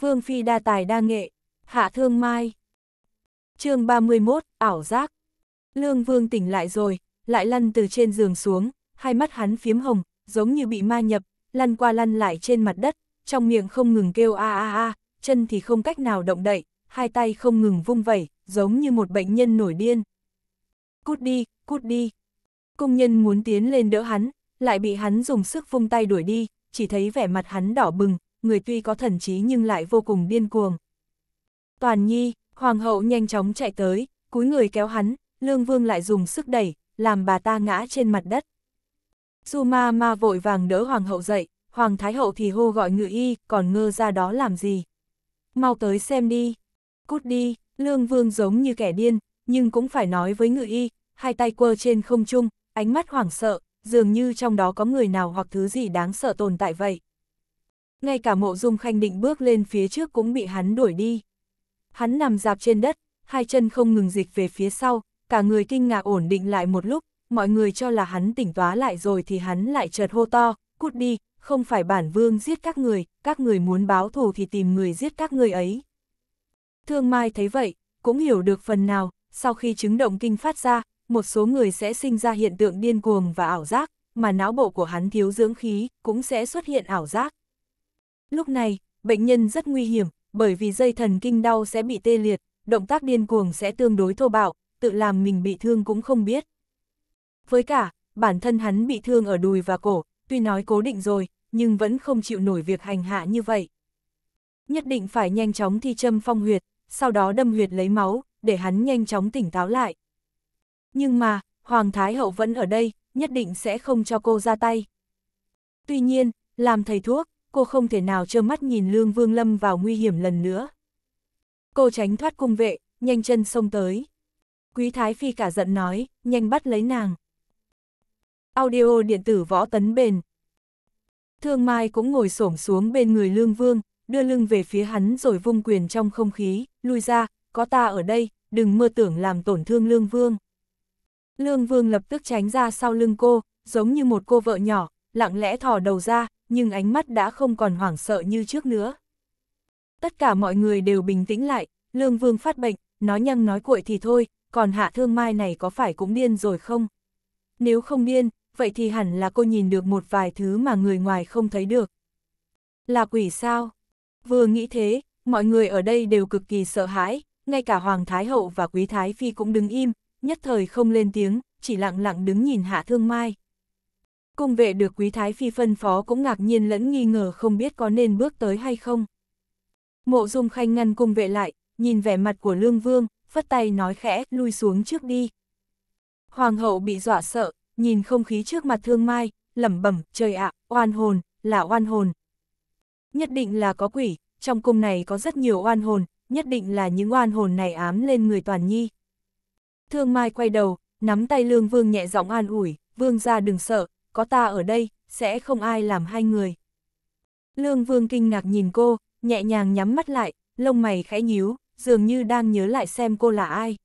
Vương Phi đa tài đa nghệ, hạ thương mai. chương 31, ảo giác. Lương Vương tỉnh lại rồi, lại lăn từ trên giường xuống, hai mắt hắn phiếm hồng, giống như bị ma nhập, lăn qua lăn lại trên mặt đất, trong miệng không ngừng kêu a a a, chân thì không cách nào động đậy, hai tay không ngừng vung vẩy, giống như một bệnh nhân nổi điên. Cút đi, cút đi. Công nhân muốn tiến lên đỡ hắn, lại bị hắn dùng sức vung tay đuổi đi, chỉ thấy vẻ mặt hắn đỏ bừng, người tuy có thần trí nhưng lại vô cùng điên cuồng. Toàn nhi, hoàng hậu nhanh chóng chạy tới, cúi người kéo hắn, lương vương lại dùng sức đẩy, làm bà ta ngã trên mặt đất. Su ma ma vội vàng đỡ hoàng hậu dậy, hoàng thái hậu thì hô gọi ngự y, còn ngơ ra đó làm gì. Mau tới xem đi, cút đi, lương vương giống như kẻ điên, nhưng cũng phải nói với ngự y, hai tay quơ trên không trung, ánh mắt hoảng sợ, dường như trong đó có người nào hoặc thứ gì đáng sợ tồn tại vậy ngay cả mộ dung khanh định bước lên phía trước cũng bị hắn đuổi đi. Hắn nằm dạp trên đất, hai chân không ngừng dịch về phía sau, cả người kinh ngạc ổn định lại một lúc, mọi người cho là hắn tỉnh tóa lại rồi thì hắn lại chợt hô to, cút đi, không phải bản vương giết các người, các người muốn báo thù thì tìm người giết các người ấy. Thương Mai thấy vậy, cũng hiểu được phần nào, sau khi chứng động kinh phát ra, một số người sẽ sinh ra hiện tượng điên cuồng và ảo giác, mà não bộ của hắn thiếu dưỡng khí cũng sẽ xuất hiện ảo giác. Lúc này, bệnh nhân rất nguy hiểm, bởi vì dây thần kinh đau sẽ bị tê liệt, động tác điên cuồng sẽ tương đối thô bạo, tự làm mình bị thương cũng không biết. Với cả, bản thân hắn bị thương ở đùi và cổ, tuy nói cố định rồi, nhưng vẫn không chịu nổi việc hành hạ như vậy. Nhất định phải nhanh chóng thi châm phong huyệt, sau đó đâm huyệt lấy máu, để hắn nhanh chóng tỉnh táo lại. Nhưng mà, Hoàng Thái Hậu vẫn ở đây, nhất định sẽ không cho cô ra tay. Tuy nhiên, làm thầy thuốc, cô không thể nào trơ mắt nhìn Lương Vương Lâm vào nguy hiểm lần nữa. Cô tránh thoát cung vệ, nhanh chân xông tới. Quý Thái Phi cả giận nói, nhanh bắt lấy nàng. Audio điện tử võ tấn bền. Thương Mai cũng ngồi xổm xuống bên người Lương Vương, đưa lưng về phía hắn rồi vung quyền trong không khí, lui ra, có ta ở đây, đừng mơ tưởng làm tổn thương Lương Vương. Lương Vương lập tức tránh ra sau lưng cô, giống như một cô vợ nhỏ, lặng lẽ thò đầu ra, nhưng ánh mắt đã không còn hoảng sợ như trước nữa. Tất cả mọi người đều bình tĩnh lại, Lương Vương phát bệnh, nói nhăng nói cuội thì thôi, còn hạ thương mai này có phải cũng điên rồi không? Nếu không điên, vậy thì hẳn là cô nhìn được một vài thứ mà người ngoài không thấy được. Là quỷ sao? Vừa nghĩ thế, mọi người ở đây đều cực kỳ sợ hãi, ngay cả Hoàng Thái Hậu và Quý Thái Phi cũng đứng im, nhất thời không lên tiếng, chỉ lặng lặng đứng nhìn Hạ Thương Mai. Cung vệ được quý thái phi phân phó cũng ngạc nhiên lẫn nghi ngờ không biết có nên bước tới hay không. Mộ dung khanh ngăn cung vệ lại, nhìn vẻ mặt của lương vương, phất tay nói khẽ, lui xuống trước đi. Hoàng hậu bị dọa sợ, nhìn không khí trước mặt thương mai, lẩm bẩm, trời ạ, oan hồn, là oan hồn. Nhất định là có quỷ, trong cung này có rất nhiều oan hồn, nhất định là những oan hồn này ám lên người toàn nhi. Thương mai quay đầu, nắm tay lương vương nhẹ giọng an ủi, vương ra đừng sợ, có ta ở đây, sẽ không ai làm hai người. Lương Vương kinh ngạc nhìn cô, nhẹ nhàng nhắm mắt lại, lông mày khẽ nhíu, dường như đang nhớ lại xem cô là ai.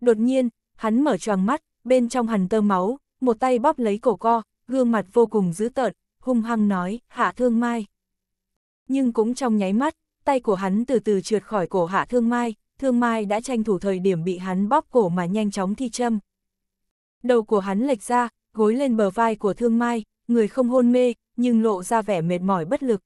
Đột nhiên, hắn mở choàng mắt, bên trong hằn tơ máu, một tay bóp lấy cổ co, gương mặt vô cùng dữ tợn, hung hăng nói, hạ thương mai. Nhưng cũng trong nháy mắt, tay của hắn từ từ trượt khỏi cổ hạ thương mai, thương mai đã tranh thủ thời điểm bị hắn bóp cổ mà nhanh chóng thi châm. Đầu của hắn lệch ra, gối lên bờ vai của thương mai, người không hôn mê, nhưng lộ ra vẻ mệt mỏi bất lực.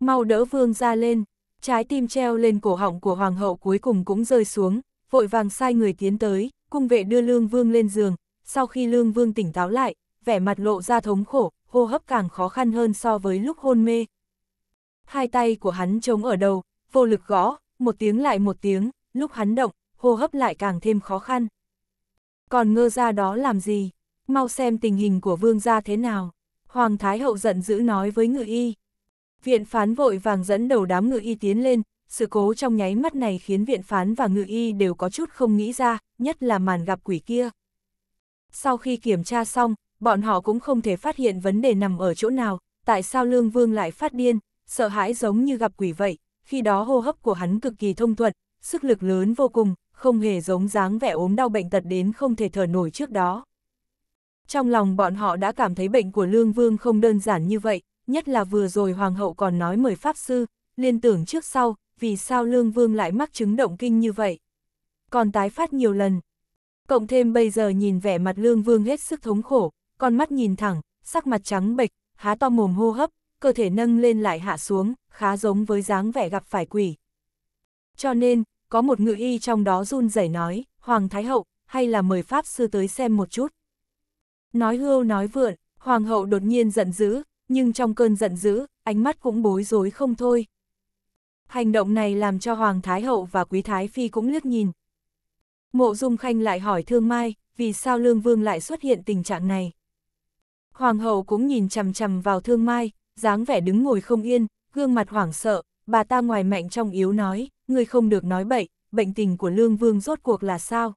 Mau đỡ vương ra lên, trái tim treo lên cổ họng của hoàng hậu cuối cùng cũng rơi xuống, vội vàng sai người tiến tới, cung vệ đưa lương vương lên giường, sau khi lương vương tỉnh táo lại, vẻ mặt lộ ra thống khổ, hô hấp càng khó khăn hơn so với lúc hôn mê. Hai tay của hắn chống ở đầu, vô lực gõ, một tiếng lại một tiếng, lúc hắn động, hô hấp lại càng thêm khó khăn. Còn ngơ ra đó làm gì? mau xem tình hình của vương gia thế nào. Hoàng Thái Hậu giận dữ nói với ngự y. Viện phán vội vàng dẫn đầu đám ngự y tiến lên, sự cố trong nháy mắt này khiến viện phán và ngự y đều có chút không nghĩ ra, nhất là màn gặp quỷ kia. Sau khi kiểm tra xong, bọn họ cũng không thể phát hiện vấn đề nằm ở chỗ nào, tại sao Lương Vương lại phát điên, sợ hãi giống như gặp quỷ vậy, khi đó hô hấp của hắn cực kỳ thông thuận, sức lực lớn vô cùng, không hề giống dáng vẻ ốm đau bệnh tật đến không thể thở nổi trước đó. Trong lòng bọn họ đã cảm thấy bệnh của Lương Vương không đơn giản như vậy, nhất là vừa rồi Hoàng hậu còn nói mời Pháp Sư, liên tưởng trước sau, vì sao Lương Vương lại mắc chứng động kinh như vậy. Còn tái phát nhiều lần. Cộng thêm bây giờ nhìn vẻ mặt Lương Vương hết sức thống khổ, con mắt nhìn thẳng, sắc mặt trắng bệch, há to mồm hô hấp, cơ thể nâng lên lại hạ xuống, khá giống với dáng vẻ gặp phải quỷ. Cho nên, có một ngự y trong đó run rẩy nói, Hoàng Thái Hậu, hay là mời Pháp Sư tới xem một chút. Nói hưu nói vượn, hoàng hậu đột nhiên giận dữ, nhưng trong cơn giận dữ, ánh mắt cũng bối rối không thôi. Hành động này làm cho hoàng thái hậu và quý thái phi cũng liếc nhìn. Mộ dung khanh lại hỏi thương mai, vì sao lương vương lại xuất hiện tình trạng này. Hoàng hậu cũng nhìn chằm chằm vào thương mai, dáng vẻ đứng ngồi không yên, gương mặt hoảng sợ, bà ta ngoài mạnh trong yếu nói, người không được nói bậy, bệnh tình của lương vương rốt cuộc là sao?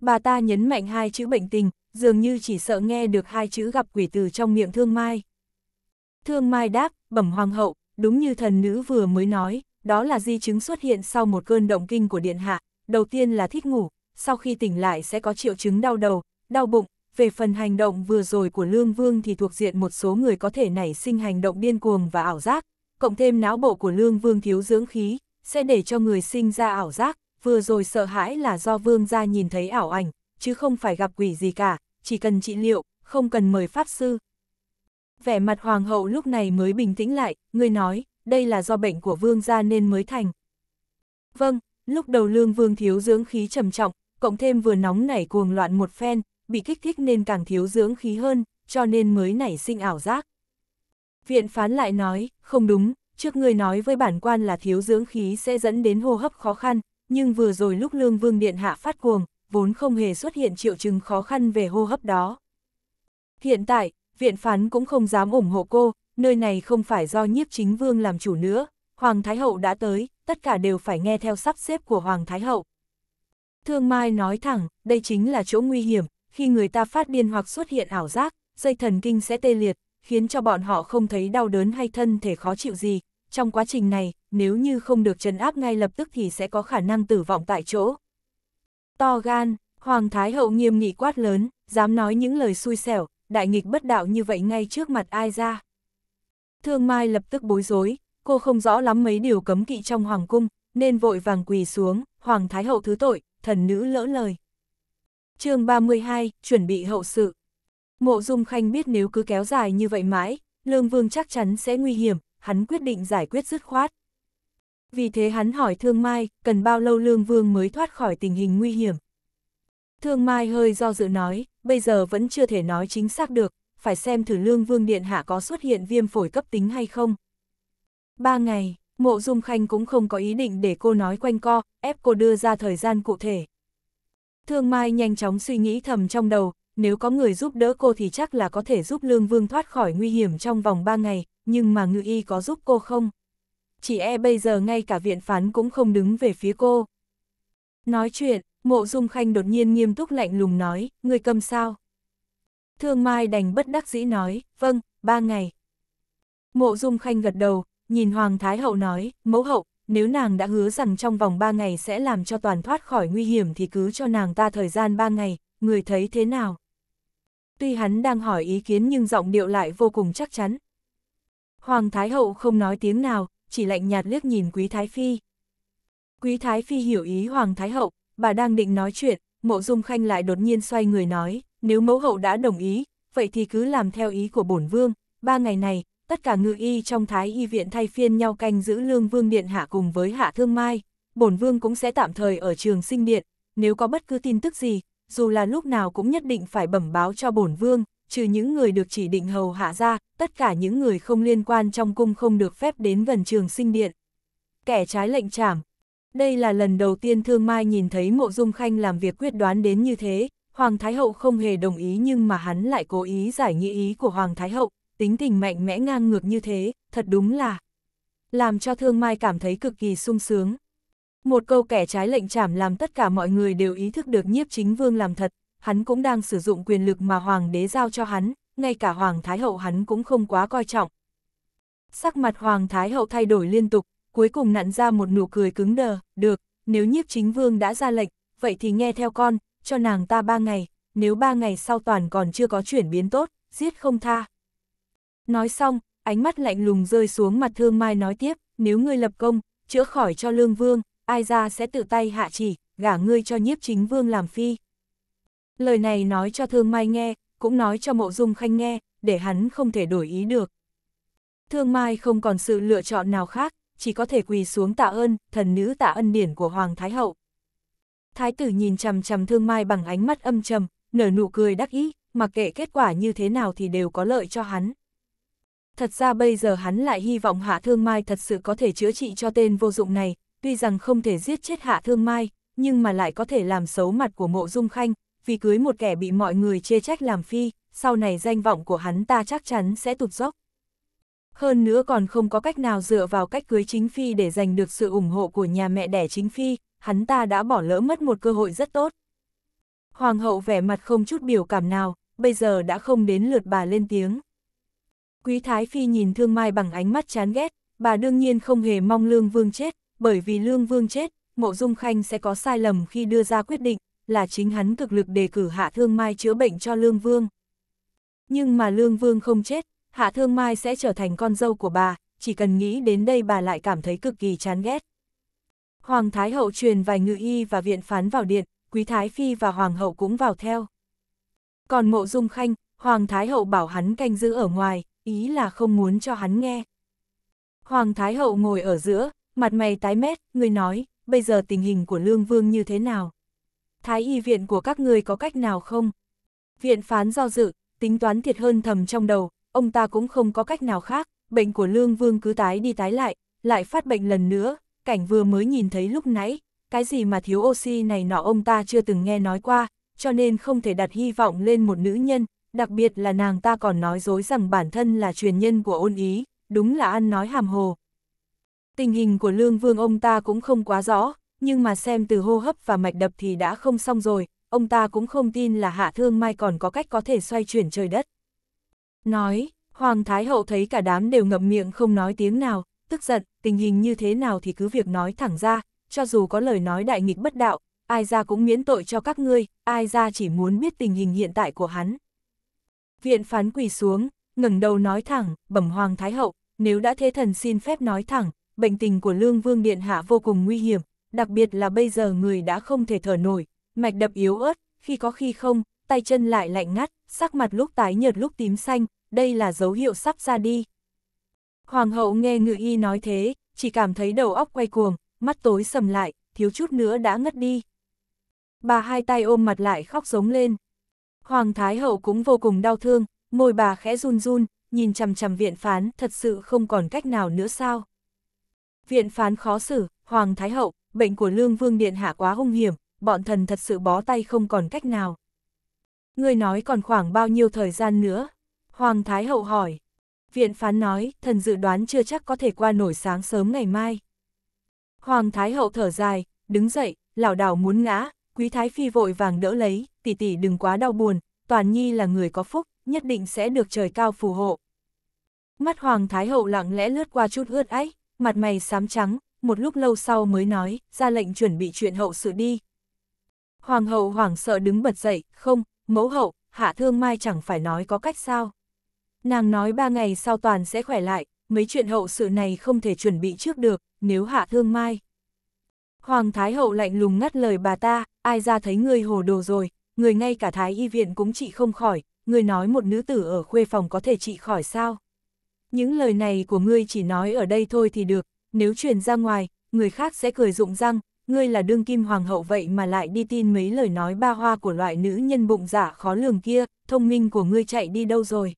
Bà ta nhấn mạnh hai chữ bệnh tình, dường như chỉ sợ nghe được hai chữ gặp quỷ từ trong miệng thương mai. Thương mai đáp, bẩm hoàng hậu, đúng như thần nữ vừa mới nói, đó là di chứng xuất hiện sau một cơn động kinh của điện hạ, đầu tiên là thích ngủ, sau khi tỉnh lại sẽ có triệu chứng đau đầu, đau bụng, về phần hành động vừa rồi của Lương Vương thì thuộc diện một số người có thể nảy sinh hành động điên cuồng và ảo giác, cộng thêm não bộ của Lương Vương thiếu dưỡng khí, sẽ để cho người sinh ra ảo giác, vừa rồi sợ hãi là do Vương gia nhìn thấy ảo ảnh, chứ không phải gặp quỷ gì cả, chỉ cần trị liệu, không cần mời pháp sư. Vẻ mặt hoàng hậu lúc này mới bình tĩnh lại, người nói, đây là do bệnh của vương gia nên mới thành. Vâng, lúc đầu lương vương thiếu dưỡng khí trầm trọng, cộng thêm vừa nóng nảy cuồng loạn một phen, bị kích thích nên càng thiếu dưỡng khí hơn, cho nên mới nảy sinh ảo giác. Viện phán lại nói, không đúng, trước người nói với bản quan là thiếu dưỡng khí sẽ dẫn đến hô hấp khó khăn, nhưng vừa rồi lúc lương vương điện hạ phát cuồng, vốn không hề xuất hiện triệu chứng khó khăn về hô hấp đó. Hiện tại, viện phán cũng không dám ủng hộ cô, nơi này không phải do nhiếp chính vương làm chủ nữa, Hoàng Thái Hậu đã tới, tất cả đều phải nghe theo sắp xếp của Hoàng Thái Hậu. Thương Mai nói thẳng, đây chính là chỗ nguy hiểm, khi người ta phát điên hoặc xuất hiện ảo giác, dây thần kinh sẽ tê liệt, khiến cho bọn họ không thấy đau đớn hay thân thể khó chịu gì. Trong quá trình này, nếu như không được trấn áp ngay lập tức thì sẽ có khả năng tử vong tại chỗ. To gan, Hoàng Thái Hậu nghiêm nghị quát lớn, dám nói những lời xui xẻo, đại nghịch bất đạo như vậy ngay trước mặt ai ra. Thương Mai lập tức bối rối, cô không rõ lắm mấy điều cấm kỵ trong Hoàng Cung, nên vội vàng quỳ xuống, Hoàng Thái Hậu thứ tội, thần nữ lỡ lời. chương 32, chuẩn bị hậu sự. Mộ Dung Khanh biết nếu cứ kéo dài như vậy mãi, Lương Vương chắc chắn sẽ nguy hiểm, hắn quyết định giải quyết dứt khoát, vì thế hắn hỏi Thương Mai, cần bao lâu Lương Vương mới thoát khỏi tình hình nguy hiểm. Thương Mai hơi do dự nói, bây giờ vẫn chưa thể nói chính xác được, phải xem thử Lương Vương Điện Hạ có xuất hiện viêm phổi cấp tính hay không. Ba ngày, Mộ Dung Khanh cũng không có ý định để cô nói quanh co, ép cô đưa ra thời gian cụ thể. Thương Mai nhanh chóng suy nghĩ thầm trong đầu, nếu có người giúp đỡ cô thì chắc là có thể giúp Lương Vương thoát khỏi nguy hiểm trong vòng ba ngày, nhưng mà ngự y có giúp cô không? chỉ e bây giờ ngay cả viện phán cũng không đứng về phía cô. Nói chuyện, mộ dung khanh đột nhiên nghiêm túc lạnh lùng nói, người cầm sao? Thương Mai đành bất đắc dĩ nói, vâng, ba ngày. Mộ dung khanh gật đầu, nhìn Hoàng Thái Hậu nói, mẫu hậu, nếu nàng đã hứa rằng trong vòng ba ngày sẽ làm cho toàn thoát khỏi nguy hiểm thì cứ cho nàng ta thời gian ba ngày, người thấy thế nào? Tuy hắn đang hỏi ý kiến nhưng giọng điệu lại vô cùng chắc chắn. Hoàng Thái Hậu không nói tiếng nào, chỉ lạnh nhạt liếc nhìn Quý Thái Phi. Quý Thái Phi hiểu ý Hoàng Thái Hậu, bà đang định nói chuyện, mộ dung khanh lại đột nhiên xoay người nói, nếu mẫu hậu đã đồng ý, vậy thì cứ làm theo ý của bổn vương, ba ngày này, tất cả ngự y trong Thái Y viện thay phiên nhau canh giữ lương vương điện hạ cùng với hạ thương mai, bổn vương cũng sẽ tạm thời ở trường sinh điện, nếu có bất cứ tin tức gì, dù là lúc nào cũng nhất định phải bẩm báo cho bổn vương, trừ những người được chỉ định hầu hạ ra, tất cả những người không liên quan trong cung không được phép đến gần trường sinh điện. Kẻ trái lệnh trảm. Đây là lần đầu tiên Thương Mai nhìn thấy Mộ Dung Khanh làm việc quyết đoán đến như thế, Hoàng Thái Hậu không hề đồng ý nhưng mà hắn lại cố ý giải nghĩa ý của Hoàng Thái Hậu, tính tình mạnh mẽ ngang ngược như thế, thật đúng là làm cho Thương Mai cảm thấy cực kỳ sung sướng. Một câu kẻ trái lệnh trảm làm tất cả mọi người đều ý thức được nhiếp chính vương làm thật, hắn cũng đang sử dụng quyền lực mà hoàng đế giao cho hắn, ngay cả hoàng thái hậu hắn cũng không quá coi trọng. Sắc mặt hoàng thái hậu thay đổi liên tục, cuối cùng nặn ra một nụ cười cứng đờ, được, nếu nhiếp chính vương đã ra lệnh, vậy thì nghe theo con, cho nàng ta ba ngày, nếu ba ngày sau toàn còn chưa có chuyển biến tốt, giết không tha. Nói xong, ánh mắt lạnh lùng rơi xuống mặt thương mai nói tiếp, nếu ngươi lập công, chữa khỏi cho lương vương, ai ra sẽ tự tay hạ chỉ, gả ngươi cho nhiếp chính vương làm phi. Lời này nói cho Thương Mai nghe, cũng nói cho Mộ Dung Khanh nghe, để hắn không thể đổi ý được. Thương Mai không còn sự lựa chọn nào khác, chỉ có thể quỳ xuống tạ ơn, thần nữ tạ ân điển của Hoàng Thái Hậu. Thái tử nhìn chằm chằm Thương Mai bằng ánh mắt âm trầm, nở nụ cười đắc ý, mặc kệ kết quả như thế nào thì đều có lợi cho hắn. Thật ra bây giờ hắn lại hy vọng Hạ Thương Mai thật sự có thể chữa trị cho tên vô dụng này, tuy rằng không thể giết chết Hạ Thương Mai, nhưng mà lại có thể làm xấu mặt của Mộ Dung Khanh, vì cưới một kẻ bị mọi người chê trách làm phi, sau này danh vọng của hắn ta chắc chắn sẽ tụt dốc. Hơn nữa còn không có cách nào dựa vào cách cưới chính phi để giành được sự ủng hộ của nhà mẹ đẻ chính phi, hắn ta đã bỏ lỡ mất một cơ hội rất tốt. Hoàng hậu vẻ mặt không chút biểu cảm nào, bây giờ đã không đến lượt bà lên tiếng. Quý Thái Phi nhìn Thương Mai bằng ánh mắt chán ghét, bà đương nhiên không hề mong Lương Vương chết, bởi vì Lương Vương chết, Mộ Dung Khanh sẽ có sai lầm khi đưa ra quyết định, là chính hắn cực lực đề cử Hạ Thương Mai chữa bệnh cho Lương Vương. Nhưng mà Lương Vương không chết, Hạ Thương Mai sẽ trở thành con dâu của bà, chỉ cần nghĩ đến đây bà lại cảm thấy cực kỳ chán ghét. Hoàng Thái Hậu truyền vài ngự y và viện phán vào điện, Quý Thái Phi và Hoàng Hậu cũng vào theo. Còn mộ dung khanh, Hoàng Thái Hậu bảo hắn canh giữ ở ngoài, ý là không muốn cho hắn nghe. Hoàng Thái Hậu ngồi ở giữa, mặt mày tái mét, người nói, bây giờ tình hình của Lương Vương như thế nào? thái y viện của các người có cách nào không? Viện phán do dự, tính toán thiệt hơn thầm trong đầu, ông ta cũng không có cách nào khác, bệnh của Lương Vương cứ tái đi tái lại, lại phát bệnh lần nữa, cảnh vừa mới nhìn thấy lúc nãy, cái gì mà thiếu oxy này nọ ông ta chưa từng nghe nói qua, cho nên không thể đặt hy vọng lên một nữ nhân, đặc biệt là nàng ta còn nói dối rằng bản thân là truyền nhân của ôn ý, đúng là ăn nói hàm hồ. Tình hình của Lương Vương ông ta cũng không quá rõ, nhưng mà xem từ hô hấp và mạch đập thì đã không xong rồi, ông ta cũng không tin là Hạ Thương Mai còn có cách có thể xoay chuyển trời đất. Nói, Hoàng Thái Hậu thấy cả đám đều ngậm miệng không nói tiếng nào, tức giận, tình hình như thế nào thì cứ việc nói thẳng ra, cho dù có lời nói đại nghịch bất đạo, ai ra cũng miễn tội cho các ngươi, ai ra chỉ muốn biết tình hình hiện tại của hắn. Viện phán quỳ xuống, ngẩng đầu nói thẳng, bẩm Hoàng Thái Hậu, nếu đã thế thần xin phép nói thẳng, bệnh tình của Lương Vương Điện Hạ vô cùng nguy hiểm, đặc biệt là bây giờ người đã không thể thở nổi, mạch đập yếu ớt, khi có khi không, tay chân lại lạnh ngắt, sắc mặt lúc tái nhợt lúc tím xanh, đây là dấu hiệu sắp ra đi. Hoàng hậu nghe ngự y nói thế, chỉ cảm thấy đầu óc quay cuồng, mắt tối sầm lại, thiếu chút nữa đã ngất đi. Bà hai tay ôm mặt lại khóc giống lên. Hoàng Thái Hậu cũng vô cùng đau thương, môi bà khẽ run run, nhìn chằm chằm viện phán thật sự không còn cách nào nữa sao. Viện phán khó xử, Hoàng Thái Hậu, bệnh của Lương Vương Điện Hạ quá hung hiểm, bọn thần thật sự bó tay không còn cách nào. người nói còn khoảng bao nhiêu thời gian nữa? Hoàng Thái Hậu hỏi. Viện phán nói, thần dự đoán chưa chắc có thể qua nổi sáng sớm ngày mai. Hoàng Thái Hậu thở dài, đứng dậy, lảo đảo muốn ngã, Quý Thái Phi vội vàng đỡ lấy, tỷ tỷ đừng quá đau buồn, Toàn Nhi là người có phúc, nhất định sẽ được trời cao phù hộ. Mắt Hoàng Thái Hậu lặng lẽ lướt qua chút ướt ách, mặt mày xám trắng, một lúc lâu sau mới nói, ra lệnh chuẩn bị chuyện hậu sự đi. Hoàng hậu hoảng sợ đứng bật dậy, không, mẫu hậu, hạ thương mai chẳng phải nói có cách sao. Nàng nói ba ngày sau toàn sẽ khỏe lại, mấy chuyện hậu sự này không thể chuẩn bị trước được, nếu hạ thương mai. Hoàng Thái Hậu lạnh lùng ngắt lời bà ta, ai ra thấy người hồ đồ rồi, người ngay cả Thái Y Viện cũng trị không khỏi, người nói một nữ tử ở khuê phòng có thể trị khỏi sao. Những lời này của ngươi chỉ nói ở đây thôi thì được, nếu truyền ra ngoài, người khác sẽ cười rụng răng, ngươi là đương kim hoàng hậu vậy mà lại đi tin mấy lời nói ba hoa của loại nữ nhân bụng giả dạ khó lường kia, thông minh của ngươi chạy đi đâu rồi.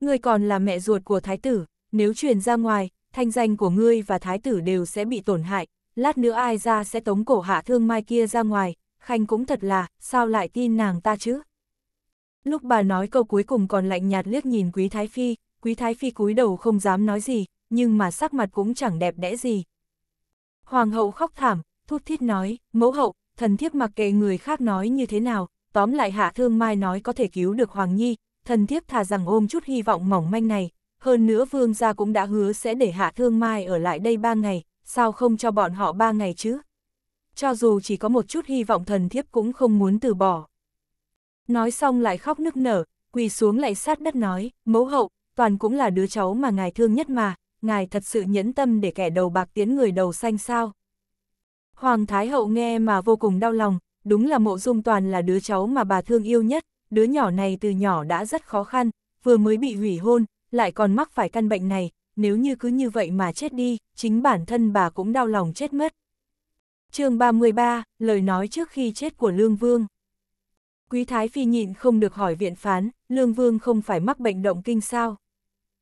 Ngươi còn là mẹ ruột của thái tử, nếu truyền ra ngoài, thanh danh của ngươi và thái tử đều sẽ bị tổn hại, lát nữa ai ra sẽ tống cổ hạ thương mai kia ra ngoài, Khanh cũng thật là, sao lại tin nàng ta chứ? Lúc bà nói câu cuối cùng còn lạnh nhạt liếc nhìn Quý Thái Phi, Quý Thái Phi cúi đầu không dám nói gì, nhưng mà sắc mặt cũng chẳng đẹp đẽ gì. Hoàng hậu khóc thảm, thút thít nói, mẫu hậu, thần thiếp mặc kệ người khác nói như thế nào, tóm lại hạ thương mai nói có thể cứu được Hoàng Nhi, thần thiếp thà rằng ôm chút hy vọng mỏng manh này, hơn nữa vương gia cũng đã hứa sẽ để hạ thương mai ở lại đây ba ngày, sao không cho bọn họ ba ngày chứ? Cho dù chỉ có một chút hy vọng thần thiếp cũng không muốn từ bỏ. Nói xong lại khóc nức nở, quỳ xuống lại sát đất nói, mẫu hậu, toàn cũng là đứa cháu mà ngài thương nhất mà, ngài thật sự nhẫn tâm để kẻ đầu bạc tiến người đầu xanh sao. Hoàng Thái Hậu nghe mà vô cùng đau lòng, đúng là mộ dung toàn là đứa cháu mà bà thương yêu nhất, đứa nhỏ này từ nhỏ đã rất khó khăn, vừa mới bị hủy hôn, lại còn mắc phải căn bệnh này, nếu như cứ như vậy mà chết đi, chính bản thân bà cũng đau lòng chết mất. chương 33, lời nói trước khi chết của Lương Vương. Quý Thái Phi nhịn không được hỏi viện phán, Lương Vương không phải mắc bệnh động kinh sao?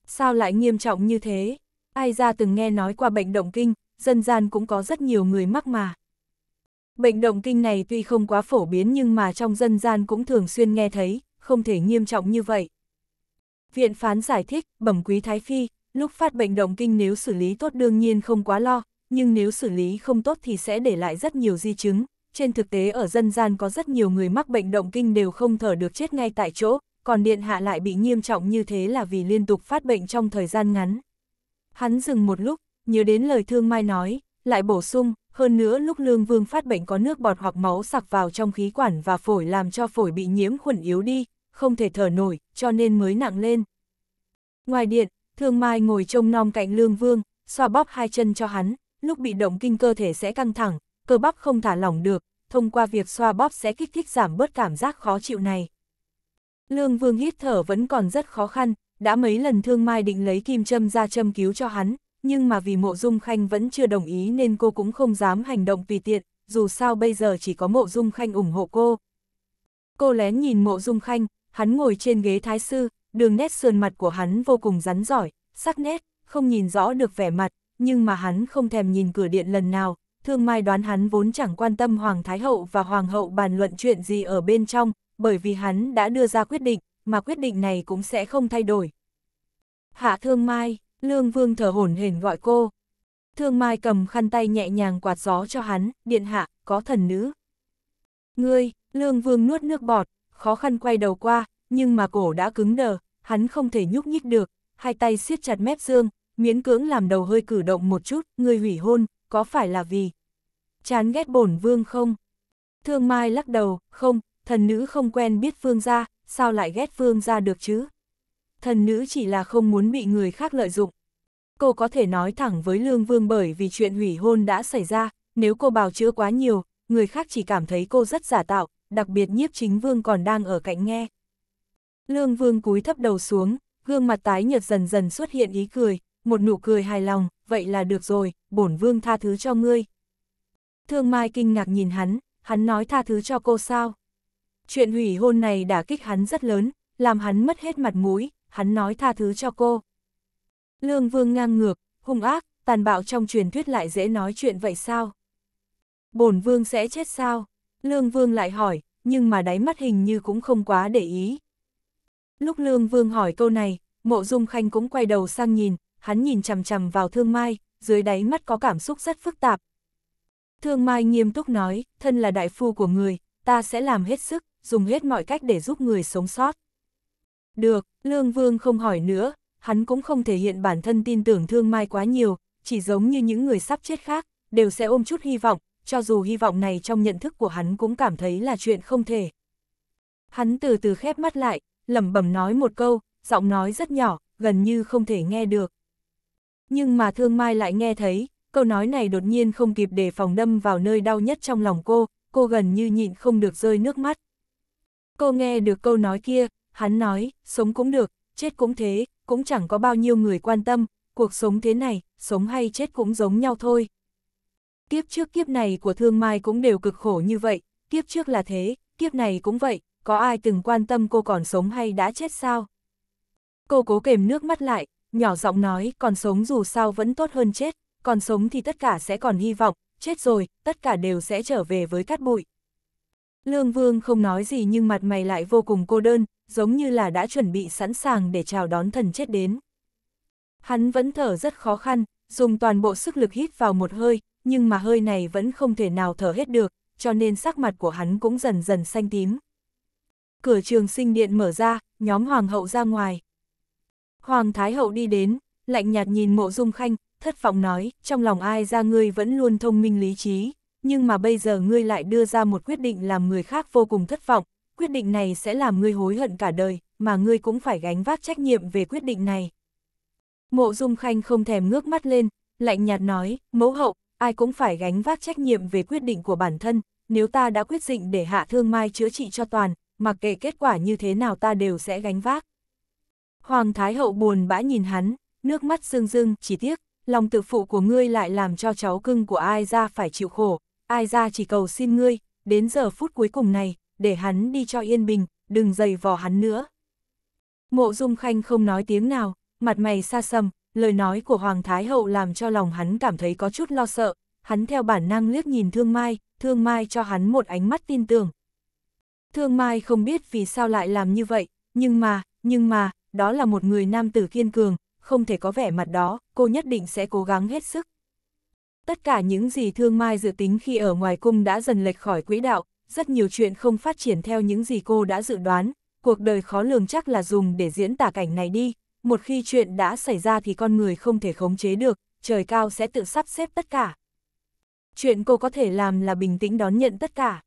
Sao lại nghiêm trọng như thế? ai ra từng nghe nói qua bệnh động kinh, dân gian cũng có rất nhiều người mắc mà. Bệnh động kinh này tuy không quá phổ biến nhưng mà trong dân gian cũng thường xuyên nghe thấy, không thể nghiêm trọng như vậy. Viện phán giải thích, bẩm quý thái phi, lúc phát bệnh động kinh nếu xử lý tốt đương nhiên không quá lo, nhưng nếu xử lý không tốt thì sẽ để lại rất nhiều di chứng. Trên thực tế ở dân gian có rất nhiều người mắc bệnh động kinh đều không thở được chết ngay tại chỗ, còn điện hạ lại bị nghiêm trọng như thế là vì liên tục phát bệnh trong thời gian ngắn. Hắn dừng một lúc, nhớ đến lời thương mai nói, lại bổ sung, hơn nữa lúc lương vương phát bệnh có nước bọt hoặc máu sặc vào trong khí quản và phổi làm cho phổi bị nhiễm khuẩn yếu đi, không thể thở nổi, cho nên mới nặng lên. Ngoài điện, thương mai ngồi trông nom cạnh lương vương, xoa bóp hai chân cho hắn, lúc bị động kinh cơ thể sẽ căng thẳng, cơ bắp không thả lỏng được, thông qua việc xoa bóp sẽ kích thích giảm bớt cảm giác khó chịu này. Lương Vương hít thở vẫn còn rất khó khăn, đã mấy lần Thương Mai định lấy kim châm ra châm cứu cho hắn, nhưng mà vì mộ dung khanh vẫn chưa đồng ý nên cô cũng không dám hành động tùy tiện, dù sao bây giờ chỉ có mộ dung khanh ủng hộ cô. Cô lén nhìn mộ dung khanh, hắn ngồi trên ghế thái sư, đường nét sườn mặt của hắn vô cùng rắn giỏi, sắc nét, không nhìn rõ được vẻ mặt, nhưng mà hắn không thèm nhìn cửa điện lần nào, thương mai đoán hắn vốn chẳng quan tâm Hoàng Thái Hậu và Hoàng Hậu bàn luận chuyện gì ở bên trong, bởi vì hắn đã đưa ra quyết định, mà quyết định này cũng sẽ không thay đổi. Hạ Thương Mai, Lương Vương thở hổn hển gọi cô. Thương Mai cầm khăn tay nhẹ nhàng quạt gió cho hắn, điện hạ, có thần nữ. Ngươi, Lương Vương nuốt nước bọt, khó khăn quay đầu qua, nhưng mà cổ đã cứng đờ, hắn không thể nhúc nhích được, hai tay siết chặt mép dương, miễn cưỡng làm đầu hơi cử động một chút, ngươi hủy hôn, có phải là vì chán ghét bổn vương không? Thương Mai lắc đầu, không, thần nữ không quen biết phương gia, sao lại ghét Vương ra được chứ? Thần nữ chỉ là không muốn bị người khác lợi dụng. Cô có thể nói thẳng với Lương Vương bởi vì chuyện hủy hôn đã xảy ra, nếu cô bào chữa quá nhiều, người khác chỉ cảm thấy cô rất giả tạo, đặc biệt nhiếp chính Vương còn đang ở cạnh nghe. Lương Vương cúi thấp đầu xuống, gương mặt tái nhợt dần dần xuất hiện ý cười, một nụ cười hài lòng, vậy là được rồi, bổn Vương tha thứ cho ngươi. Thương Mai kinh ngạc nhìn hắn, hắn nói tha thứ cho cô sao? Chuyện hủy hôn này đã kích hắn rất lớn, làm hắn mất hết mặt mũi, hắn nói tha thứ cho cô. Lương Vương ngang ngược, hung ác, tàn bạo trong truyền thuyết lại dễ nói chuyện vậy sao? Bổn Vương sẽ chết sao? Lương Vương lại hỏi, nhưng mà đáy mắt hình như cũng không quá để ý. Lúc Lương Vương hỏi câu này, Mộ Dung Khanh cũng quay đầu sang nhìn, hắn nhìn chằm chằm vào Thương Mai, dưới đáy mắt có cảm xúc rất phức tạp. Thương Mai nghiêm túc nói, thân là đại phu của người, ta sẽ làm hết sức, dùng hết mọi cách để giúp người sống sót. Được, Lương Vương không hỏi nữa, hắn cũng không thể hiện bản thân tin tưởng thương mai quá nhiều, chỉ giống như những người sắp chết khác, đều sẽ ôm chút hy vọng, cho dù hy vọng này trong nhận thức của hắn cũng cảm thấy là chuyện không thể. Hắn từ từ khép mắt lại, lẩm bẩm nói một câu, giọng nói rất nhỏ, gần như không thể nghe được. Nhưng mà thương mai lại nghe thấy, câu nói này đột nhiên không kịp để phòng đâm vào nơi đau nhất trong lòng cô, cô gần như nhịn không được rơi nước mắt. Cô nghe được câu nói kia, hắn nói, sống cũng được, chết cũng thế, cũng chẳng có bao nhiêu người quan tâm, cuộc sống thế này, sống hay chết cũng giống nhau thôi. Kiếp trước kiếp này của Thương Mai cũng đều cực khổ như vậy, kiếp trước là thế, kiếp này cũng vậy, có ai từng quan tâm cô còn sống hay đã chết sao? Cô cố kềm nước mắt lại, nhỏ giọng nói còn sống dù sao vẫn tốt hơn chết, còn sống thì tất cả sẽ còn hy vọng, chết rồi, tất cả đều sẽ trở về với cát bụi. Lương Vương không nói gì nhưng mặt mày lại vô cùng cô đơn, giống như là đã chuẩn bị sẵn sàng để chào đón thần chết đến. Hắn vẫn thở rất khó khăn, dùng toàn bộ sức lực hít vào một hơi, nhưng mà hơi này vẫn không thể nào thở hết được, cho nên sắc mặt của hắn cũng dần dần xanh tím. Cửa trường sinh điện mở ra, nhóm hoàng hậu ra ngoài. Hoàng thái hậu đi đến, lạnh nhạt nhìn mộ dung khanh, thất vọng nói, trong lòng ai ra ngươi vẫn luôn thông minh lý trí nhưng mà bây giờ ngươi lại đưa ra một quyết định làm người khác vô cùng thất vọng, quyết định này sẽ làm ngươi hối hận cả đời, mà ngươi cũng phải gánh vác trách nhiệm về quyết định này. Mộ Dung Khanh không thèm ngước mắt lên, lạnh nhạt nói, mẫu hậu, ai cũng phải gánh vác trách nhiệm về quyết định của bản thân, nếu ta đã quyết định để hạ thương mai chữa trị cho toàn, mặc kệ kết quả như thế nào ta đều sẽ gánh vác. Hoàng Thái Hậu buồn bã nhìn hắn, nước mắt rưng rưng, chỉ tiếc, lòng tự phụ của ngươi lại làm cho cháu cưng của ai ra phải chịu khổ, ai ra chỉ cầu xin ngươi, đến giờ phút cuối cùng này, để hắn đi cho yên bình, đừng dày vò hắn nữa. Mộ Dung Khanh không nói tiếng nào, mặt mày xa xăm, lời nói của Hoàng Thái Hậu làm cho lòng hắn cảm thấy có chút lo sợ, hắn theo bản năng liếc nhìn Thương Mai, Thương Mai cho hắn một ánh mắt tin tưởng. Thương Mai không biết vì sao lại làm như vậy, nhưng mà, nhưng mà, đó là một người nam tử kiên cường, không thể có vẻ mặt đó, cô nhất định sẽ cố gắng hết sức. Tất cả những gì thương mai dự tính khi ở ngoài cung đã dần lệch khỏi quỹ đạo, rất nhiều chuyện không phát triển theo những gì cô đã dự đoán, cuộc đời khó lường chắc là dùng để diễn tả cảnh này đi, một khi chuyện đã xảy ra thì con người không thể khống chế được, trời cao sẽ tự sắp xếp tất cả. Chuyện cô có thể làm là bình tĩnh đón nhận tất cả.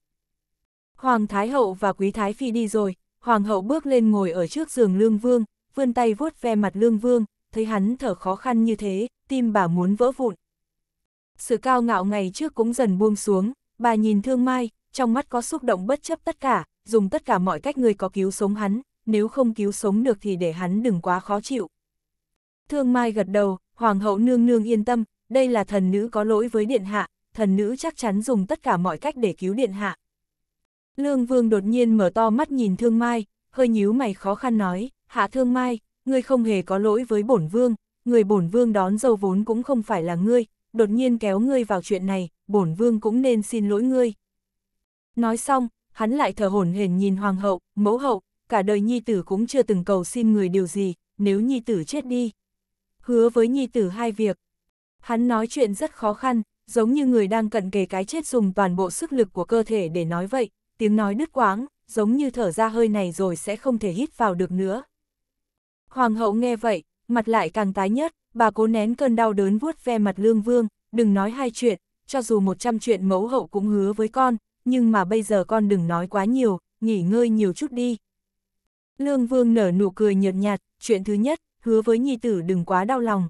Hoàng Thái Hậu và Quý Thái Phi đi rồi, Hoàng Hậu bước lên ngồi ở trước giường Lương Vương, vươn tay vuốt ve mặt Lương Vương, thấy hắn thở khó khăn như thế, tim bà muốn vỡ vụn sự cao ngạo ngày trước cũng dần buông xuống, bà nhìn thương mai, trong mắt có xúc động bất chấp tất cả, dùng tất cả mọi cách người có cứu sống hắn, nếu không cứu sống được thì để hắn đừng quá khó chịu. Thương mai gật đầu, hoàng hậu nương nương yên tâm, đây là thần nữ có lỗi với điện hạ, thần nữ chắc chắn dùng tất cả mọi cách để cứu điện hạ. Lương vương đột nhiên mở to mắt nhìn thương mai, hơi nhíu mày khó khăn nói, hạ thương mai, ngươi không hề có lỗi với bổn vương, người bổn vương đón dâu vốn cũng không phải là ngươi, đột nhiên kéo ngươi vào chuyện này, bổn vương cũng nên xin lỗi ngươi. Nói xong, hắn lại thở hổn hển nhìn hoàng hậu, mẫu hậu, cả đời nhi tử cũng chưa từng cầu xin người điều gì, nếu nhi tử chết đi. Hứa với nhi tử hai việc. Hắn nói chuyện rất khó khăn, giống như người đang cận kề cái chết dùng toàn bộ sức lực của cơ thể để nói vậy, tiếng nói đứt quáng, giống như thở ra hơi này rồi sẽ không thể hít vào được nữa. Hoàng hậu nghe vậy, mặt lại càng tái nhất, bà cố nén cơn đau đớn vuốt ve mặt lương vương, đừng nói hai chuyện, cho dù một trăm chuyện mẫu hậu cũng hứa với con, nhưng mà bây giờ con đừng nói quá nhiều, nghỉ ngơi nhiều chút đi. Lương vương nở nụ cười nhợt nhạt, chuyện thứ nhất, hứa với nhi tử đừng quá đau lòng.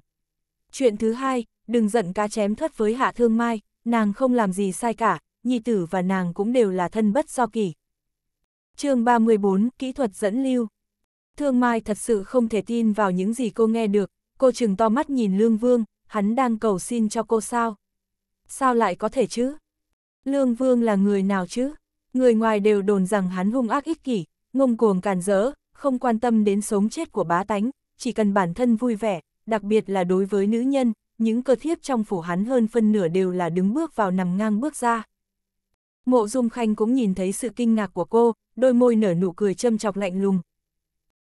Chuyện thứ hai, đừng giận cá chém thất với hạ thương mai, nàng không làm gì sai cả, nhi tử và nàng cũng đều là thân bất do kỷ. chương 34, Kỹ thuật dẫn lưu Thương Mai thật sự không thể tin vào những gì cô nghe được, Cô chừng to mắt nhìn Lương Vương, hắn đang cầu xin cho cô sao? Sao lại có thể chứ? Lương Vương là người nào chứ? Người ngoài đều đồn rằng hắn hung ác ích kỷ, ngông cuồng càn rỡ, không quan tâm đến sống chết của bá tánh, chỉ cần bản thân vui vẻ, đặc biệt là đối với nữ nhân, những cơ thiếp trong phủ hắn hơn phân nửa đều là đứng bước vào nằm ngang bước ra. Mộ Dung Khanh cũng nhìn thấy sự kinh ngạc của cô, đôi môi nở nụ cười châm chọc lạnh lùng.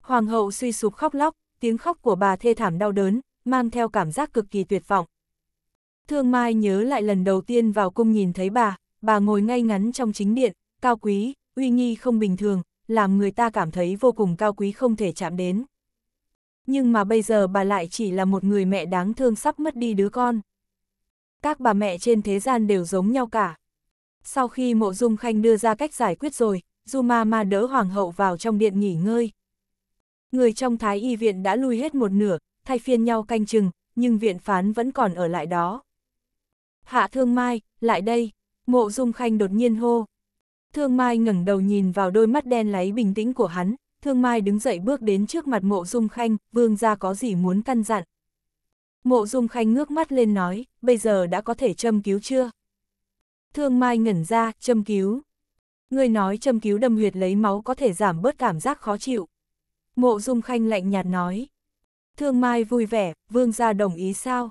Hoàng hậu suy sụp khóc lóc, tiếng khóc của bà thê thảm đau đớn, mang theo cảm giác cực kỳ tuyệt vọng. Thương Mai nhớ lại lần đầu tiên vào cung nhìn thấy bà, bà ngồi ngay ngắn trong chính điện, cao quý, uy nghi không bình thường, làm người ta cảm thấy vô cùng cao quý không thể chạm đến. Nhưng mà bây giờ bà lại chỉ là một người mẹ đáng thương sắp mất đi đứa con. Các bà mẹ trên thế gian đều giống nhau cả. Sau khi mộ dung khanh đưa ra cách giải quyết rồi, Du Ma đỡ hoàng hậu vào trong điện nghỉ ngơi. Người trong thái y viện đã lui hết một nửa, thay phiên nhau canh chừng, nhưng viện phán vẫn còn ở lại đó. Hạ Thương Mai, lại đây, mộ dung khanh đột nhiên hô. Thương Mai ngẩng đầu nhìn vào đôi mắt đen láy bình tĩnh của hắn, Thương Mai đứng dậy bước đến trước mặt mộ dung khanh, vương ra có gì muốn căn dặn. Mộ dung khanh ngước mắt lên nói, bây giờ đã có thể châm cứu chưa? Thương Mai ngẩn ra, châm cứu. Người nói châm cứu đâm huyệt lấy máu có thể giảm bớt cảm giác khó chịu. Mộ Dung Khanh lạnh nhạt nói. Thương Mai vui vẻ, vương gia đồng ý sao?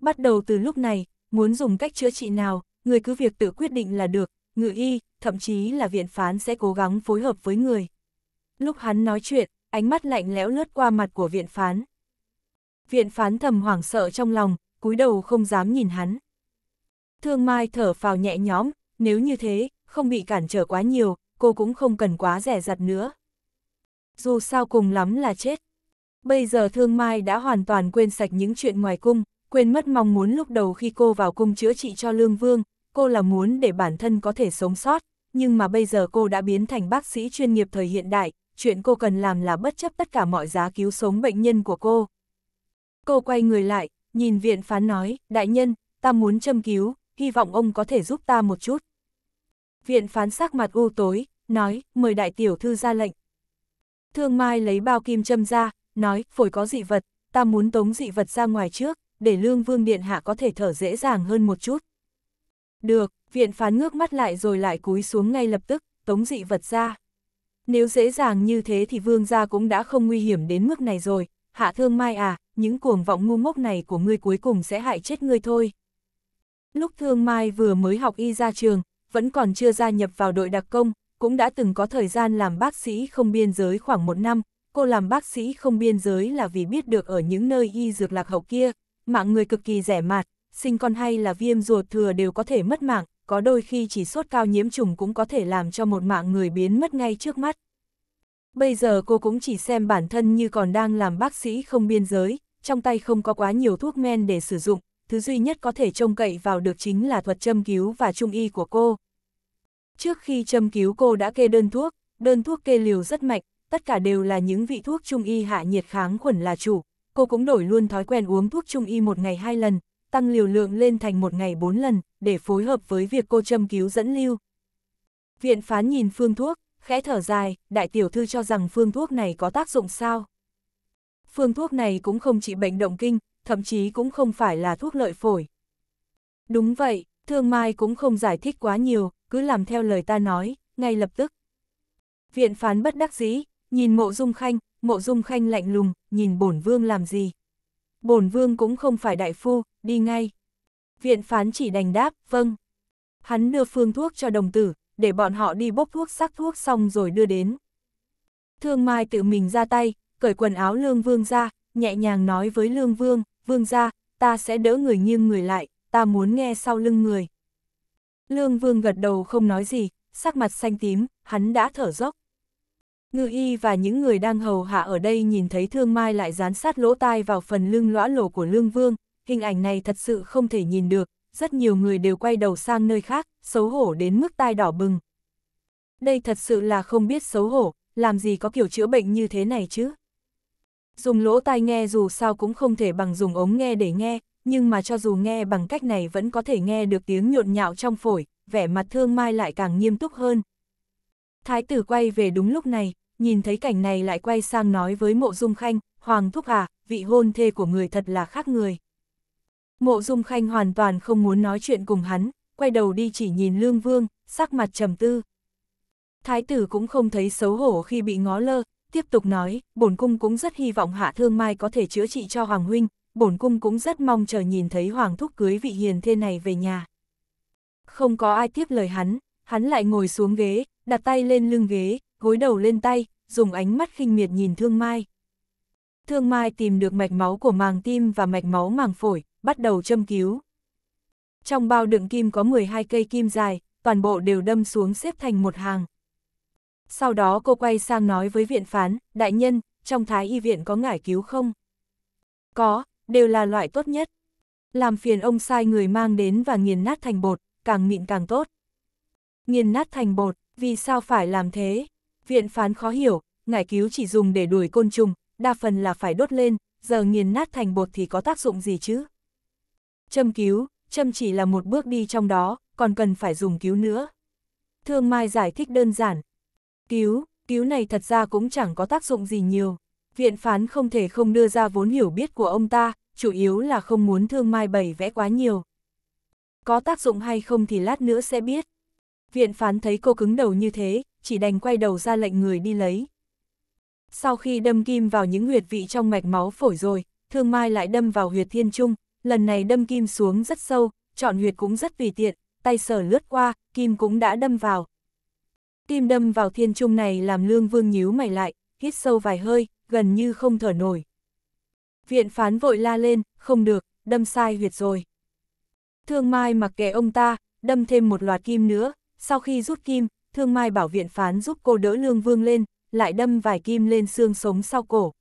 Bắt đầu từ lúc này, muốn dùng cách chữa trị nào, người cứ việc tự quyết định là được, ngự y, thậm chí là viện phán sẽ cố gắng phối hợp với người. Lúc hắn nói chuyện, ánh mắt lạnh lẽo lướt qua mặt của viện phán. Viện phán thầm hoảng sợ trong lòng, cúi đầu không dám nhìn hắn. Thương Mai thở phào nhẹ nhõm, nếu như thế, không bị cản trở quá nhiều, cô cũng không cần quá rẻ rặt nữa dù sao cùng lắm là chết. Bây giờ Thương Mai đã hoàn toàn quên sạch những chuyện ngoài cung, quên mất mong muốn lúc đầu khi cô vào cung chữa trị cho Lương Vương, cô là muốn để bản thân có thể sống sót, nhưng mà bây giờ cô đã biến thành bác sĩ chuyên nghiệp thời hiện đại, chuyện cô cần làm là bất chấp tất cả mọi giá cứu sống bệnh nhân của cô. Cô quay người lại, nhìn viện phán nói, đại nhân, ta muốn châm cứu, hy vọng ông có thể giúp ta một chút. Viện phán sắc mặt u tối, nói, mời đại tiểu thư ra lệnh, Thương Mai lấy bao kim châm ra, nói, phổi có dị vật, ta muốn tống dị vật ra ngoài trước, để Lương Vương Điện Hạ có thể thở dễ dàng hơn một chút. Được, viện phán ngước mắt lại rồi lại cúi xuống ngay lập tức, tống dị vật ra. Nếu dễ dàng như thế thì Vương gia cũng đã không nguy hiểm đến mức này rồi, Hạ Thương Mai à, những cuồng vọng ngu ngốc này của ngươi cuối cùng sẽ hại chết ngươi thôi. Lúc Thương Mai vừa mới học y ra trường, vẫn còn chưa gia nhập vào đội đặc công, cũng đã từng có thời gian làm bác sĩ không biên giới khoảng một năm, cô làm bác sĩ không biên giới là vì biết được ở những nơi y dược lạc hậu kia, mạng người cực kỳ rẻ mạt, sinh con hay là viêm ruột thừa đều có thể mất mạng, có đôi khi chỉ sốt cao nhiễm trùng cũng có thể làm cho một mạng người biến mất ngay trước mắt. Bây giờ cô cũng chỉ xem bản thân như còn đang làm bác sĩ không biên giới, trong tay không có quá nhiều thuốc men để sử dụng, thứ duy nhất có thể trông cậy vào được chính là thuật châm cứu và trung y của cô. Trước khi châm cứu cô đã kê đơn thuốc, đơn thuốc kê liều rất mạnh, tất cả đều là những vị thuốc trung y hạ nhiệt kháng khuẩn là chủ. Cô cũng đổi luôn thói quen uống thuốc trung y một ngày hai lần, tăng liều lượng lên thành một ngày bốn lần, để phối hợp với việc cô châm cứu dẫn lưu. Viện phán nhìn phương thuốc, khẽ thở dài, đại tiểu thư cho rằng phương thuốc này có tác dụng sao. Phương thuốc này cũng không chỉ bệnh động kinh, thậm chí cũng không phải là thuốc lợi phổi. Đúng vậy, thương mai cũng không giải thích quá nhiều, cứ làm theo lời ta nói, ngay lập tức. Viện phán bất đắc dĩ, nhìn mộ dung khanh, mộ dung khanh lạnh lùng, nhìn bổn vương làm gì. Bổn vương cũng không phải đại phu, đi ngay. Viện phán chỉ đành đáp, vâng. Hắn đưa phương thuốc cho đồng tử, để bọn họ đi bốc thuốc sắc thuốc xong rồi đưa đến. Thương Mai tự mình ra tay, cởi quần áo Lương Vương ra, nhẹ nhàng nói với Lương Vương, Vương ra, ta sẽ đỡ người nghiêng người lại, ta muốn nghe sau lưng người. Lương Vương gật đầu không nói gì, sắc mặt xanh tím, hắn đã thở dốc. Ngư y và những người đang hầu hạ ở đây nhìn thấy thương mai lại dán sát lỗ tai vào phần lưng lõa lổ của Lương Vương, hình ảnh này thật sự không thể nhìn được, rất nhiều người đều quay đầu sang nơi khác, xấu hổ đến mức tai đỏ bừng. Đây thật sự là không biết xấu hổ, làm gì có kiểu chữa bệnh như thế này chứ. Dùng lỗ tai nghe dù sao cũng không thể bằng dùng ống nghe để nghe, nhưng mà cho dù nghe bằng cách này vẫn có thể nghe được tiếng nhộn nhạo trong phổi, vẻ mặt thương mai lại càng nghiêm túc hơn. Thái tử quay về đúng lúc này, nhìn thấy cảnh này lại quay sang nói với mộ dung khanh, Hoàng Thúc à, vị hôn thê của người thật là khác người. Mộ dung khanh hoàn toàn không muốn nói chuyện cùng hắn, quay đầu đi chỉ nhìn lương vương, sắc mặt trầm tư. Thái tử cũng không thấy xấu hổ khi bị ngó lơ, tiếp tục nói, bổn cung cũng rất hy vọng hạ thương mai có thể chữa trị cho Hoàng Huynh, bổn cung cũng rất mong chờ nhìn thấy hoàng thúc cưới vị hiền thiên này về nhà. Không có ai tiếp lời hắn, hắn lại ngồi xuống ghế, đặt tay lên lưng ghế, gối đầu lên tay, dùng ánh mắt khinh miệt nhìn Thương Mai. Thương Mai tìm được mạch máu của màng tim và mạch máu màng phổi, bắt đầu châm cứu. Trong bao đựng kim có 12 cây kim dài, toàn bộ đều đâm xuống xếp thành một hàng. Sau đó cô quay sang nói với viện phán, đại nhân, trong thái y viện có ngải cứu không? Có, đều là loại tốt nhất. Làm phiền ông sai người mang đến và nghiền nát thành bột, càng mịn càng tốt. Nghiền nát thành bột, vì sao phải làm thế? Viện phán khó hiểu, ngải cứu chỉ dùng để đuổi côn trùng, đa phần là phải đốt lên, giờ nghiền nát thành bột thì có tác dụng gì chứ? Châm cứu, châm chỉ là một bước đi trong đó, còn cần phải dùng cứu nữa. Thương Mai giải thích đơn giản. Cứu, cứu này thật ra cũng chẳng có tác dụng gì nhiều viện phán không thể không đưa ra vốn hiểu biết của ông ta, chủ yếu là không muốn thương mai bảy vẽ quá nhiều. Có tác dụng hay không thì lát nữa sẽ biết. Viện phán thấy cô cứng đầu như thế, chỉ đành quay đầu ra lệnh người đi lấy. Sau khi đâm kim vào những huyệt vị trong mạch máu phổi rồi, thương mai lại đâm vào huyệt thiên trung, lần này đâm kim xuống rất sâu, chọn huyệt cũng rất tùy tiện, tay sở lướt qua, kim cũng đã đâm vào. Kim đâm vào thiên trung này làm lương vương nhíu mày lại, hít sâu vài hơi, gần như không thở nổi. Viện phán vội la lên, không được, đâm sai huyệt rồi. Thương Mai mặc kệ ông ta, đâm thêm một loạt kim nữa, sau khi rút kim, Thương Mai bảo viện phán giúp cô đỡ Lương Vương lên, lại đâm vài kim lên xương sống sau cổ.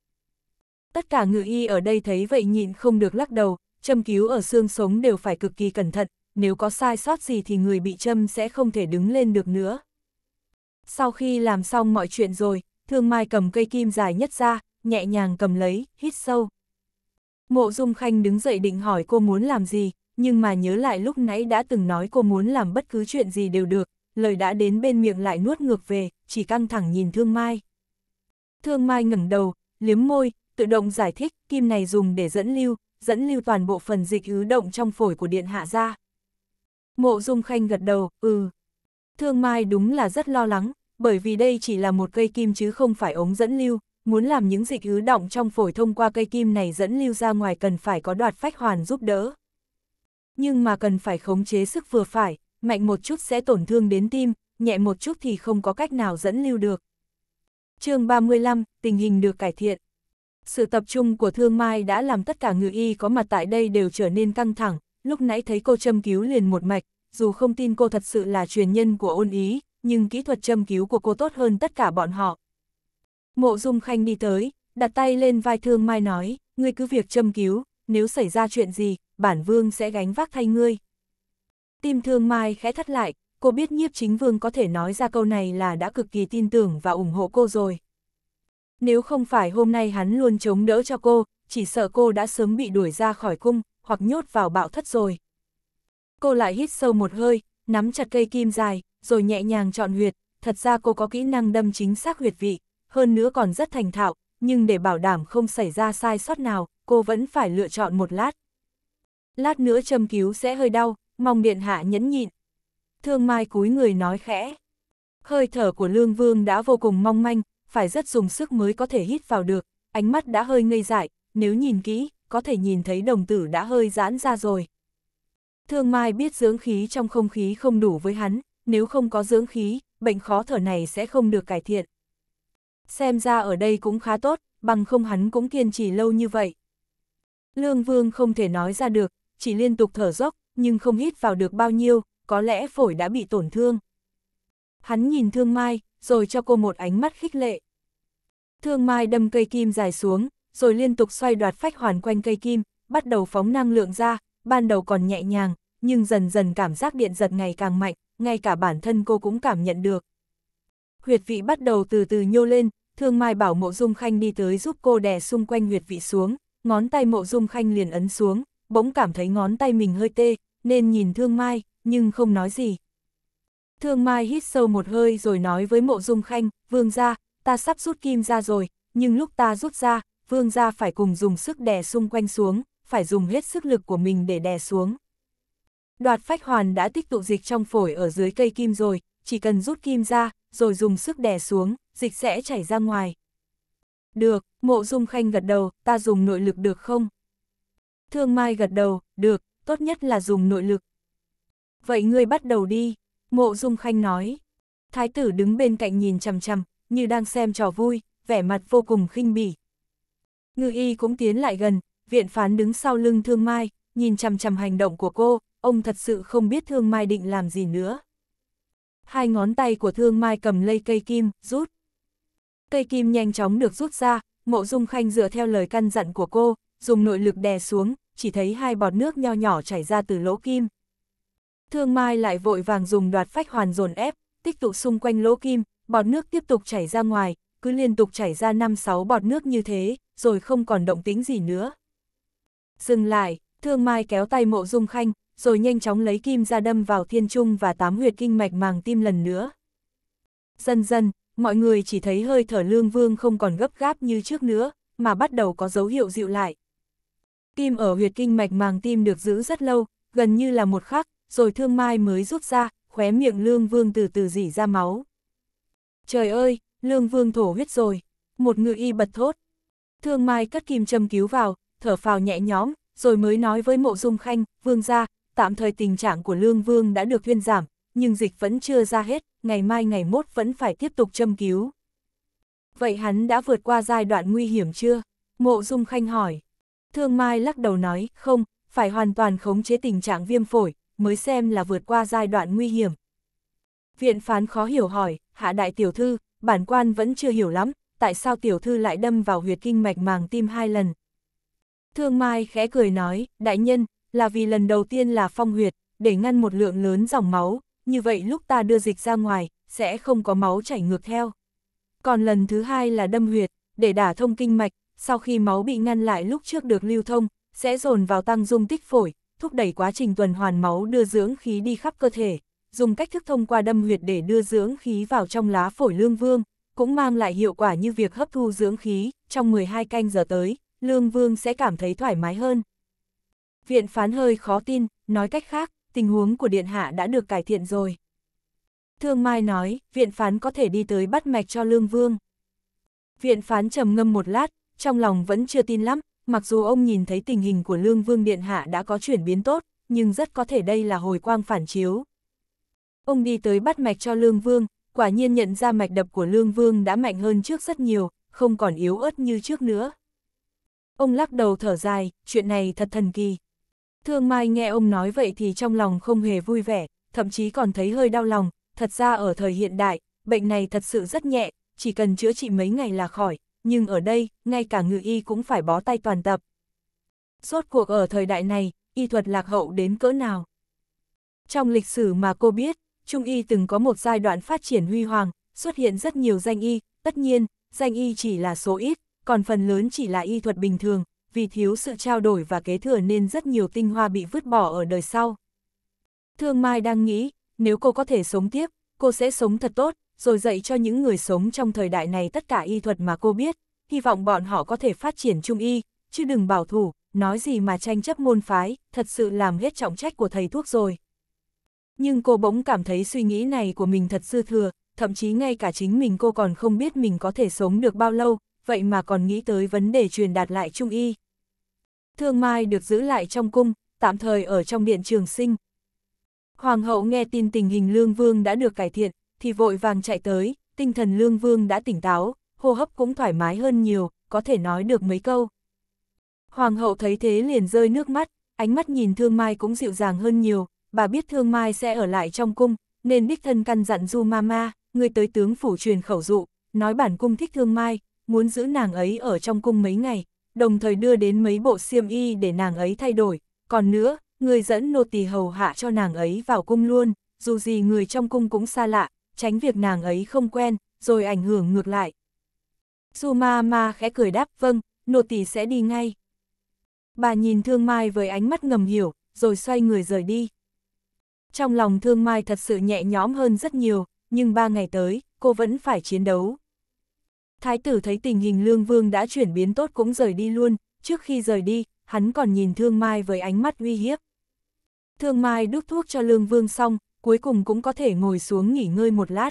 Tất cả ngự y ở đây thấy vậy nhịn không được lắc đầu, châm cứu ở xương sống đều phải cực kỳ cẩn thận, nếu có sai sót gì thì người bị châm sẽ không thể đứng lên được nữa. Sau khi làm xong mọi chuyện rồi, Thương Mai cầm cây kim dài nhất ra, nhẹ nhàng cầm lấy, hít sâu. Mộ Dung Khanh đứng dậy định hỏi cô muốn làm gì, nhưng mà nhớ lại lúc nãy đã từng nói cô muốn làm bất cứ chuyện gì đều được, lời đã đến bên miệng lại nuốt ngược về, chỉ căng thẳng nhìn Thương Mai. Thương Mai ngẩng đầu, liếm môi, tự động giải thích, kim này dùng để dẫn lưu, dẫn lưu toàn bộ phần dịch ứ động trong phổi của điện hạ ra. Mộ Dung Khanh gật đầu, ừ. Thương Mai đúng là rất lo lắng, bởi vì đây chỉ là một cây kim chứ không phải ống dẫn lưu, muốn làm những dịch ứ động trong phổi thông qua cây kim này dẫn lưu ra ngoài cần phải có đoạt phách hoàn giúp đỡ. Nhưng mà cần phải khống chế sức vừa phải, mạnh một chút sẽ tổn thương đến tim, nhẹ một chút thì không có cách nào dẫn lưu được. chương 35, tình hình được cải thiện. Sự tập trung của thương mai đã làm tất cả ngự y có mặt tại đây đều trở nên căng thẳng, lúc nãy thấy cô châm cứu liền một mạch, dù không tin cô thật sự là truyền nhân của ôn ý, nhưng kỹ thuật châm cứu của cô tốt hơn tất cả bọn họ. Mộ Dung Khanh đi tới, đặt tay lên vai Thương Mai nói, ngươi cứ việc châm cứu, nếu xảy ra chuyện gì, bản vương sẽ gánh vác thay ngươi. Tim Thương Mai khẽ thắt lại, cô biết nhiếp chính vương có thể nói ra câu này là đã cực kỳ tin tưởng và ủng hộ cô rồi. Nếu không phải hôm nay hắn luôn chống đỡ cho cô, chỉ sợ cô đã sớm bị đuổi ra khỏi cung, hoặc nhốt vào bạo thất rồi. Cô lại hít sâu một hơi, nắm chặt cây kim dài, rồi nhẹ nhàng chọn huyệt, thật ra cô có kỹ năng đâm chính xác huyệt vị, hơn nữa còn rất thành thạo, nhưng để bảo đảm không xảy ra sai sót nào, cô vẫn phải lựa chọn một lát. Lát nữa châm cứu sẽ hơi đau, mong điện hạ nhẫn nhịn. Thương Mai cúi người nói khẽ. Hơi thở của Lương Vương đã vô cùng mong manh, phải rất dùng sức mới có thể hít vào được, ánh mắt đã hơi ngây dại, nếu nhìn kỹ, có thể nhìn thấy đồng tử đã hơi giãn ra rồi. Thương Mai biết dưỡng khí trong không khí không đủ với hắn, nếu không có dưỡng khí, bệnh khó thở này sẽ không được cải thiện. Xem ra ở đây cũng khá tốt, bằng không hắn cũng kiên trì lâu như vậy. Lương Vương không thể nói ra được, chỉ liên tục thở dốc, nhưng không hít vào được bao nhiêu, có lẽ phổi đã bị tổn thương. Hắn nhìn Thương Mai, rồi cho cô một ánh mắt khích lệ. Thương Mai đâm cây kim dài xuống, rồi liên tục xoay đoạt phách hoàn quanh cây kim, bắt đầu phóng năng lượng ra, ban đầu còn nhẹ nhàng, nhưng dần dần cảm giác điện giật ngày càng mạnh, ngay cả bản thân cô cũng cảm nhận được. Huyệt vị bắt đầu từ từ nhô lên, thương mai bảo mộ dung khanh đi tới giúp cô đè xung quanh huyệt vị xuống, ngón tay mộ dung khanh liền ấn xuống, bỗng cảm thấy ngón tay mình hơi tê, nên nhìn thương mai, nhưng không nói gì. Thương mai hít sâu một hơi rồi nói với mộ dung khanh, vương ra, ta sắp rút kim ra rồi, nhưng lúc ta rút ra, vương ra phải cùng dùng sức đè xung quanh xuống, phải dùng hết sức lực của mình để đè xuống. Đoạt phách hoàn đã tích tụ dịch trong phổi ở dưới cây kim rồi, chỉ cần rút kim ra, rồi dùng sức đè xuống, dịch sẽ chảy ra ngoài. Được, mộ dung khanh gật đầu, ta dùng nội lực được không? Thương Mai gật đầu, được, tốt nhất là dùng nội lực. Vậy ngươi bắt đầu đi, mộ dung khanh nói. Thái tử đứng bên cạnh nhìn chằm chằm, như đang xem trò vui, vẻ mặt vô cùng khinh bỉ. Ngư y cũng tiến lại gần, viện phán đứng sau lưng thương mai, nhìn chằm chằm hành động của cô, ông thật sự không biết Thương Mai định làm gì nữa. Hai ngón tay của Thương Mai cầm lây cây kim, rút. Cây kim nhanh chóng được rút ra, Mộ Dung Khanh dựa theo lời căn dặn của cô, dùng nội lực đè xuống, chỉ thấy hai bọt nước nho nhỏ chảy ra từ lỗ kim. Thương Mai lại vội vàng dùng đoạt phách hoàn dồn ép, tích tụ xung quanh lỗ kim, bọt nước tiếp tục chảy ra ngoài, cứ liên tục chảy ra 5-6 bọt nước như thế, rồi không còn động tính gì nữa. Dừng lại, Thương Mai kéo tay Mộ Dung Khanh, rồi nhanh chóng lấy kim ra đâm vào thiên trung và tám huyệt kinh mạch màng tim lần nữa. Dần dần, mọi người chỉ thấy hơi thở lương vương không còn gấp gáp như trước nữa, mà bắt đầu có dấu hiệu dịu lại. Kim ở huyệt kinh mạch màng tim được giữ rất lâu, gần như là một khắc, rồi thương mai mới rút ra, khóe miệng lương vương từ từ dỉ ra máu. Trời ơi, lương vương thổ huyết rồi, một ngự y bật thốt. Thương mai cất kim châm cứu vào, thở phào nhẹ nhõm, rồi mới nói với mộ dung khanh, vương ra, tạm thời tình trạng của Lương Vương đã được thuyên giảm, nhưng dịch vẫn chưa ra hết, ngày mai ngày mốt vẫn phải tiếp tục châm cứu. Vậy hắn đã vượt qua giai đoạn nguy hiểm chưa? Mộ Dung Khanh hỏi. Thương Mai lắc đầu nói, không, phải hoàn toàn khống chế tình trạng viêm phổi, mới xem là vượt qua giai đoạn nguy hiểm. Viện phán khó hiểu hỏi, hạ đại tiểu thư, bản quan vẫn chưa hiểu lắm, tại sao tiểu thư lại đâm vào huyệt kinh mạch màng tim hai lần. Thương Mai khẽ cười nói, đại nhân, là vì lần đầu tiên là phong huyệt, để ngăn một lượng lớn dòng máu, như vậy lúc ta đưa dịch ra ngoài, sẽ không có máu chảy ngược theo. Còn lần thứ hai là đâm huyệt, để đả thông kinh mạch, sau khi máu bị ngăn lại lúc trước được lưu thông, sẽ dồn vào tăng dung tích phổi, thúc đẩy quá trình tuần hoàn máu đưa dưỡng khí đi khắp cơ thể, dùng cách thức thông qua đâm huyệt để đưa dưỡng khí vào trong lá phổi lương vương, cũng mang lại hiệu quả như việc hấp thu dưỡng khí, trong 12 canh giờ tới, lương vương sẽ cảm thấy thoải mái hơn. Viện phán hơi khó tin, nói cách khác, tình huống của Điện Hạ đã được cải thiện rồi. Thương Mai nói, viện phán có thể đi tới bắt mạch cho Lương Vương. Viện phán trầm ngâm một lát, trong lòng vẫn chưa tin lắm, mặc dù ông nhìn thấy tình hình của Lương Vương Điện Hạ đã có chuyển biến tốt, nhưng rất có thể đây là hồi quang phản chiếu. Ông đi tới bắt mạch cho Lương Vương, quả nhiên nhận ra mạch đập của Lương Vương đã mạnh hơn trước rất nhiều, không còn yếu ớt như trước nữa. Ông lắc đầu thở dài, chuyện này thật thần kỳ. Thương Mai nghe ông nói vậy thì trong lòng không hề vui vẻ, thậm chí còn thấy hơi đau lòng, thật ra ở thời hiện đại, bệnh này thật sự rất nhẹ, chỉ cần chữa trị mấy ngày là khỏi, nhưng ở đây, ngay cả ngự y cũng phải bó tay toàn tập. Suốt cuộc ở thời đại này, y thuật lạc hậu đến cỡ nào? Trong lịch sử mà cô biết, Trung y từng có một giai đoạn phát triển huy hoàng, xuất hiện rất nhiều danh y, tất nhiên, danh y chỉ là số ít, còn phần lớn chỉ là y thuật bình thường, vì thiếu sự trao đổi và kế thừa nên rất nhiều tinh hoa bị vứt bỏ ở đời sau. Thương Mai đang nghĩ, nếu cô có thể sống tiếp, cô sẽ sống thật tốt, rồi dạy cho những người sống trong thời đại này tất cả y thuật mà cô biết, hy vọng bọn họ có thể phát triển trung y, chứ đừng bảo thủ, nói gì mà tranh chấp môn phái, thật sự làm hết trọng trách của thầy thuốc rồi. Nhưng cô bỗng cảm thấy suy nghĩ này của mình thật dư thừa, thậm chí ngay cả chính mình cô còn không biết mình có thể sống được bao lâu, vậy mà còn nghĩ tới vấn đề truyền đạt lại Trung Y. Thương Mai được giữ lại trong cung, tạm thời ở trong điện trường sinh. Hoàng hậu nghe tin tình hình Lương Vương đã được cải thiện, thì vội vàng chạy tới, tinh thần Lương Vương đã tỉnh táo, hô hấp cũng thoải mái hơn nhiều, có thể nói được mấy câu. Hoàng hậu thấy thế liền rơi nước mắt, ánh mắt nhìn Thương Mai cũng dịu dàng hơn nhiều, bà biết Thương Mai sẽ ở lại trong cung, nên đích thân căn dặn Du Mama, người tới tướng phủ truyền khẩu dụ, nói bản cung thích Thương Mai, muốn giữ nàng ấy ở trong cung mấy ngày, đồng thời đưa đến mấy bộ xiêm y để nàng ấy thay đổi, còn nữa, người dẫn nô tỳ hầu hạ cho nàng ấy vào cung luôn, dù gì người trong cung cũng xa lạ, tránh việc nàng ấy không quen, rồi ảnh hưởng ngược lại. Su ma ma khẽ cười đáp vâng, nô tỳ sẽ đi ngay. Bà nhìn thương mai với ánh mắt ngầm hiểu, rồi xoay người rời đi. Trong lòng thương mai thật sự nhẹ nhõm hơn rất nhiều, nhưng ba ngày tới, cô vẫn phải chiến đấu. Thái tử thấy tình hình Lương Vương đã chuyển biến tốt cũng rời đi luôn, trước khi rời đi, hắn còn nhìn Thương Mai với ánh mắt uy hiếp. Thương Mai đút thuốc cho Lương Vương xong, cuối cùng cũng có thể ngồi xuống nghỉ ngơi một lát.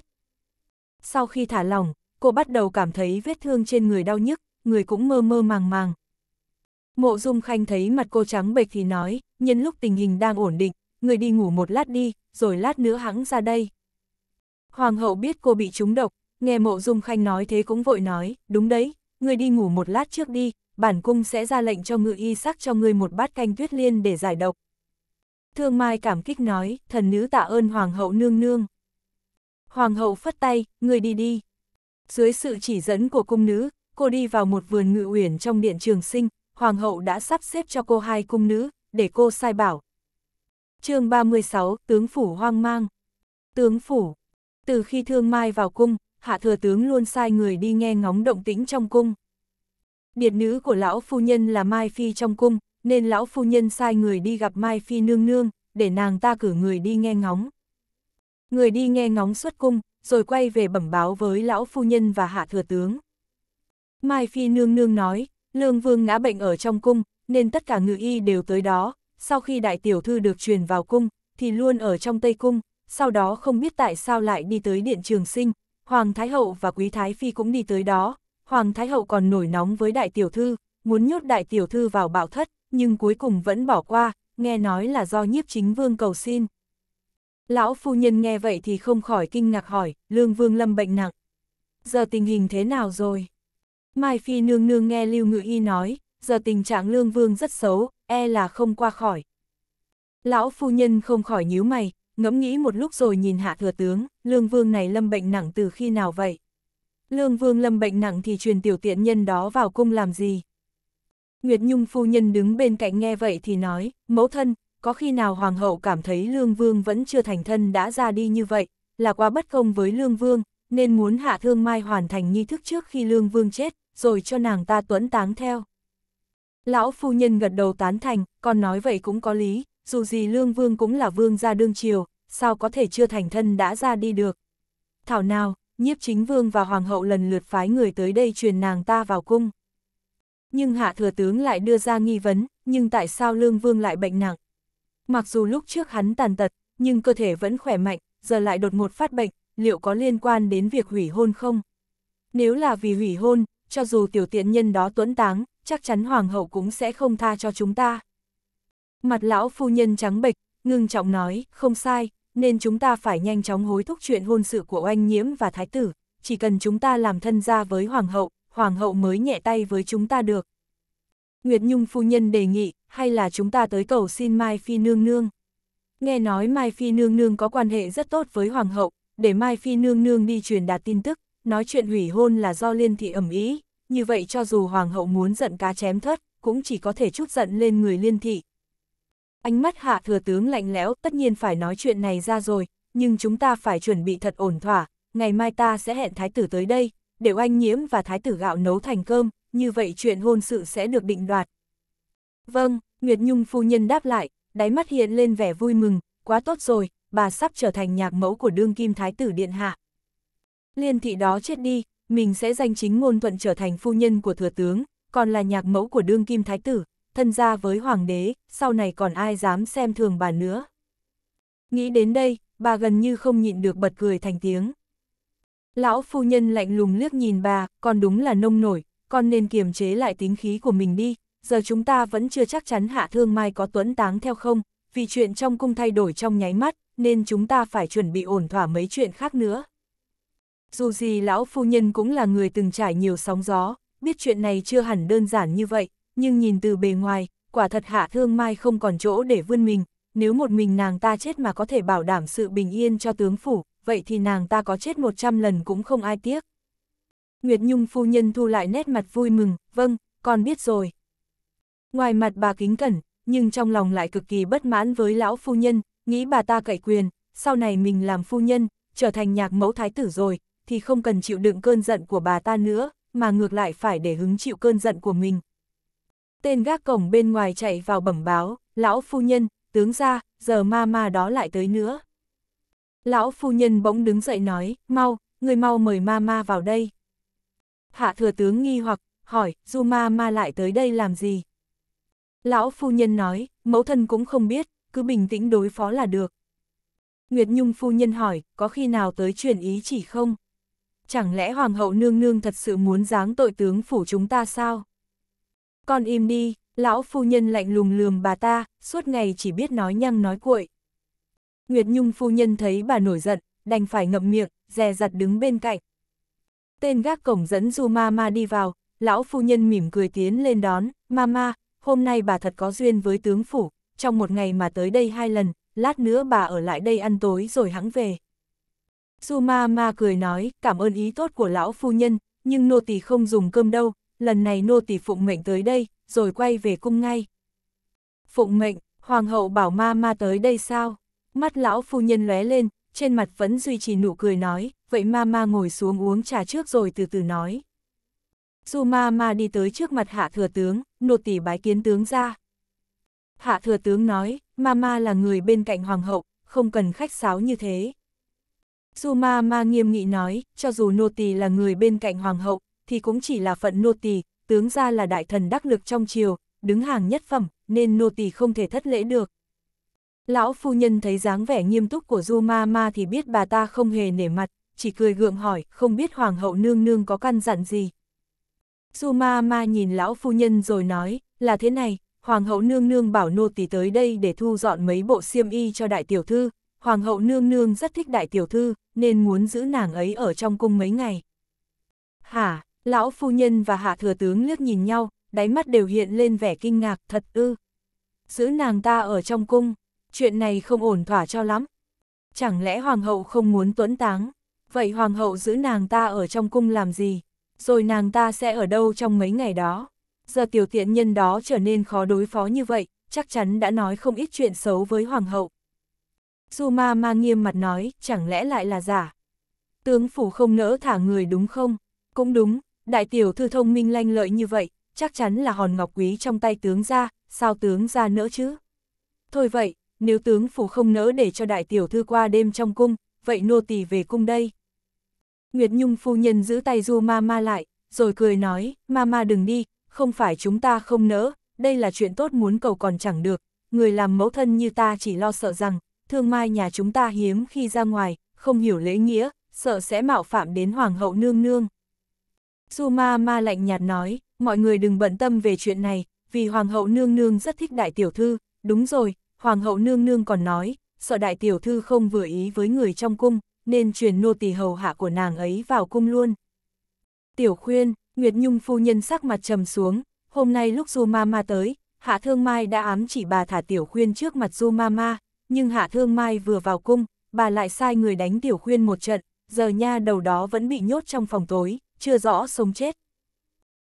Sau khi thả lỏng, cô bắt đầu cảm thấy vết thương trên người đau nhức, người cũng mơ mơ màng màng. Mộ Dung Khanh thấy mặt cô trắng bệch thì nói, nhân lúc tình hình đang ổn định, người đi ngủ một lát đi, rồi lát nữa hãng ra đây. Hoàng hậu biết cô bị trúng độc, Nghe mộ dung khanh nói thế cũng vội nói, đúng đấy, người đi ngủ một lát trước đi, bản cung sẽ ra lệnh cho ngự y sắc cho ngươi một bát canh tuyết liên để giải độc. Thương Mai cảm kích nói, thần nữ tạ ơn hoàng hậu nương nương. Hoàng hậu phất tay, người đi đi. Dưới sự chỉ dẫn của cung nữ, cô đi vào một vườn ngự uyển trong điện trường sinh, hoàng hậu đã sắp xếp cho cô hai cung nữ, để cô sai bảo. chương 36, tướng phủ hoang mang. Tướng phủ. Từ khi Thương Mai vào cung, hạ thừa tướng luôn sai người đi nghe ngóng động tĩnh trong cung. Điệt nữ của lão phu nhân là Mai Phi trong cung, nên lão phu nhân sai người đi gặp Mai Phi nương nương, để nàng ta cử người đi nghe ngóng. Người đi nghe ngóng xuất cung, rồi quay về bẩm báo với lão phu nhân và hạ thừa tướng. Mai Phi nương nương nói, lương vương ngã bệnh ở trong cung, nên tất cả ngự y đều tới đó, sau khi đại tiểu thư được truyền vào cung, thì luôn ở trong tây cung, sau đó không biết tại sao lại đi tới điện trường sinh, Hoàng Thái Hậu và Quý Thái Phi cũng đi tới đó, Hoàng Thái Hậu còn nổi nóng với đại tiểu thư, muốn nhốt đại tiểu thư vào bạo thất, nhưng cuối cùng vẫn bỏ qua, nghe nói là do nhiếp chính vương cầu xin. Lão phu nhân nghe vậy thì không khỏi kinh ngạc hỏi, lương vương lâm bệnh nặng. Giờ tình hình thế nào rồi? Mai Phi nương nương nghe Lưu Ngự Y nói, giờ tình trạng lương vương rất xấu, e là không qua khỏi. Lão phu nhân không khỏi nhíu mày, ngẫm nghĩ một lúc rồi nhìn hạ thừa tướng, lương vương này lâm bệnh nặng từ khi nào vậy? Lương vương lâm bệnh nặng thì truyền tiểu tiện nhân đó vào cung làm gì? Nguyệt Nhung phu nhân đứng bên cạnh nghe vậy thì nói, mẫu thân, có khi nào hoàng hậu cảm thấy lương vương vẫn chưa thành thân đã ra đi như vậy, là quá bất công với lương vương, nên muốn hạ thương mai hoàn thành nghi thức trước khi lương vương chết, rồi cho nàng ta tuấn táng theo. Lão phu nhân gật đầu tán thành, còn nói vậy cũng có lý, dù gì lương vương cũng là vương gia đương triều, sao có thể chưa thành thân đã ra đi được. Thảo nào, nhiếp chính vương và hoàng hậu lần lượt phái người tới đây truyền nàng ta vào cung. Nhưng hạ thừa tướng lại đưa ra nghi vấn, nhưng tại sao lương vương lại bệnh nặng? Mặc dù lúc trước hắn tàn tật, nhưng cơ thể vẫn khỏe mạnh, giờ lại đột ngột phát bệnh, liệu có liên quan đến việc hủy hôn không? Nếu là vì hủy hôn, cho dù tiểu tiện nhân đó tuấn táng, chắc chắn hoàng hậu cũng sẽ không tha cho chúng ta. Mặt lão phu nhân trắng bệch, ngưng trọng nói, không sai, nên chúng ta phải nhanh chóng hối thúc chuyện hôn sự của oanh nhiễm và thái tử, chỉ cần chúng ta làm thân gia với hoàng hậu, hoàng hậu mới nhẹ tay với chúng ta được. Nguyệt Nhung phu nhân đề nghị, hay là chúng ta tới cầu xin Mai Phi Nương Nương. Nghe nói Mai Phi Nương Nương có quan hệ rất tốt với Hoàng hậu, để Mai Phi Nương Nương đi truyền đạt tin tức, nói chuyện hủy hôn là do liên thị ẩm ý, như vậy cho dù Hoàng hậu muốn giận cá chém thất, cũng chỉ có thể chút giận lên người liên thị, Ánh mắt hạ thừa tướng lạnh lẽo tất nhiên phải nói chuyện này ra rồi, nhưng chúng ta phải chuẩn bị thật ổn thỏa, ngày mai ta sẽ hẹn thái tử tới đây, để anh nhiễm và thái tử gạo nấu thành cơm, như vậy chuyện hôn sự sẽ được định đoạt. Vâng, Nguyệt Nhung phu nhân đáp lại, đáy mắt hiện lên vẻ vui mừng, quá tốt rồi, bà sắp trở thành nhạc mẫu của đương kim thái tử điện hạ. Liên thị đó chết đi, mình sẽ danh chính ngôn thuận trở thành phu nhân của thừa tướng, còn là nhạc mẫu của đương kim thái tử, thân gia với hoàng đế, sau này còn ai dám xem thường bà nữa. Nghĩ đến đây, bà gần như không nhịn được bật cười thành tiếng. Lão phu nhân lạnh lùng liếc nhìn bà, con đúng là nông nổi, con nên kiềm chế lại tính khí của mình đi, giờ chúng ta vẫn chưa chắc chắn hạ thương mai có tuấn táng theo không, vì chuyện trong cung thay đổi trong nháy mắt, nên chúng ta phải chuẩn bị ổn thỏa mấy chuyện khác nữa. Dù gì lão phu nhân cũng là người từng trải nhiều sóng gió, biết chuyện này chưa hẳn đơn giản như vậy, nhưng nhìn từ bề ngoài, quả thật hạ thương mai không còn chỗ để vươn mình, nếu một mình nàng ta chết mà có thể bảo đảm sự bình yên cho tướng phủ, vậy thì nàng ta có chết 100 lần cũng không ai tiếc. Nguyệt Nhung phu nhân thu lại nét mặt vui mừng, vâng, con biết rồi. Ngoài mặt bà kính cẩn, nhưng trong lòng lại cực kỳ bất mãn với lão phu nhân, nghĩ bà ta cậy quyền, sau này mình làm phu nhân, trở thành nhạc mẫu thái tử rồi, thì không cần chịu đựng cơn giận của bà ta nữa, mà ngược lại phải để hứng chịu cơn giận của mình tên gác cổng bên ngoài chạy vào bẩm báo, lão phu nhân, tướng ra, giờ ma ma đó lại tới nữa. Lão phu nhân bỗng đứng dậy nói, mau, người mau mời ma ma vào đây. Hạ thừa tướng nghi hoặc, hỏi, du ma ma lại tới đây làm gì? Lão phu nhân nói, mẫu thân cũng không biết, cứ bình tĩnh đối phó là được. Nguyệt Nhung phu nhân hỏi, có khi nào tới truyền ý chỉ không? Chẳng lẽ hoàng hậu nương nương thật sự muốn giáng tội tướng phủ chúng ta sao? Con im đi, lão phu nhân lạnh lùng lườm bà ta, suốt ngày chỉ biết nói nhăng nói cuội. Nguyệt Nhung phu nhân thấy bà nổi giận, đành phải ngậm miệng, dè dặt đứng bên cạnh. Tên gác cổng dẫn Du ma đi vào, lão phu nhân mỉm cười tiến lên đón, Mama, hôm nay bà thật có duyên với tướng phủ, trong một ngày mà tới đây hai lần, lát nữa bà ở lại đây ăn tối rồi hãng về. Du ma cười nói, cảm ơn ý tốt của lão phu nhân, nhưng nô tỳ không dùng cơm đâu, lần này nô tỳ phụng mệnh tới đây, rồi quay về cung ngay. Phụng mệnh, hoàng hậu bảo ma ma tới đây sao? Mắt lão phu nhân lóe lên, trên mặt vẫn duy trì nụ cười nói, vậy ma ma ngồi xuống uống trà trước rồi từ từ nói. Du ma ma đi tới trước mặt hạ thừa tướng, nô tỳ bái kiến tướng ra. Hạ thừa tướng nói, ma ma là người bên cạnh hoàng hậu, không cần khách sáo như thế. Du ma ma nghiêm nghị nói, cho dù nô tỳ là người bên cạnh hoàng hậu, thì cũng chỉ là phận nô tỳ, tướng ra là đại thần đắc lực trong triều, đứng hàng nhất phẩm, nên nô tỳ không thể thất lễ được. Lão phu nhân thấy dáng vẻ nghiêm túc của Du Ma Ma thì biết bà ta không hề nể mặt, chỉ cười gượng hỏi, không biết hoàng hậu nương nương có căn dặn gì. Du Ma Ma nhìn lão phu nhân rồi nói, là thế này, hoàng hậu nương nương bảo nô tỳ tới đây để thu dọn mấy bộ xiêm y cho đại tiểu thư, hoàng hậu nương nương rất thích đại tiểu thư, nên muốn giữ nàng ấy ở trong cung mấy ngày. Hả, Lão phu nhân và hạ thừa tướng liếc nhìn nhau, đáy mắt đều hiện lên vẻ kinh ngạc thật ư. Giữ nàng ta ở trong cung, chuyện này không ổn thỏa cho lắm. Chẳng lẽ hoàng hậu không muốn tuấn táng, vậy hoàng hậu giữ nàng ta ở trong cung làm gì, rồi nàng ta sẽ ở đâu trong mấy ngày đó. Giờ tiểu tiện nhân đó trở nên khó đối phó như vậy, chắc chắn đã nói không ít chuyện xấu với hoàng hậu. Dù ma mang nghiêm mặt nói, chẳng lẽ lại là giả. Tướng phủ không nỡ thả người đúng không? Cũng đúng, đại tiểu thư thông minh lanh lợi như vậy, chắc chắn là hòn ngọc quý trong tay tướng ra, sao tướng ra nỡ chứ? Thôi vậy, nếu tướng phủ không nỡ để cho đại tiểu thư qua đêm trong cung, vậy nô tỳ về cung đây. Nguyệt Nhung phu nhân giữ tay Du Ma Ma lại, rồi cười nói, Ma Ma đừng đi, không phải chúng ta không nỡ, đây là chuyện tốt muốn cầu còn chẳng được, người làm mẫu thân như ta chỉ lo sợ rằng, thương mai nhà chúng ta hiếm khi ra ngoài, không hiểu lễ nghĩa, sợ sẽ mạo phạm đến hoàng hậu nương nương. Su ma ma lạnh nhạt nói, mọi người đừng bận tâm về chuyện này, vì Hoàng hậu nương nương rất thích đại tiểu thư, đúng rồi, Hoàng hậu nương nương còn nói, sợ đại tiểu thư không vừa ý với người trong cung, nên truyền nô tỳ hầu hạ của nàng ấy vào cung luôn. Tiểu khuyên, Nguyệt Nhung phu nhân sắc mặt trầm xuống, hôm nay lúc Su Ma Ma tới, Hạ Thương Mai đã ám chỉ bà thả Tiểu khuyên trước mặt Su Ma Ma, nhưng Hạ Thương Mai vừa vào cung, bà lại sai người đánh Tiểu khuyên một trận, giờ nha đầu đó vẫn bị nhốt trong phòng tối, chưa rõ sống chết.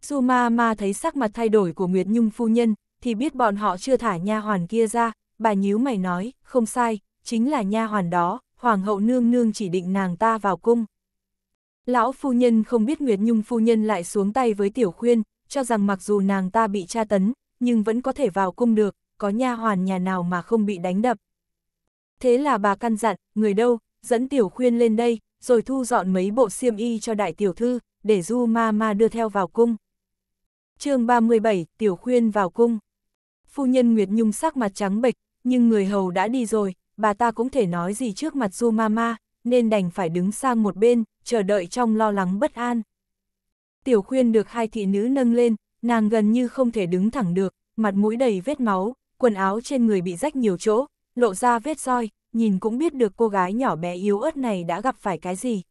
Su ma ma thấy sắc mặt thay đổi của Nguyệt Nhung phu nhân, thì biết bọn họ chưa thả nha hoàn kia ra, bà nhíu mày nói, không sai, chính là nha hoàn đó, hoàng hậu nương nương chỉ định nàng ta vào cung. Lão phu nhân không biết Nguyệt Nhung phu nhân lại xuống tay với tiểu khuyên, cho rằng mặc dù nàng ta bị tra tấn, nhưng vẫn có thể vào cung được, có nha hoàn nhà nào mà không bị đánh đập. Thế là bà căn dặn, người đâu, dẫn tiểu khuyên lên đây, rồi thu dọn mấy bộ xiêm y cho đại tiểu thư, để Du Ma Ma đưa theo vào cung. chương 37, Tiểu Khuyên vào cung. Phu nhân Nguyệt Nhung sắc mặt trắng bệch, nhưng người hầu đã đi rồi, bà ta cũng thể nói gì trước mặt Du Ma Ma, nên đành phải đứng sang một bên, chờ đợi trong lo lắng bất an. Tiểu Khuyên được hai thị nữ nâng lên, nàng gần như không thể đứng thẳng được, mặt mũi đầy vết máu, quần áo trên người bị rách nhiều chỗ, lộ ra vết roi, nhìn cũng biết được cô gái nhỏ bé yếu ớt này đã gặp phải cái gì.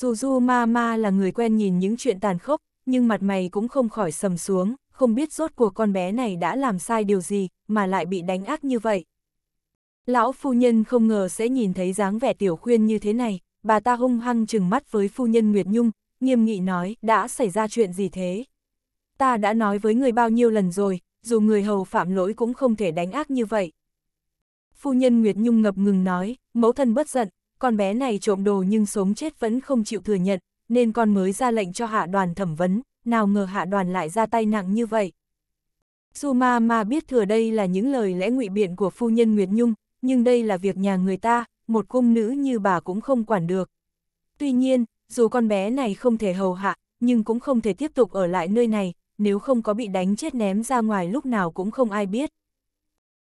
Dù Du Ma Ma là người quen nhìn những chuyện tàn khốc, nhưng mặt mày cũng không khỏi sầm xuống, không biết rốt cuộc con bé này đã làm sai điều gì, mà lại bị đánh ác như vậy. Lão phu nhân không ngờ sẽ nhìn thấy dáng vẻ tiểu khuyên như thế này, bà ta hung hăng trừng mắt với phu nhân Nguyệt Nhung, nghiêm nghị nói, đã xảy ra chuyện gì thế? Ta đã nói với người bao nhiêu lần rồi, dù người hầu phạm lỗi cũng không thể đánh ác như vậy. Phu nhân Nguyệt Nhung ngập ngừng nói, mẫu thân bất giận, con bé này trộm đồ nhưng sống chết vẫn không chịu thừa nhận, nên con mới ra lệnh cho hạ đoàn thẩm vấn, nào ngờ hạ đoàn lại ra tay nặng như vậy. Su ma ma biết thừa đây là những lời lẽ ngụy biện của phu nhân Nguyệt Nhung, nhưng đây là việc nhà người ta, một cung nữ như bà cũng không quản được. Tuy nhiên, dù con bé này không thể hầu hạ, nhưng cũng không thể tiếp tục ở lại nơi này, nếu không có bị đánh chết ném ra ngoài lúc nào cũng không ai biết.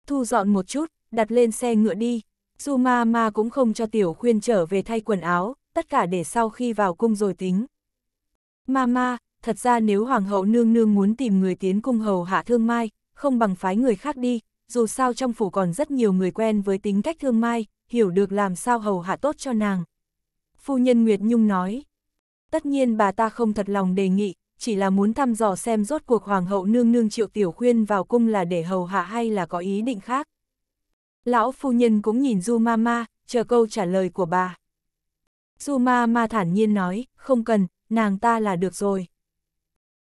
Thu dọn một chút, đặt lên xe ngựa đi, Su ma ma cũng không cho tiểu khuyên trở về thay quần áo, tất cả để sau khi vào cung rồi tính. Ma ma, thật ra nếu hoàng hậu nương nương muốn tìm người tiến cung hầu hạ thương mai, không bằng phái người khác đi, dù sao trong phủ còn rất nhiều người quen với tính cách thương mai, hiểu được làm sao hầu hạ tốt cho nàng. Phu nhân Nguyệt Nhung nói, tất nhiên bà ta không thật lòng đề nghị, chỉ là muốn thăm dò xem rốt cuộc hoàng hậu nương nương triệu tiểu khuyên vào cung là để hầu hạ hay là có ý định khác. Lão phu nhân cũng nhìn Du Mama, chờ câu trả lời của bà. Du Mama thản nhiên nói, không cần, nàng ta là được rồi.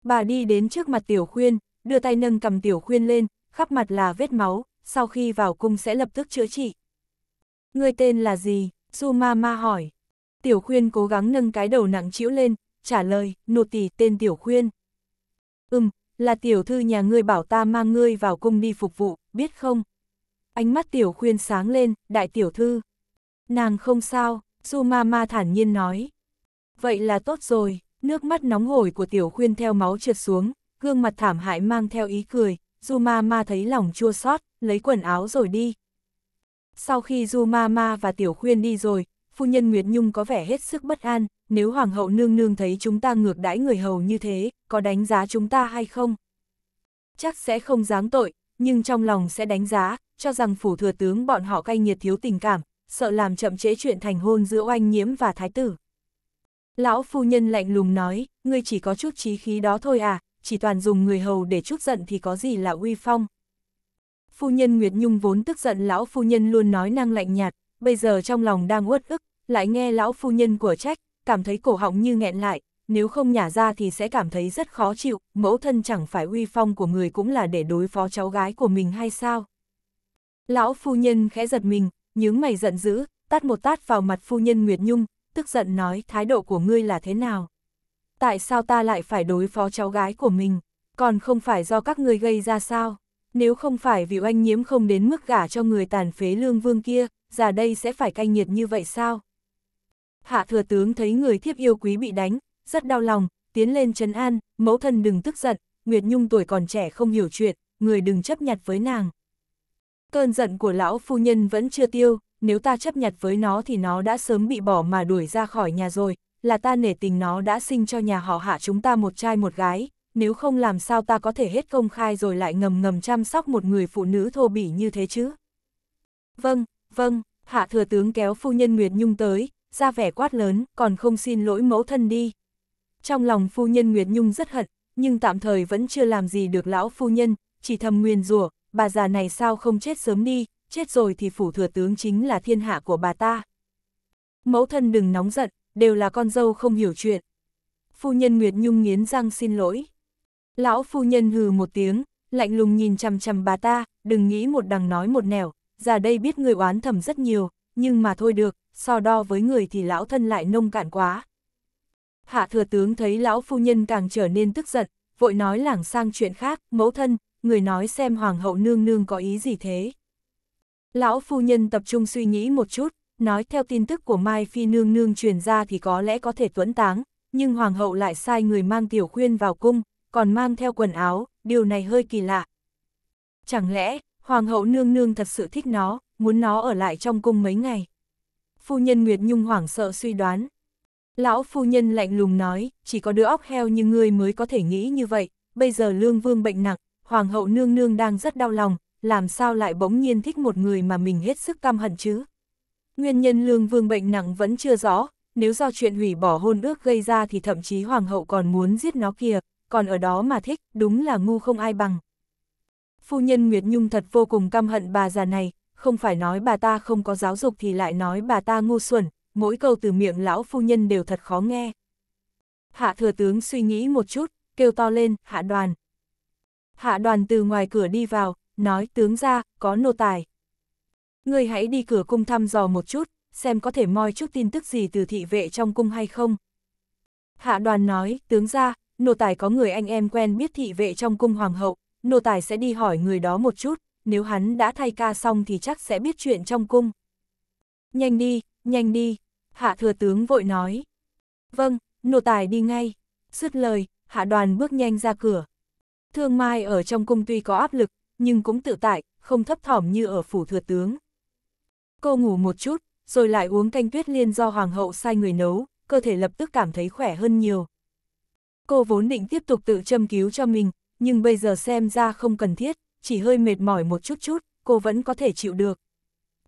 Bà đi đến trước mặt Tiểu Khuyên, đưa tay nâng cầm Tiểu Khuyên lên, khắp mặt là vết máu, sau khi vào cung sẽ lập tức chữa trị. Người tên là gì? Du Mama hỏi. Tiểu Khuyên cố gắng nâng cái đầu nặng chịu lên, trả lời, nô tỳ tên Tiểu Khuyên. Ừm, là tiểu thư nhà ngươi bảo ta mang ngươi vào cung đi phục vụ, biết không? ánh mắt tiểu khuyên sáng lên, đại tiểu thư. Nàng không sao, Su Mama thản nhiên nói. Vậy là tốt rồi, nước mắt nóng hổi của tiểu khuyên theo máu trượt xuống, gương mặt thảm hại mang theo ý cười, Du Mama thấy lòng chua xót, lấy quần áo rồi đi. Sau khi Du Mama và tiểu khuyên đi rồi, phu nhân Nguyệt Nhung có vẻ hết sức bất an, nếu hoàng hậu nương nương thấy chúng ta ngược đãi người hầu như thế, có đánh giá chúng ta hay không? Chắc sẽ không giáng tội, nhưng trong lòng sẽ đánh giá, cho rằng phủ thừa tướng bọn họ cay nghiệt thiếu tình cảm, sợ làm chậm trễ chuyện thành hôn giữa oanh nhiễm và thái tử. Lão phu nhân lạnh lùng nói, ngươi chỉ có chút trí khí đó thôi à, chỉ toàn dùng người hầu để chút giận thì có gì là uy phong. Phu nhân Nguyệt Nhung vốn tức giận lão phu nhân luôn nói năng lạnh nhạt, bây giờ trong lòng đang uất ức, lại nghe lão phu nhân của trách, cảm thấy cổ họng như nghẹn lại, nếu không nhả ra thì sẽ cảm thấy rất khó chịu, mẫu thân chẳng phải uy phong của người cũng là để đối phó cháu gái của mình hay sao. Lão phu nhân khẽ giật mình, nhướng mày giận dữ, tát một tát vào mặt phu nhân Nguyệt Nhung, tức giận nói thái độ của ngươi là thế nào. Tại sao ta lại phải đối phó cháu gái của mình, còn không phải do các ngươi gây ra sao? Nếu không phải vì oanh nhiễm không đến mức gả cho người tàn phế lương vương kia, già đây sẽ phải canh nhiệt như vậy sao? Hạ thừa tướng thấy người thiếp yêu quý bị đánh, rất đau lòng, tiến lên trấn an, mẫu thân đừng tức giận, Nguyệt Nhung tuổi còn trẻ không hiểu chuyện, người đừng chấp nhặt với nàng. Cơn giận của lão phu nhân vẫn chưa tiêu, nếu ta chấp nhặt với nó thì nó đã sớm bị bỏ mà đuổi ra khỏi nhà rồi, là ta nể tình nó đã sinh cho nhà họ hạ chúng ta một trai một gái, nếu không làm sao ta có thể hết công khai rồi lại ngầm ngầm chăm sóc một người phụ nữ thô bỉ như thế chứ. Vâng, vâng, hạ thừa tướng kéo phu nhân Nguyệt Nhung tới, ra vẻ quát lớn, còn không xin lỗi mẫu thân đi. Trong lòng phu nhân Nguyệt Nhung rất hận, nhưng tạm thời vẫn chưa làm gì được lão phu nhân, chỉ thầm nguyên rủa bà già này sao không chết sớm đi, chết rồi thì phủ thừa tướng chính là thiên hạ của bà ta. Mẫu thân đừng nóng giận, đều là con dâu không hiểu chuyện. Phu nhân Nguyệt Nhung nghiến răng xin lỗi. Lão phu nhân hừ một tiếng, lạnh lùng nhìn chằm chằm bà ta, đừng nghĩ một đằng nói một nẻo, già đây biết người oán thầm rất nhiều, nhưng mà thôi được, so đo với người thì lão thân lại nông cạn quá. Hạ thừa tướng thấy lão phu nhân càng trở nên tức giận, vội nói lảng sang chuyện khác, mẫu thân, người nói xem hoàng hậu nương nương có ý gì thế. Lão phu nhân tập trung suy nghĩ một chút, nói theo tin tức của Mai Phi nương nương truyền ra thì có lẽ có thể tuấn táng, nhưng hoàng hậu lại sai người mang tiểu khuyên vào cung, còn mang theo quần áo, điều này hơi kỳ lạ. Chẳng lẽ, hoàng hậu nương nương thật sự thích nó, muốn nó ở lại trong cung mấy ngày. Phu nhân Nguyệt Nhung hoảng sợ suy đoán. Lão phu nhân lạnh lùng nói, chỉ có đứa óc heo như ngươi mới có thể nghĩ như vậy, bây giờ lương vương bệnh nặng, Hoàng hậu nương nương đang rất đau lòng, làm sao lại bỗng nhiên thích một người mà mình hết sức căm hận chứ? Nguyên nhân lương vương bệnh nặng vẫn chưa rõ, nếu do chuyện hủy bỏ hôn ước gây ra thì thậm chí hoàng hậu còn muốn giết nó kìa, còn ở đó mà thích, đúng là ngu không ai bằng. Phu nhân Nguyệt Nhung thật vô cùng căm hận bà già này, không phải nói bà ta không có giáo dục thì lại nói bà ta ngu xuẩn, mỗi câu từ miệng lão phu nhân đều thật khó nghe. Hạ thừa tướng suy nghĩ một chút, kêu to lên, hạ đoàn, hạ đoàn từ ngoài cửa đi vào, nói tướng ra, có nô tài. Người hãy đi cửa cung thăm dò một chút, xem có thể moi chút tin tức gì từ thị vệ trong cung hay không. Hạ đoàn nói, tướng ra, nô tài có người anh em quen biết thị vệ trong cung hoàng hậu, nô tài sẽ đi hỏi người đó một chút, nếu hắn đã thay ca xong thì chắc sẽ biết chuyện trong cung. Nhanh đi, nhanh đi, hạ thừa tướng vội nói. Vâng, nô tài đi ngay. Dứt lời, hạ đoàn bước nhanh ra cửa. Thương Mai ở trong cung tuy có áp lực, nhưng cũng tự tại, không thấp thỏm như ở phủ thừa tướng. Cô ngủ một chút, rồi lại uống canh tuyết liên do hoàng hậu sai người nấu, cơ thể lập tức cảm thấy khỏe hơn nhiều. Cô vốn định tiếp tục tự châm cứu cho mình, nhưng bây giờ xem ra không cần thiết, chỉ hơi mệt mỏi một chút chút, cô vẫn có thể chịu được.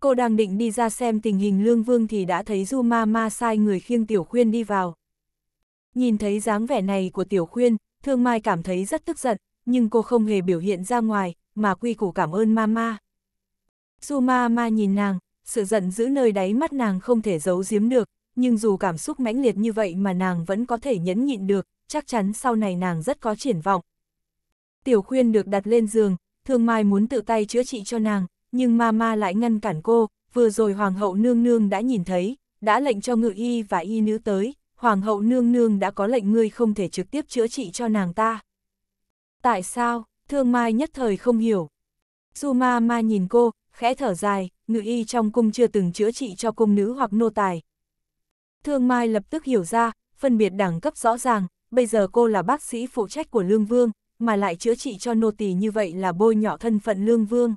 Cô đang định đi ra xem tình hình lương vương thì đã thấy Du Ma Ma sai người khiêng Tiểu Khuyên đi vào. Nhìn thấy dáng vẻ này của Tiểu Khuyên, Thương Mai cảm thấy rất tức giận, nhưng cô không hề biểu hiện ra ngoài, mà quy củ cảm ơn mama. Su mama nhìn nàng, sự giận giữ nơi đáy mắt nàng không thể giấu giếm được, nhưng dù cảm xúc mãnh liệt như vậy mà nàng vẫn có thể nhẫn nhịn được, chắc chắn sau này nàng rất có triển vọng. Tiểu khuyên được đặt lên giường, thương mai muốn tự tay chữa trị cho nàng, nhưng mama lại ngăn cản cô, vừa rồi hoàng hậu nương nương đã nhìn thấy, đã lệnh cho ngự y và y nữ tới, hoàng hậu nương nương đã có lệnh ngươi không thể trực tiếp chữa trị cho nàng ta. Tại sao? Thương Mai nhất thời không hiểu. Du ma ma nhìn cô, khẽ thở dài, ngự y trong cung chưa từng chữa trị cho cung nữ hoặc nô tài. Thương Mai lập tức hiểu ra, phân biệt đẳng cấp rõ ràng, bây giờ cô là bác sĩ phụ trách của Lương Vương, mà lại chữa trị cho nô tỳ như vậy là bôi nhỏ thân phận Lương Vương.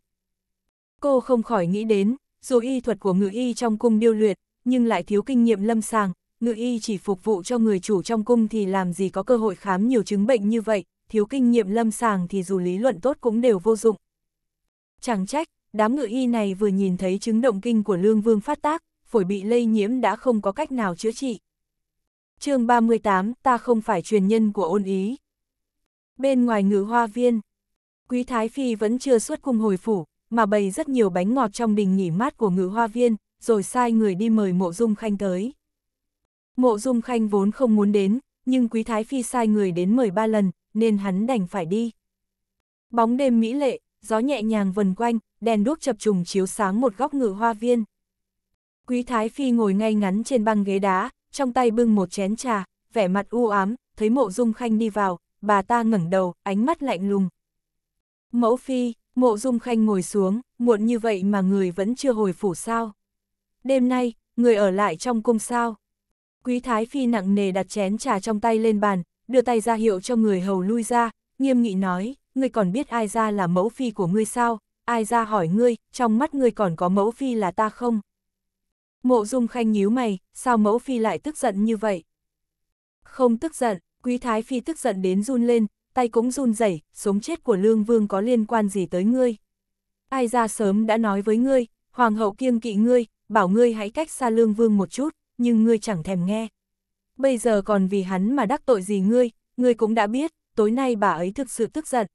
Cô không khỏi nghĩ đến, dù y thuật của ngự y trong cung điêu luyện, nhưng lại thiếu kinh nghiệm lâm sàng, ngự y chỉ phục vụ cho người chủ trong cung thì làm gì có cơ hội khám nhiều chứng bệnh như vậy, thiếu kinh nghiệm lâm sàng thì dù lý luận tốt cũng đều vô dụng. Chẳng trách, đám ngự y này vừa nhìn thấy chứng động kinh của Lương Vương phát tác, phổi bị lây nhiễm đã không có cách nào chữa trị. chương 38, ta không phải truyền nhân của ôn ý. Bên ngoài ngự hoa viên, Quý Thái Phi vẫn chưa xuất cung hồi phủ, mà bày rất nhiều bánh ngọt trong bình nghỉ mát của ngự hoa viên, rồi sai người đi mời Mộ Dung Khanh tới. Mộ Dung Khanh vốn không muốn đến, nhưng Quý Thái Phi sai người đến mời ba lần, nên hắn đành phải đi. Bóng đêm mỹ lệ, gió nhẹ nhàng vần quanh, đèn đuốc chập trùng chiếu sáng một góc ngự hoa viên. Quý Thái Phi ngồi ngay ngắn trên băng ghế đá, trong tay bưng một chén trà, vẻ mặt u ám, thấy mộ dung khanh đi vào, bà ta ngẩng đầu, ánh mắt lạnh lùng. Mẫu Phi, mộ dung khanh ngồi xuống, muộn như vậy mà người vẫn chưa hồi phủ sao. Đêm nay, người ở lại trong cung sao. Quý Thái Phi nặng nề đặt chén trà trong tay lên bàn, đưa tay ra hiệu cho người hầu lui ra, nghiêm nghị nói, ngươi còn biết ai ra là mẫu phi của ngươi sao, ai ra hỏi ngươi, trong mắt ngươi còn có mẫu phi là ta không? Mộ dung khanh nhíu mày, sao mẫu phi lại tức giận như vậy? Không tức giận, quý thái phi tức giận đến run lên, tay cũng run rẩy, sống chết của lương vương có liên quan gì tới ngươi? Ai ra sớm đã nói với ngươi, hoàng hậu kiêng kỵ ngươi, bảo ngươi hãy cách xa lương vương một chút, nhưng ngươi chẳng thèm nghe, bây giờ còn vì hắn mà đắc tội gì ngươi, ngươi cũng đã biết, tối nay bà ấy thực sự tức giận.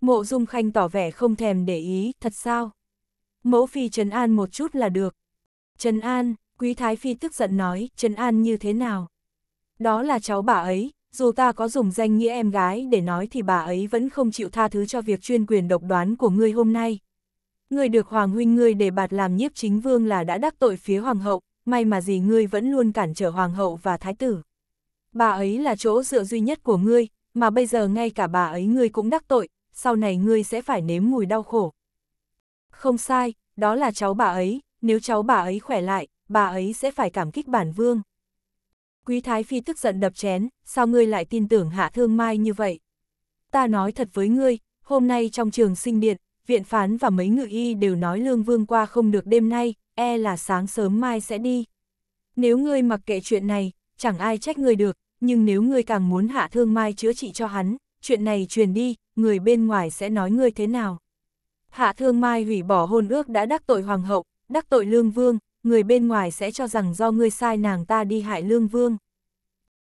Mộ Dung Khanh tỏ vẻ không thèm để ý, thật sao? Mẫu phi Trần An một chút là được. Trần An, Quý Thái Phi tức giận nói, Trần An như thế nào? Đó là cháu bà ấy, dù ta có dùng danh nghĩa em gái để nói thì bà ấy vẫn không chịu tha thứ cho việc chuyên quyền độc đoán của ngươi hôm nay. Ngươi được Hoàng Huynh ngươi để bạt làm nhiếp chính vương là đã đắc tội phía Hoàng hậu, may mà gì ngươi vẫn luôn cản trở hoàng hậu và thái tử. Bà ấy là chỗ dựa duy nhất của ngươi, mà bây giờ ngay cả bà ấy ngươi cũng đắc tội, sau này ngươi sẽ phải nếm mùi đau khổ. Không sai, đó là cháu bà ấy, nếu cháu bà ấy khỏe lại, bà ấy sẽ phải cảm kích bản vương. Quý Thái Phi tức giận đập chén, sao ngươi lại tin tưởng hạ thương mai như vậy? Ta nói thật với ngươi, hôm nay trong trường sinh điện, viện phán và mấy ngự y đều nói lương vương qua không được đêm nay, e là sáng sớm mai sẽ đi. Nếu ngươi mặc kệ chuyện này, chẳng ai trách ngươi được, nhưng nếu ngươi càng muốn hạ thương mai chữa trị cho hắn, chuyện này truyền đi, người bên ngoài sẽ nói ngươi thế nào. Hạ thương mai hủy bỏ hôn ước đã đắc tội hoàng hậu, đắc tội lương vương, người bên ngoài sẽ cho rằng do ngươi sai nàng ta đi hại lương vương.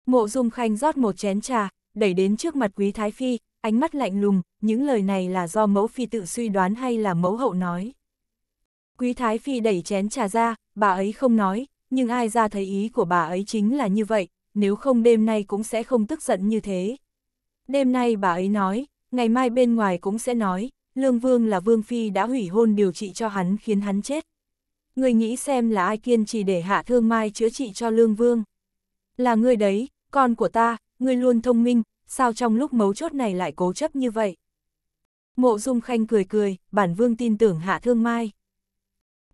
Mộ dung khanh rót một chén trà, đẩy đến trước mặt quý thái phi, ánh mắt lạnh lùng, những lời này là do mẫu phi tự suy đoán hay là mẫu hậu nói. Quý Thái Phi đẩy chén trà ra, bà ấy không nói, nhưng ai ra thấy ý của bà ấy chính là như vậy, nếu không đêm nay cũng sẽ không tức giận như thế. Đêm nay bà ấy nói, ngày mai bên ngoài cũng sẽ nói, Lương Vương là Vương Phi đã hủy hôn điều trị cho hắn khiến hắn chết. Người nghĩ xem là ai kiên trì để hạ thương mai chữa trị cho Lương Vương. Là người đấy, con của ta, người luôn thông minh, sao trong lúc mấu chốt này lại cố chấp như vậy? Mộ Dung Khanh cười cười, bản vương tin tưởng hạ thương mai.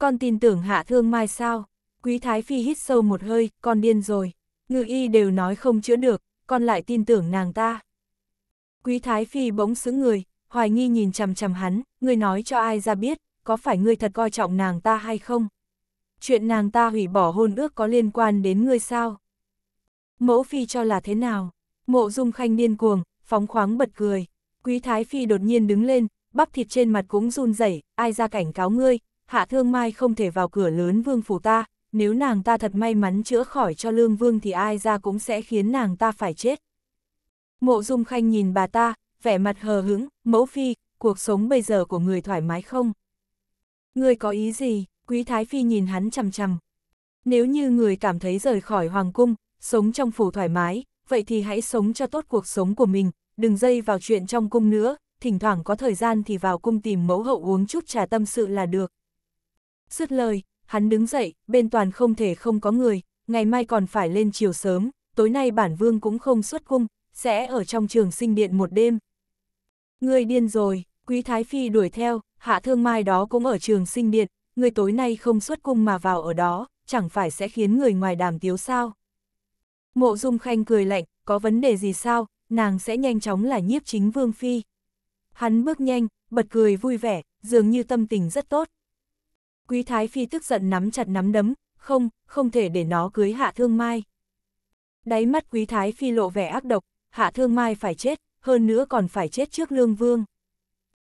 Con tin tưởng hạ thương mai sao? Quý Thái Phi hít sâu một hơi, con điên rồi. Ngự y đều nói không chữa được, con lại tin tưởng nàng ta. Quý Thái Phi bỗng xứng người, hoài nghi nhìn chằm chằm hắn, ngươi nói cho ai ra biết, có phải ngươi thật coi trọng nàng ta hay không? Chuyện nàng ta hủy bỏ hôn ước có liên quan đến ngươi sao? Mẫu Phi cho là thế nào? Mộ Dung Khanh điên cuồng, phóng khoáng bật cười. Quý Thái Phi đột nhiên đứng lên, bắp thịt trên mặt cũng run rẩy, ai ra cảnh cáo ngươi, Hạ Thương Mai không thể vào cửa lớn vương phủ ta, nếu nàng ta thật may mắn chữa khỏi cho lương vương thì ai ra cũng sẽ khiến nàng ta phải chết. Mộ Dung Khanh nhìn bà ta, vẻ mặt hờ hững, mẫu phi, cuộc sống bây giờ của người thoải mái không? Người có ý gì? Quý Thái Phi nhìn hắn chằm chằm. Nếu như người cảm thấy rời khỏi Hoàng Cung, sống trong phủ thoải mái, vậy thì hãy sống cho tốt cuộc sống của mình, đừng dây vào chuyện trong cung nữa, thỉnh thoảng có thời gian thì vào cung tìm mẫu hậu uống chút trà tâm sự là được. Dứt lời, hắn đứng dậy, bên toàn không thể không có người, ngày mai còn phải lên chiều sớm, tối nay bản vương cũng không xuất cung, sẽ ở trong trường sinh điện một đêm. Người điên rồi, quý thái phi đuổi theo, hạ thương mai đó cũng ở trường sinh điện, người tối nay không xuất cung mà vào ở đó, chẳng phải sẽ khiến người ngoài đàm tiếu sao. Mộ dung khanh cười lạnh, có vấn đề gì sao, nàng sẽ nhanh chóng là nhiếp chính vương phi. Hắn bước nhanh, bật cười vui vẻ, dường như tâm tình rất tốt. Quý Thái Phi tức giận nắm chặt nắm đấm, không, không thể để nó cưới Hạ Thương Mai. Đáy mắt Quý Thái Phi lộ vẻ ác độc, Hạ Thương Mai phải chết, hơn nữa còn phải chết trước Lương Vương.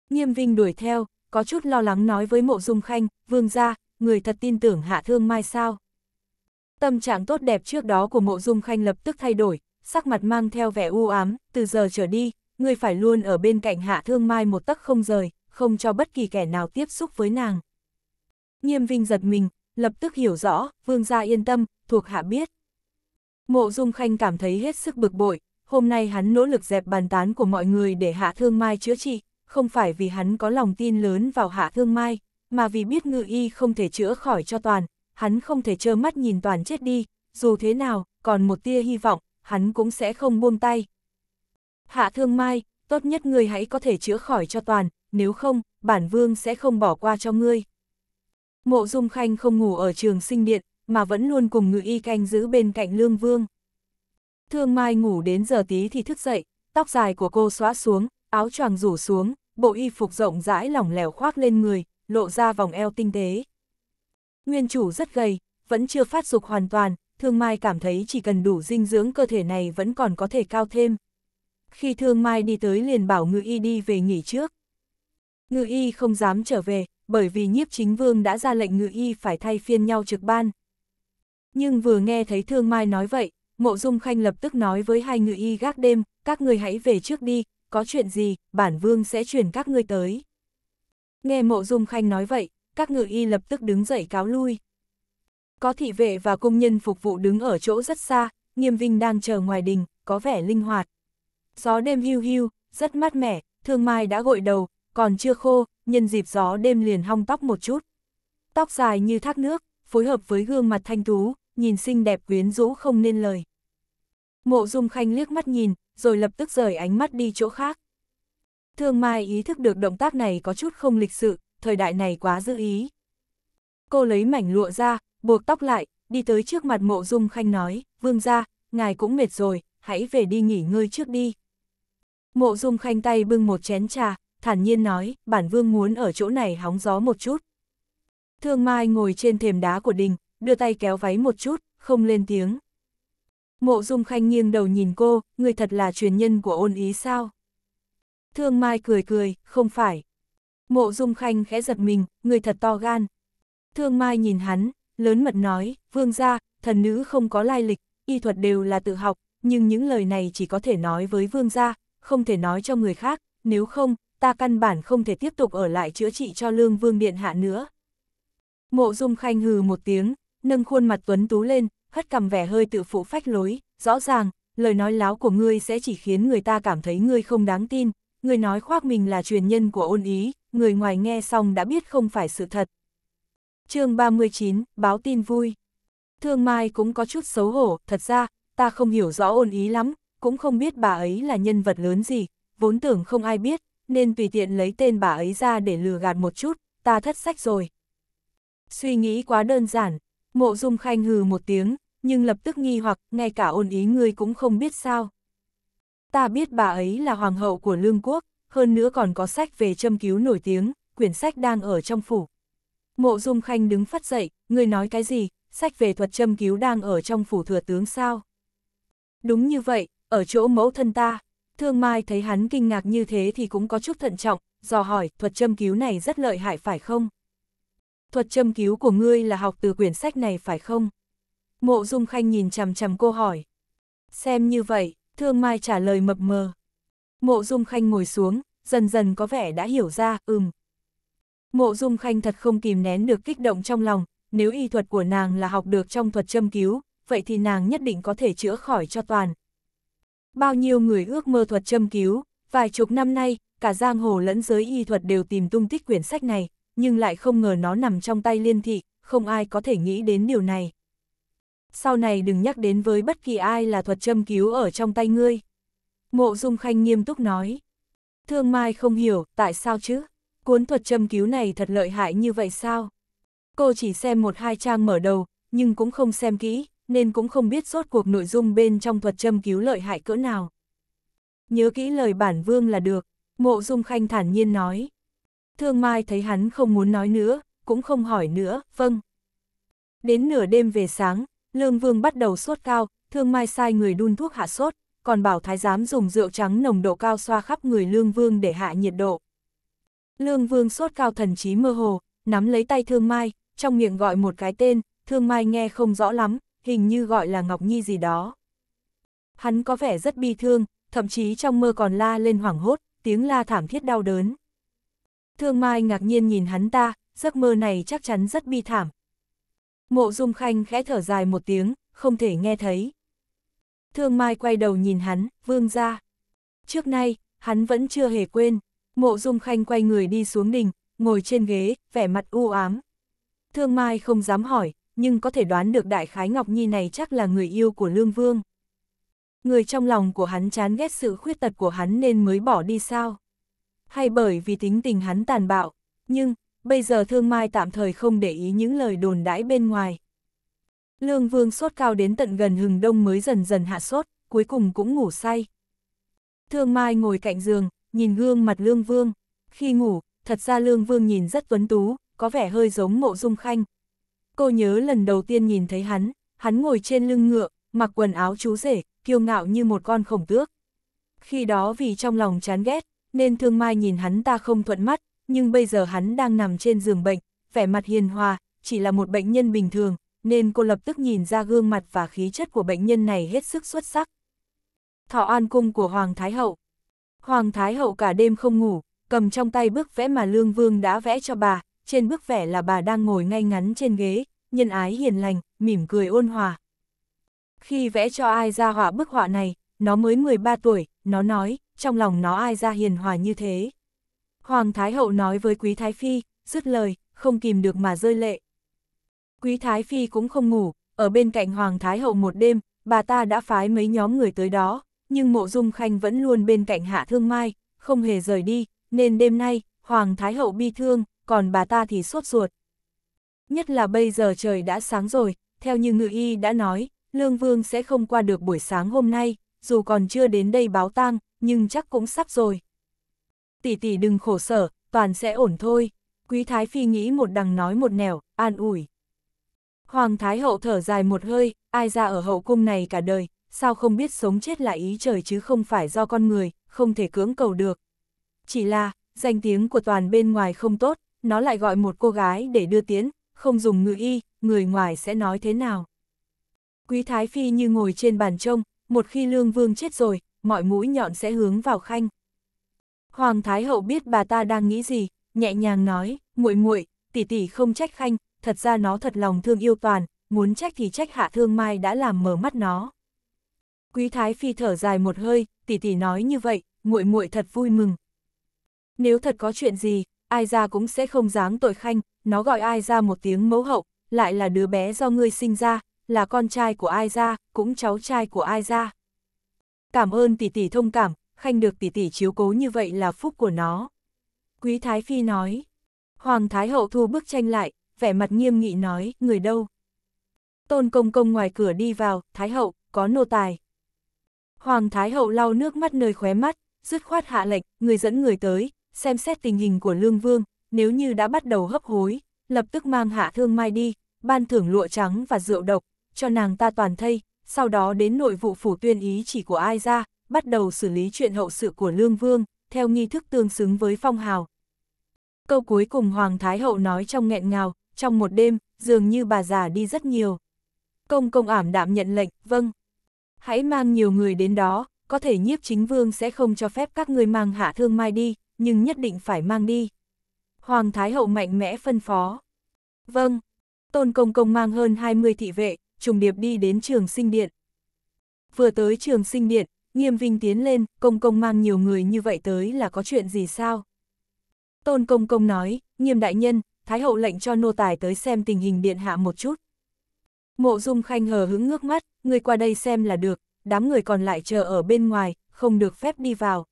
Nghiêm Vinh đuổi theo, có chút lo lắng nói với Mộ Dung Khanh, Vương gia, người thật tin tưởng Hạ Thương Mai sao? Tâm trạng tốt đẹp trước đó của Mộ Dung Khanh lập tức thay đổi, sắc mặt mang theo vẻ u ám, từ giờ trở đi, người phải luôn ở bên cạnh Hạ Thương Mai một tấc không rời, không cho bất kỳ kẻ nào tiếp xúc với nàng. Nghiêm Vinh giật mình, lập tức hiểu rõ, vương gia yên tâm, thuộc hạ biết. Mộ Dung Khanh cảm thấy hết sức bực bội, hôm nay hắn nỗ lực dẹp bàn tán của mọi người để hạ thương mai chữa trị, không phải vì hắn có lòng tin lớn vào hạ thương mai, mà vì biết ngự y không thể chữa khỏi cho toàn, hắn không thể trơ mắt nhìn toàn chết đi, dù thế nào, còn một tia hy vọng, hắn cũng sẽ không buông tay. Hạ thương mai, tốt nhất ngươi hãy có thể chữa khỏi cho toàn, nếu không, bản vương sẽ không bỏ qua cho ngươi. Mộ Dung Khanh không ngủ ở trường sinh điện, mà vẫn luôn cùng ngự y canh giữ bên cạnh Lương Vương. Thương Mai ngủ đến giờ tí thì thức dậy, tóc dài của cô xóa xuống, áo choàng rủ xuống, bộ y phục rộng rãi lỏng lẻo khoác lên người, lộ ra vòng eo tinh tế. Nguyên chủ rất gầy, vẫn chưa phát dục hoàn toàn, Thương Mai cảm thấy chỉ cần đủ dinh dưỡng cơ thể này vẫn còn có thể cao thêm. Khi Thương Mai đi tới liền bảo ngự y đi về nghỉ trước. Ngự y không dám trở về, bởi vì nhiếp chính vương đã ra lệnh ngự y phải thay phiên nhau trực ban. Nhưng vừa nghe thấy Thương Mai nói vậy, Mộ Dung Khanh lập tức nói với hai ngự y gác đêm, các người hãy về trước đi, có chuyện gì, bản vương sẽ chuyển các ngươi tới. Nghe Mộ Dung Khanh nói vậy, các ngự y lập tức đứng dậy cáo lui. Có thị vệ và công nhân phục vụ đứng ở chỗ rất xa, Nghiêm Vinh đang chờ ngoài đình, có vẻ linh hoạt. Gió đêm hưu hưu, rất mát mẻ, Thương Mai đã gội đầu, còn chưa khô, nhân dịp gió đêm liền hong tóc một chút. Tóc dài như thác nước, phối hợp với gương mặt thanh tú, nhìn xinh đẹp quyến rũ không nên lời. Mộ Dung Khanh liếc mắt nhìn, rồi lập tức rời ánh mắt đi chỗ khác. Thương Mai ý thức được động tác này có chút không lịch sự, thời đại này quá dư ý. Cô lấy mảnh lụa ra, buộc tóc lại, đi tới trước mặt Mộ Dung Khanh nói, "Vương gia, ngài cũng mệt rồi, hãy về đi nghỉ ngơi trước đi." Mộ Dung Khanh tay bưng một chén trà, thản nhiên nói, bản vương muốn ở chỗ này hóng gió một chút. Thương Mai ngồi trên thềm đá của đình, đưa tay kéo váy một chút, không lên tiếng. Mộ Dung Khanh nghiêng đầu nhìn cô, người thật là truyền nhân của ôn ý sao? Thương Mai cười cười, không phải. Mộ Dung Khanh khẽ giật mình, người thật to gan. Thương Mai nhìn hắn, lớn mật nói, vương gia, thần nữ không có lai lịch, y thuật đều là tự học, nhưng những lời này chỉ có thể nói với vương gia, không thể nói cho người khác, nếu không, ta căn bản không thể tiếp tục ở lại chữa trị cho Lương Vương Điện Hạ nữa. Mộ Dung Khanh hừ một tiếng, nâng khuôn mặt tuấn tú lên, hất cầm vẻ hơi tự phụ phách lối, rõ ràng, lời nói láo của ngươi sẽ chỉ khiến người ta cảm thấy ngươi không đáng tin, ngươi nói khoác mình là truyền nhân của ôn ý, người ngoài nghe xong đã biết không phải sự thật. chương 39, báo tin vui. Thương Mai cũng có chút xấu hổ, thật ra, ta không hiểu rõ ôn ý lắm, cũng không biết bà ấy là nhân vật lớn gì, vốn tưởng không ai biết, nên tùy tiện lấy tên bà ấy ra để lừa gạt một chút, ta thất sách rồi. Suy nghĩ quá đơn giản, mộ dung khanh hừ một tiếng, nhưng lập tức nghi hoặc ngay cả ôn ý ngươi cũng không biết sao. Ta biết bà ấy là hoàng hậu của lương quốc, hơn nữa còn có sách về châm cứu nổi tiếng, quyển sách đang ở trong phủ. Mộ dung khanh đứng phát dậy, ngươi nói cái gì, sách về thuật châm cứu đang ở trong phủ thừa tướng sao? Đúng như vậy, ở chỗ mẫu thân ta. Thương Mai thấy hắn kinh ngạc như thế thì cũng có chút thận trọng, dò hỏi, thuật châm cứu này rất lợi hại phải không? Thuật châm cứu của ngươi là học từ quyển sách này phải không? Mộ Dung Khanh nhìn chằm chằm cô hỏi. Xem như vậy, Thương Mai trả lời mập mờ. Mộ Dung Khanh ngồi xuống, dần dần có vẻ đã hiểu ra, ừm. Mộ Dung Khanh thật không kìm nén được kích động trong lòng, nếu y thuật của nàng là học được trong thuật châm cứu, vậy thì nàng nhất định có thể chữa khỏi cho toàn, bao nhiêu người ước mơ thuật châm cứu, vài chục năm nay, cả giang hồ lẫn giới y thuật đều tìm tung tích quyển sách này, nhưng lại không ngờ nó nằm trong tay liên thị, không ai có thể nghĩ đến điều này. Sau này đừng nhắc đến với bất kỳ ai là thuật châm cứu ở trong tay ngươi. Mộ Dung Khanh nghiêm túc nói. Thương Mai không hiểu, tại sao chứ? Cuốn thuật châm cứu này thật lợi hại như vậy sao? Cô chỉ xem một hai trang mở đầu, nhưng cũng không xem kỹ, nên cũng không biết sốt cuộc nội dung bên trong thuật châm cứu lợi hại cỡ nào. Nhớ kỹ lời bản vương là được, mộ dung khanh thản nhiên nói. Thương Mai thấy hắn không muốn nói nữa, cũng không hỏi nữa, vâng. Đến nửa đêm về sáng, lương vương bắt đầu sốt cao, thương Mai sai người đun thuốc hạ sốt, còn bảo thái giám dùng rượu trắng nồng độ cao xoa khắp người lương vương để hạ nhiệt độ. Lương vương sốt cao thần trí mơ hồ, nắm lấy tay thương Mai, trong miệng gọi một cái tên, thương Mai nghe không rõ lắm, hình như gọi là Ngọc Nhi gì đó. Hắn có vẻ rất bi thương, thậm chí trong mơ còn la lên hoảng hốt, tiếng la thảm thiết đau đớn. Thương Mai ngạc nhiên nhìn hắn ta, giấc mơ này chắc chắn rất bi thảm. Mộ Dung Khanh khẽ thở dài một tiếng, không thể nghe thấy. Thương Mai quay đầu nhìn hắn, vương ra. Trước nay, hắn vẫn chưa hề quên. Mộ Dung Khanh quay người đi xuống đình, ngồi trên ghế, vẻ mặt u ám. Thương Mai không dám hỏi, nhưng có thể đoán được đại khái Ngọc Nhi này chắc là người yêu của Lương Vương. Người trong lòng của hắn chán ghét sự khuyết tật của hắn nên mới bỏ đi sao? Hay bởi vì tính tình hắn tàn bạo, nhưng, bây giờ thương mai tạm thời không để ý những lời đồn đãi bên ngoài. Lương Vương sốt cao đến tận gần hừng đông mới dần dần hạ sốt, cuối cùng cũng ngủ say. Thương Mai ngồi cạnh giường, nhìn gương mặt Lương Vương. Khi ngủ, thật ra Lương Vương nhìn rất tuấn tú, có vẻ hơi giống mộ dung khanh, cô nhớ lần đầu tiên nhìn thấy hắn, hắn ngồi trên lưng ngựa, mặc quần áo chú rể, kiêu ngạo như một con khổng tước. Khi đó vì trong lòng chán ghét, nên thương mai nhìn hắn ta không thuận mắt, nhưng bây giờ hắn đang nằm trên giường bệnh, vẻ mặt hiền hòa, chỉ là một bệnh nhân bình thường, nên cô lập tức nhìn ra gương mặt và khí chất của bệnh nhân này hết sức xuất sắc. Thọ an cung của Hoàng Thái Hậu Hoàng Thái Hậu cả đêm không ngủ, cầm trong tay bức vẽ mà Lương Vương đã vẽ cho bà, trên bức vẻ là bà đang ngồi ngay ngắn trên ghế, nhân ái hiền lành, mỉm cười ôn hòa. Khi vẽ cho ai ra họa bức họa này, nó mới 13 tuổi, nó nói, trong lòng nó ai ra hiền hòa như thế. Hoàng Thái Hậu nói với Quý Thái Phi, dứt lời, không kìm được mà rơi lệ. Quý Thái Phi cũng không ngủ, ở bên cạnh Hoàng Thái Hậu một đêm, bà ta đã phái mấy nhóm người tới đó, nhưng mộ dung khanh vẫn luôn bên cạnh hạ thương mai, không hề rời đi, nên đêm nay, Hoàng Thái Hậu bi thương, còn bà ta thì sốt ruột. Nhất là bây giờ trời đã sáng rồi, theo như ngự y đã nói, Lương Vương sẽ không qua được buổi sáng hôm nay, dù còn chưa đến đây báo tang, nhưng chắc cũng sắp rồi. Tỷ tỷ đừng khổ sở, toàn sẽ ổn thôi. Quý Thái Phi nghĩ một đằng nói một nẻo, an ủi. Hoàng Thái Hậu thở dài một hơi, ai ra ở hậu cung này cả đời, sao không biết sống chết là ý trời chứ không phải do con người, không thể cưỡng cầu được. Chỉ là, danh tiếng của toàn bên ngoài không tốt, nó lại gọi một cô gái để đưa tiến, không dùng ngữ y, người ngoài sẽ nói thế nào. Quý Thái Phi như ngồi trên bàn trông, một khi Lương Vương chết rồi, mọi mũi nhọn sẽ hướng vào khanh. Hoàng Thái Hậu biết bà ta đang nghĩ gì, nhẹ nhàng nói, muội muội, tỷ tỷ không trách khanh, thật ra nó thật lòng thương yêu toàn, muốn trách thì trách Hạ Thương Mai đã làm mở mắt nó. Quý Thái Phi thở dài một hơi, tỷ tỷ nói như vậy, muội muội thật vui mừng. Nếu thật có chuyện gì, ai ra cũng sẽ không dáng tội khanh, nó gọi ai ra một tiếng mẫu hậu, lại là đứa bé do ngươi sinh ra, là con trai của ai ra, cũng cháu trai của ai ra. Cảm ơn tỷ tỷ thông cảm, khanh được tỷ tỷ chiếu cố như vậy là phúc của nó. Quý Thái Phi nói, Hoàng Thái Hậu thu bức tranh lại, vẻ mặt nghiêm nghị nói, người đâu? Tôn Công Công ngoài cửa đi vào, Thái Hậu, có nô tài. Hoàng Thái Hậu lau nước mắt nơi khóe mắt, dứt khoát hạ lệnh, người dẫn người tới, xem xét tình hình của Lương Vương, nếu như đã bắt đầu hấp hối, lập tức mang hạ thương mai đi, ban thưởng lụa trắng và rượu độc, cho nàng ta toàn thây, sau đó đến nội vụ phủ tuyên ý chỉ của ai ra, bắt đầu xử lý chuyện hậu sự của Lương Vương, theo nghi thức tương xứng với phong hào. Câu cuối cùng Hoàng Thái Hậu nói trong nghẹn ngào, trong một đêm, dường như bà già đi rất nhiều. Công công ảm đạm nhận lệnh, vâng. Hãy mang nhiều người đến đó, có thể nhiếp chính vương sẽ không cho phép các ngươi mang hạ thương mai đi, nhưng nhất định phải mang đi. Hoàng Thái Hậu mạnh mẽ phân phó. Vâng, Tôn Công Công mang hơn 20 thị vệ, trùng điệp đi đến trường sinh điện. Vừa tới trường sinh điện, nghiêm vinh tiến lên, Công Công mang nhiều người như vậy tới là có chuyện gì sao? Tôn Công Công nói, nghiêm đại nhân, Thái Hậu lệnh cho nô tài tới xem tình hình điện hạ một chút. Mộ Dung Khanh hờ hứng ngước mắt, người qua đây xem là được, đám người còn lại chờ ở bên ngoài, không được phép đi vào.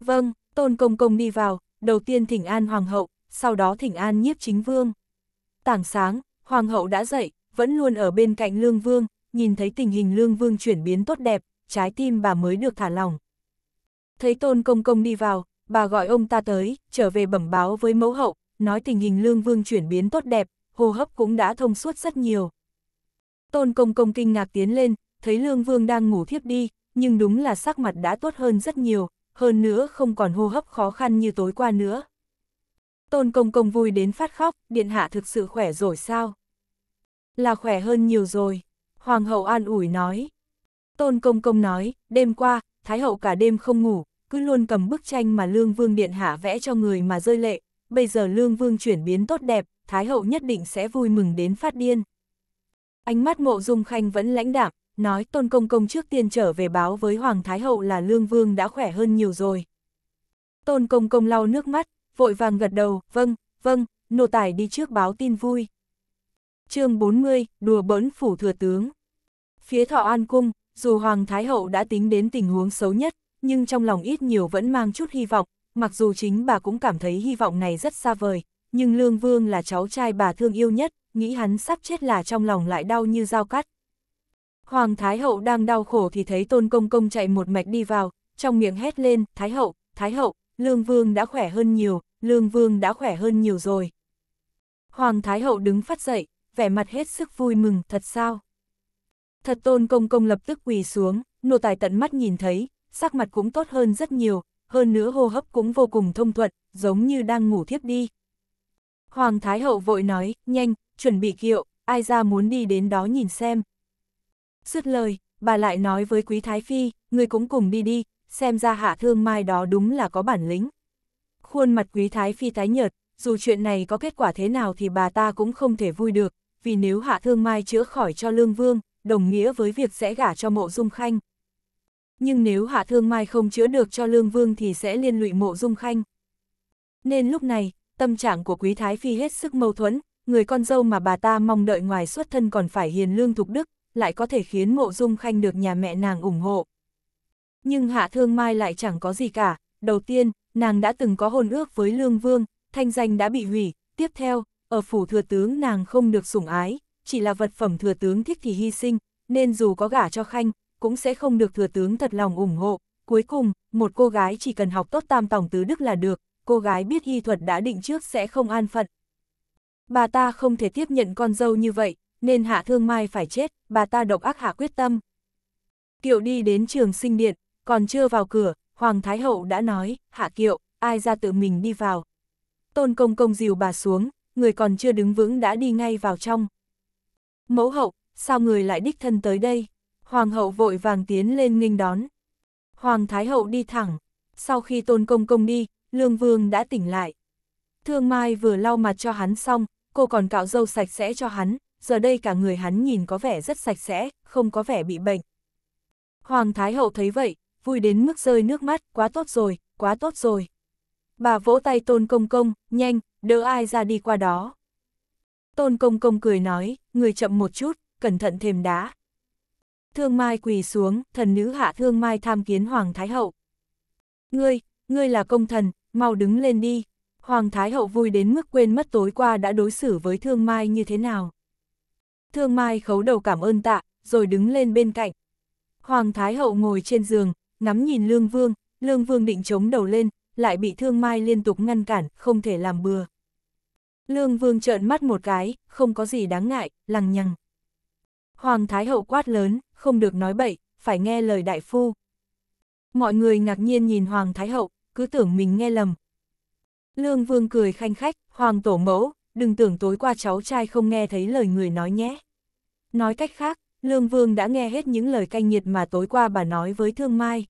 Vâng, Tôn Công Công đi vào, đầu tiên thỉnh an hoàng hậu, sau đó thỉnh an nhiếp chính vương. Tảng sáng, hoàng hậu đã dậy, vẫn luôn ở bên cạnh lương vương, nhìn thấy tình hình lương vương chuyển biến tốt đẹp, trái tim bà mới được thả lòng. Thấy tôn công công đi vào, bà gọi ông ta tới, trở về bẩm báo với mẫu hậu, nói tình hình lương vương chuyển biến tốt đẹp, hô hấp cũng đã thông suốt rất nhiều. Tôn công công kinh ngạc tiến lên, thấy lương vương đang ngủ thiếp đi, nhưng đúng là sắc mặt đã tốt hơn rất nhiều, hơn nữa không còn hô hấp khó khăn như tối qua nữa. Tôn công công vui đến phát khóc, điện hạ thực sự khỏe rồi sao? Là khỏe hơn nhiều rồi, hoàng hậu an ủi nói. Tôn công công nói, đêm qua, thái hậu cả đêm không ngủ, cứ luôn cầm bức tranh mà lương vương điện hạ vẽ cho người mà rơi lệ, bây giờ lương vương chuyển biến tốt đẹp, thái hậu nhất định sẽ vui mừng đến phát điên. Ánh mắt mộ dung khanh vẫn lãnh đạm, nói tôn công công trước tiên trở về báo với Hoàng Thái Hậu là Lương Vương đã khỏe hơn nhiều rồi. Tôn công công lau nước mắt, vội vàng gật đầu, vâng, vâng, nô tài đi trước báo tin vui. chương 40, đùa bỡn phủ thừa tướng. Phía thọ an cung, dù Hoàng Thái Hậu đã tính đến tình huống xấu nhất, nhưng trong lòng ít nhiều vẫn mang chút hy vọng, mặc dù chính bà cũng cảm thấy hy vọng này rất xa vời, nhưng Lương Vương là cháu trai bà thương yêu nhất, nghĩ hắn sắp chết là trong lòng lại đau như dao cắt. Hoàng Thái Hậu đang đau khổ thì thấy Tôn Công Công chạy một mạch đi vào, trong miệng hét lên, Thái Hậu, Thái Hậu, Lương Vương đã khỏe hơn nhiều, Lương Vương đã khỏe hơn nhiều rồi. Hoàng Thái Hậu đứng phát dậy, vẻ mặt hết sức vui mừng, thật sao? Thật Tôn Công Công lập tức quỳ xuống, nô tài tận mắt nhìn thấy, sắc mặt cũng tốt hơn rất nhiều, hơn nữa hô hấp cũng vô cùng thông thuận, giống như đang ngủ thiếp đi. Hoàng Thái Hậu vội nói, nhanh, chuẩn bị kiệu, ai ra muốn đi đến đó nhìn xem, Dứt lời, bà lại nói với quý thái phi, người cũng cùng đi đi, xem ra hạ thương mai đó đúng là có bản lĩnh. Khuôn mặt quý thái phi tái nhợt, dù chuyện này có kết quả thế nào thì bà ta cũng không thể vui được, vì nếu hạ thương mai chữa khỏi cho lương vương, đồng nghĩa với việc sẽ gả cho mộ dung khanh. Nhưng nếu hạ thương mai không chữa được cho lương vương thì sẽ liên lụy mộ dung khanh. Nên lúc này, tâm trạng của quý thái phi hết sức mâu thuẫn, người con dâu mà bà ta mong đợi ngoài xuất thân còn phải hiền lương thục đức, lại có thể khiến mộ dung khanh được nhà mẹ nàng ủng hộ. Nhưng hạ thương mai lại chẳng có gì cả, đầu tiên, nàng đã từng có hôn ước với lương vương, thanh danh đã bị hủy, tiếp theo, ở phủ thừa tướng nàng không được sủng ái, chỉ là vật phẩm thừa tướng thích thì hy sinh, nên dù có gả cho khanh, cũng sẽ không được thừa tướng thật lòng ủng hộ. Cuối cùng, một cô gái chỉ cần học tốt tam tổng tứ đức là được, cô gái biết hy thuật đã định trước sẽ không an phận. Bà ta không thể tiếp nhận con dâu như vậy, nên hạ thương mai phải chết, bà ta độc ác hạ quyết tâm. Kiệu đi đến trường sinh điện, còn chưa vào cửa, Hoàng Thái Hậu đã nói, hạ kiệu, ai ra tự mình đi vào. Tôn công công dìu bà xuống, người còn chưa đứng vững đã đi ngay vào trong. Mẫu hậu, sao người lại đích thân tới đây? Hoàng hậu vội vàng tiến lên nghênh đón. Hoàng Thái Hậu đi thẳng, sau khi tôn công công đi, Lương Vương đã tỉnh lại. Thương Mai vừa lau mặt cho hắn xong, cô còn cạo dâu sạch sẽ cho hắn, giờ đây cả người hắn nhìn có vẻ rất sạch sẽ, không có vẻ bị bệnh. Hoàng Thái Hậu thấy vậy, vui đến mức rơi nước mắt, quá tốt rồi, quá tốt rồi. Bà vỗ tay Tôn Công Công, nhanh, đỡ ai ra đi qua đó. Tôn Công Công cười nói, người chậm một chút, cẩn thận thềm đá. Thương Mai quỳ xuống, thần nữ hạ Thương Mai tham kiến Hoàng Thái Hậu. Ngươi, ngươi là công thần, mau đứng lên đi. Hoàng Thái Hậu vui đến mức quên mất tối qua đã đối xử với Thương Mai như thế nào. Thương Mai khấu đầu cảm ơn tạ, rồi đứng lên bên cạnh. Hoàng Thái Hậu ngồi trên giường, ngắm nhìn Lương Vương, Lương Vương định chống đầu lên, lại bị Thương Mai liên tục ngăn cản, không thể làm bừa. Lương Vương trợn mắt một cái, không có gì đáng ngại, lằng nhằng. Hoàng Thái Hậu quát lớn, không được nói bậy, phải nghe lời đại phu. Mọi người ngạc nhiên nhìn Hoàng Thái Hậu, cứ tưởng mình nghe lầm. Lương Vương cười khanh khách, Hoàng Tổ Mẫu, đừng tưởng tối qua cháu trai không nghe thấy lời người nói nhé. Nói cách khác, Lương Vương đã nghe hết những lời canh nhiệt mà tối qua bà nói với Thương Mai.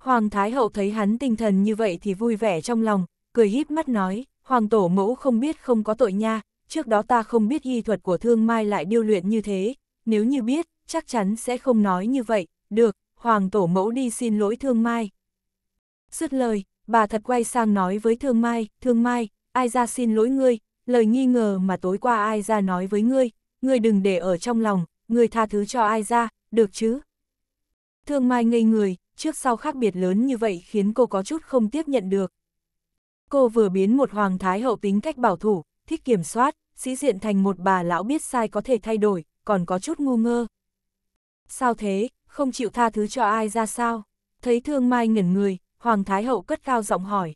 Hoàng Thái Hậu thấy hắn tinh thần như vậy thì vui vẻ trong lòng, cười híp mắt nói, Hoàng Tổ Mẫu không biết không có tội nha, trước đó ta không biết y thuật của Thương Mai lại điêu luyện như thế, nếu như biết, chắc chắn sẽ không nói như vậy, được, Hoàng Tổ Mẫu đi xin lỗi Thương Mai. Dứt lời, bà thật quay sang nói với Thương Mai, Thương Mai, ai ra xin lỗi ngươi, lời nghi ngờ mà tối qua ai ra nói với ngươi, ngươi đừng để ở trong lòng, ngươi tha thứ cho ai ra, được chứ? Thương Mai ngây người, trước sau khác biệt lớn như vậy khiến cô có chút không tiếp nhận được. Cô vừa biến một hoàng thái hậu tính cách bảo thủ, thích kiểm soát, sĩ diện thành một bà lão biết sai có thể thay đổi, còn có chút ngu ngơ. Sao thế, không chịu tha thứ cho ai ra sao? Thấy Thương Mai ngẩn người, Hoàng Thái Hậu cất cao giọng hỏi.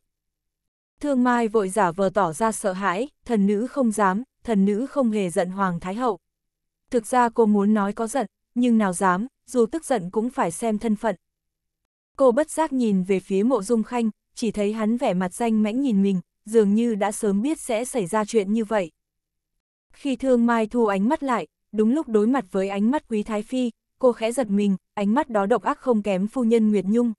Thương Mai vội giả vờ tỏ ra sợ hãi, thần nữ không dám, thần nữ không hề giận Hoàng Thái Hậu. Thực ra cô muốn nói có giận, nhưng nào dám, dù tức giận cũng phải xem thân phận. Cô bất giác nhìn về phía mộ dung khanh, chỉ thấy hắn vẻ mặt danh mãnh nhìn mình, dường như đã sớm biết sẽ xảy ra chuyện như vậy. Khi thương Mai thu ánh mắt lại, đúng lúc đối mặt với ánh mắt quý Thái Phi, cô khẽ giật mình, ánh mắt đó độc ác không kém phu nhân Nguyệt Nhung.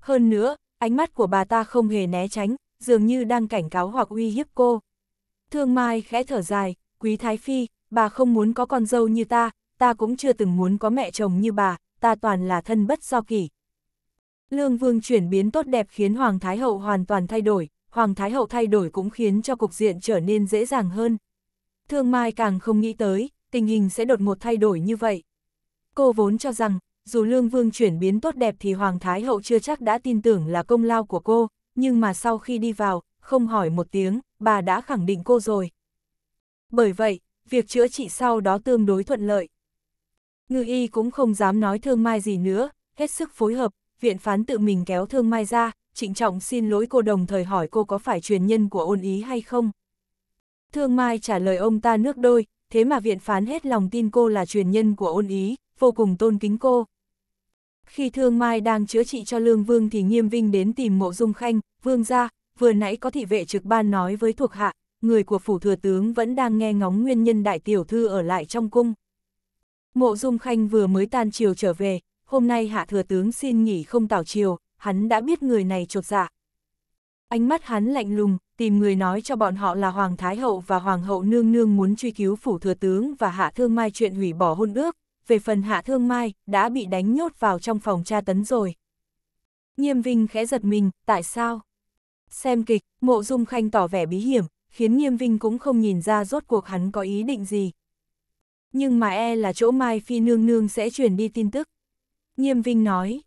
Hơn nữa, ánh mắt của bà ta không hề né tránh, dường như đang cảnh cáo hoặc uy hiếp cô. Thương Mai khẽ thở dài, Quý Thái Phi, bà không muốn có con dâu như ta, ta cũng chưa từng muốn có mẹ chồng như bà, ta toàn là thân bất do kỷ. Lương Vương chuyển biến tốt đẹp khiến Hoàng Thái Hậu hoàn toàn thay đổi, Hoàng Thái Hậu thay đổi cũng khiến cho cục diện trở nên dễ dàng hơn. Thương Mai càng không nghĩ tới, tình hình sẽ đột ngột thay đổi như vậy. Cô vốn cho rằng, dù Lương Vương chuyển biến tốt đẹp thì Hoàng Thái Hậu chưa chắc đã tin tưởng là công lao của cô, nhưng mà sau khi đi vào, không hỏi một tiếng, bà đã khẳng định cô rồi. Bởi vậy, việc chữa trị sau đó tương đối thuận lợi. Ngư y cũng không dám nói thương mai gì nữa, hết sức phối hợp, viện phán tự mình kéo thương mai ra, trịnh trọng xin lỗi cô đồng thời hỏi cô có phải truyền nhân của ôn ý hay không. Thương mai trả lời ông ta nước đôi, thế mà viện phán hết lòng tin cô là truyền nhân của ôn ý, vô cùng tôn kính cô. Khi Thương Mai đang chữa trị cho Lương Vương thì Nghiêm Vinh đến tìm Mộ Dung Khanh, vương gia, vừa nãy có thị vệ trực ban nói với thuộc hạ, người của phủ thừa tướng vẫn đang nghe ngóng nguyên nhân đại tiểu thư ở lại trong cung. Mộ Dung Khanh vừa mới tan chiều trở về, hôm nay hạ thừa tướng xin nghỉ không tảo chiều, hắn đã biết người này trột dạ. Ánh mắt hắn lạnh lùng, tìm người nói cho bọn họ là Hoàng Thái Hậu và Hoàng Hậu Nương Nương muốn truy cứu phủ thừa tướng và hạ thương mai chuyện hủy bỏ hôn ước, về phần hạ thương mai, đã bị đánh nhốt vào trong phòng tra tấn rồi. Nghiêm Vinh khẽ giật mình, tại sao? Xem kịch, mộ dung khanh tỏ vẻ bí hiểm, khiến nghiêm vinh cũng không nhìn ra rốt cuộc hắn có ý định gì. Nhưng mà e là chỗ Mai Phi nương nương sẽ truyền đi tin tức. Nghiêm vinh nói,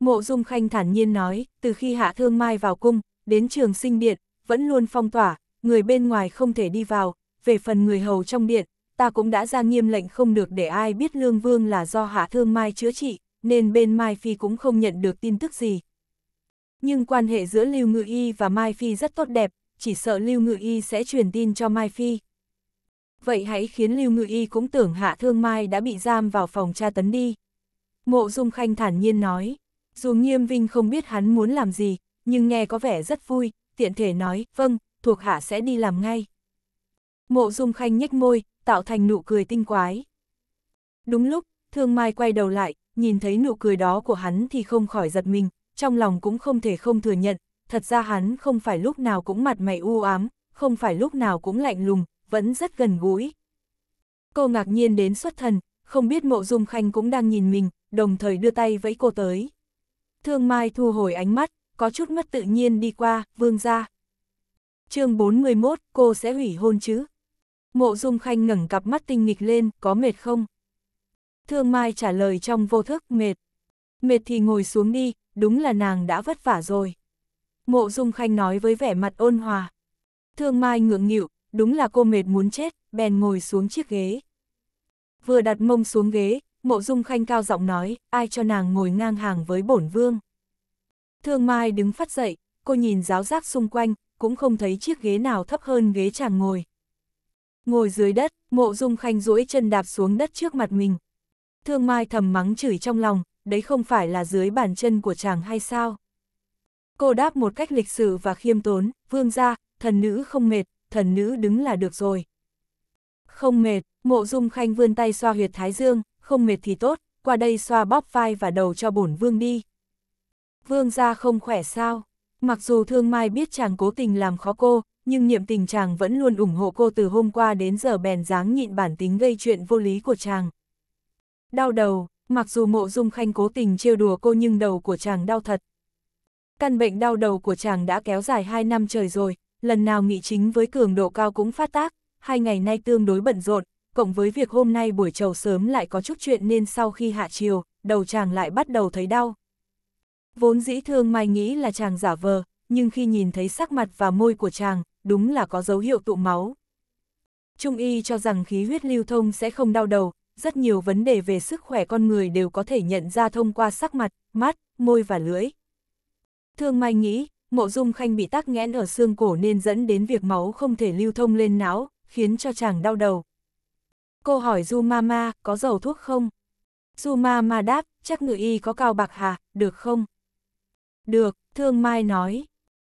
mộ dung khanh thản nhiên nói, từ khi hạ thương Mai vào cung, đến trường sinh điện, vẫn luôn phong tỏa, người bên ngoài không thể đi vào, về phần người hầu trong điện, ta cũng đã ra nghiêm lệnh không được để ai biết Lương Vương là do Hạ Thương Mai chữa trị, nên bên Mai Phi cũng không nhận được tin tức gì, nhưng quan hệ giữa Lưu Ngự Y và Mai Phi rất tốt đẹp, chỉ sợ Lưu Ngự Y sẽ truyền tin cho Mai Phi. Vậy hãy khiến Lưu Ngự Y cũng tưởng Hạ Thương Mai đã bị giam vào phòng tra tấn đi. Mộ Dung Khanh thản nhiên nói, dù Nghiêm Vinh không biết hắn muốn làm gì, nhưng nghe có vẻ rất vui, tiện thể nói, vâng, thuộc hạ sẽ đi làm ngay. Mộ Dung Khanh nhếch môi, tạo thành nụ cười tinh quái. Đúng lúc, Thương Mai quay đầu lại, nhìn thấy nụ cười đó của hắn thì không khỏi giật mình, trong lòng cũng không thể không thừa nhận, thật ra hắn không phải lúc nào cũng mặt mày u ám, không phải lúc nào cũng lạnh lùng, vẫn rất gần gũi. Cô ngạc nhiên đến xuất thần, không biết mộ dung khanh cũng đang nhìn mình, đồng thời đưa tay vẫy cô tới. Thương Mai thu hồi ánh mắt, có chút mất tự nhiên đi qua, vương ra. chương 41, cô sẽ hủy hôn chứ? Mộ dung khanh ngẩng cặp mắt tinh nghịch lên, có mệt không? Thương Mai trả lời trong vô thức, mệt. Mệt thì ngồi xuống đi, đúng là nàng đã vất vả rồi. Mộ Dung Khanh nói với vẻ mặt ôn hòa. Thương Mai ngượng nghịu, đúng là cô mệt muốn chết, bèn ngồi xuống chiếc ghế. Vừa đặt mông xuống ghế, Mộ Dung Khanh cao giọng nói, ai cho nàng ngồi ngang hàng với bổn vương. Thương Mai đứng phát dậy, cô nhìn giáo giác xung quanh, cũng không thấy chiếc ghế nào thấp hơn ghế chàng ngồi. Ngồi dưới đất, Mộ Dung Khanh duỗi chân đạp xuống đất trước mặt mình. Thương Mai thầm mắng chửi trong lòng, đấy không phải là dưới bàn chân của chàng hay sao? Cô đáp một cách lịch sự và khiêm tốn, vương ra, thần nữ không mệt, thần nữ đứng là được rồi. Không mệt, mộ dung khanh vươn tay xoa huyệt thái dương, không mệt thì tốt, qua đây xoa bóp vai và đầu cho bổn vương đi. Vương ra không khỏe sao? Mặc dù thương mai biết chàng cố tình làm khó cô, nhưng nhiệm tình chàng vẫn luôn ủng hộ cô từ hôm qua đến giờ bèn dáng nhịn bản tính gây chuyện vô lý của chàng. Đau đầu, Mặc dù mộ dung khanh cố tình trêu đùa cô nhưng đầu của chàng đau thật. Căn bệnh đau đầu của chàng đã kéo dài 2 năm trời rồi, lần nào nghị chính với cường độ cao cũng phát tác, hai ngày nay tương đối bận rộn, cộng với việc hôm nay buổi trầu sớm lại có chút chuyện nên sau khi hạ chiều, đầu chàng lại bắt đầu thấy đau. Vốn dĩ thương mai nghĩ là chàng giả vờ, nhưng khi nhìn thấy sắc mặt và môi của chàng, đúng là có dấu hiệu tụ máu. Trung y cho rằng khí huyết lưu thông sẽ không đau đầu, rất nhiều vấn đề về sức khỏe con người đều có thể nhận ra thông qua sắc mặt, mắt, môi và lưỡi. Thương Mai nghĩ, mộ dung khanh bị tắc nghẽn ở xương cổ nên dẫn đến việc máu không thể lưu thông lên não, khiến cho chàng đau đầu. Cô hỏi Du Mama, có dầu thuốc không? Du Mama đáp, chắc ngự y có cao bạc hà, được không? Được, Thương Mai nói.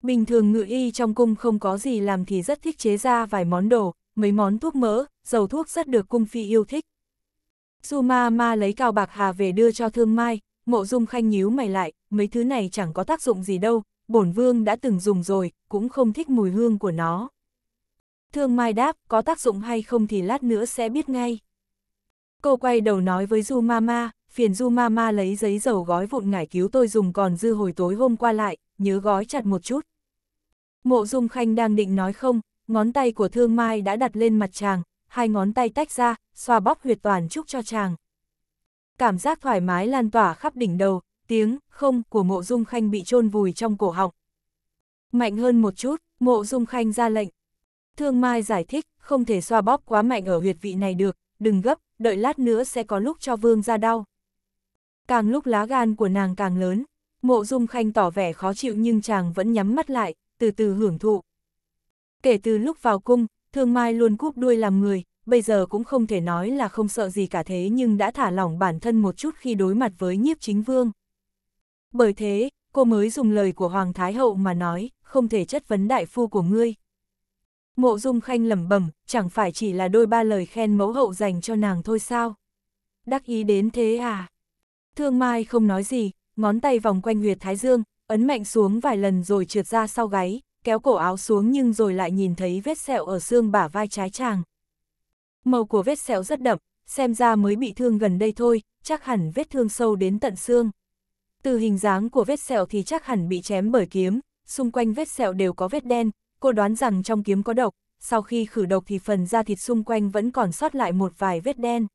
Bình thường ngự y trong cung không có gì làm thì rất thích chế ra vài món đồ, mấy món thuốc mỡ, dầu thuốc rất được cung phi yêu thích. Su ma ma lấy cao bạc hà về đưa cho thương mai, mộ dung khanh nhíu mày lại, mấy thứ này chẳng có tác dụng gì đâu, bổn vương đã từng dùng rồi, cũng không thích mùi hương của nó. Thương mai đáp, có tác dụng hay không thì lát nữa sẽ biết ngay. Cô quay đầu nói với Du Ma. phiền Du Ma lấy giấy dầu gói vụn ngải cứu tôi dùng còn dư hồi tối hôm qua lại, nhớ gói chặt một chút. Mộ Dung Khanh đang định nói không, ngón tay của Thương Mai đã đặt lên mặt chàng, hai ngón tay tách ra, xoa bóp huyệt toàn trúc cho chàng. Cảm giác thoải mái lan tỏa khắp đỉnh đầu, tiếng không của mộ dung khanh bị chôn vùi trong cổ họng. Mạnh hơn một chút, mộ dung khanh ra lệnh. Thương Mai giải thích, không thể xoa bóp quá mạnh ở huyệt vị này được, đừng gấp, đợi lát nữa sẽ có lúc cho vương ra đau. Càng lúc lá gan của nàng càng lớn, mộ dung khanh tỏ vẻ khó chịu nhưng chàng vẫn nhắm mắt lại, từ từ hưởng thụ. Kể từ lúc vào cung, Thương Mai luôn cúp đuôi làm người, bây giờ cũng không thể nói là không sợ gì cả thế nhưng đã thả lỏng bản thân một chút khi đối mặt với nhiếp chính vương. Bởi thế, cô mới dùng lời của Hoàng Thái Hậu mà nói, không thể chất vấn đại phu của ngươi. Mộ Dung Khanh lẩm bẩm, chẳng phải chỉ là đôi ba lời khen mẫu hậu dành cho nàng thôi sao? Đắc ý đến thế à? Thương Mai không nói gì, ngón tay vòng quanh huyệt Thái Dương, ấn mạnh xuống vài lần rồi trượt ra sau gáy, kéo cổ áo xuống nhưng rồi lại nhìn thấy vết sẹo ở xương bả vai trái chàng. Màu của vết sẹo rất đậm, xem ra mới bị thương gần đây thôi, chắc hẳn vết thương sâu đến tận xương. Từ hình dáng của vết sẹo thì chắc hẳn bị chém bởi kiếm, xung quanh vết sẹo đều có vết đen, cô đoán rằng trong kiếm có độc, sau khi khử độc thì phần da thịt xung quanh vẫn còn sót lại một vài vết đen.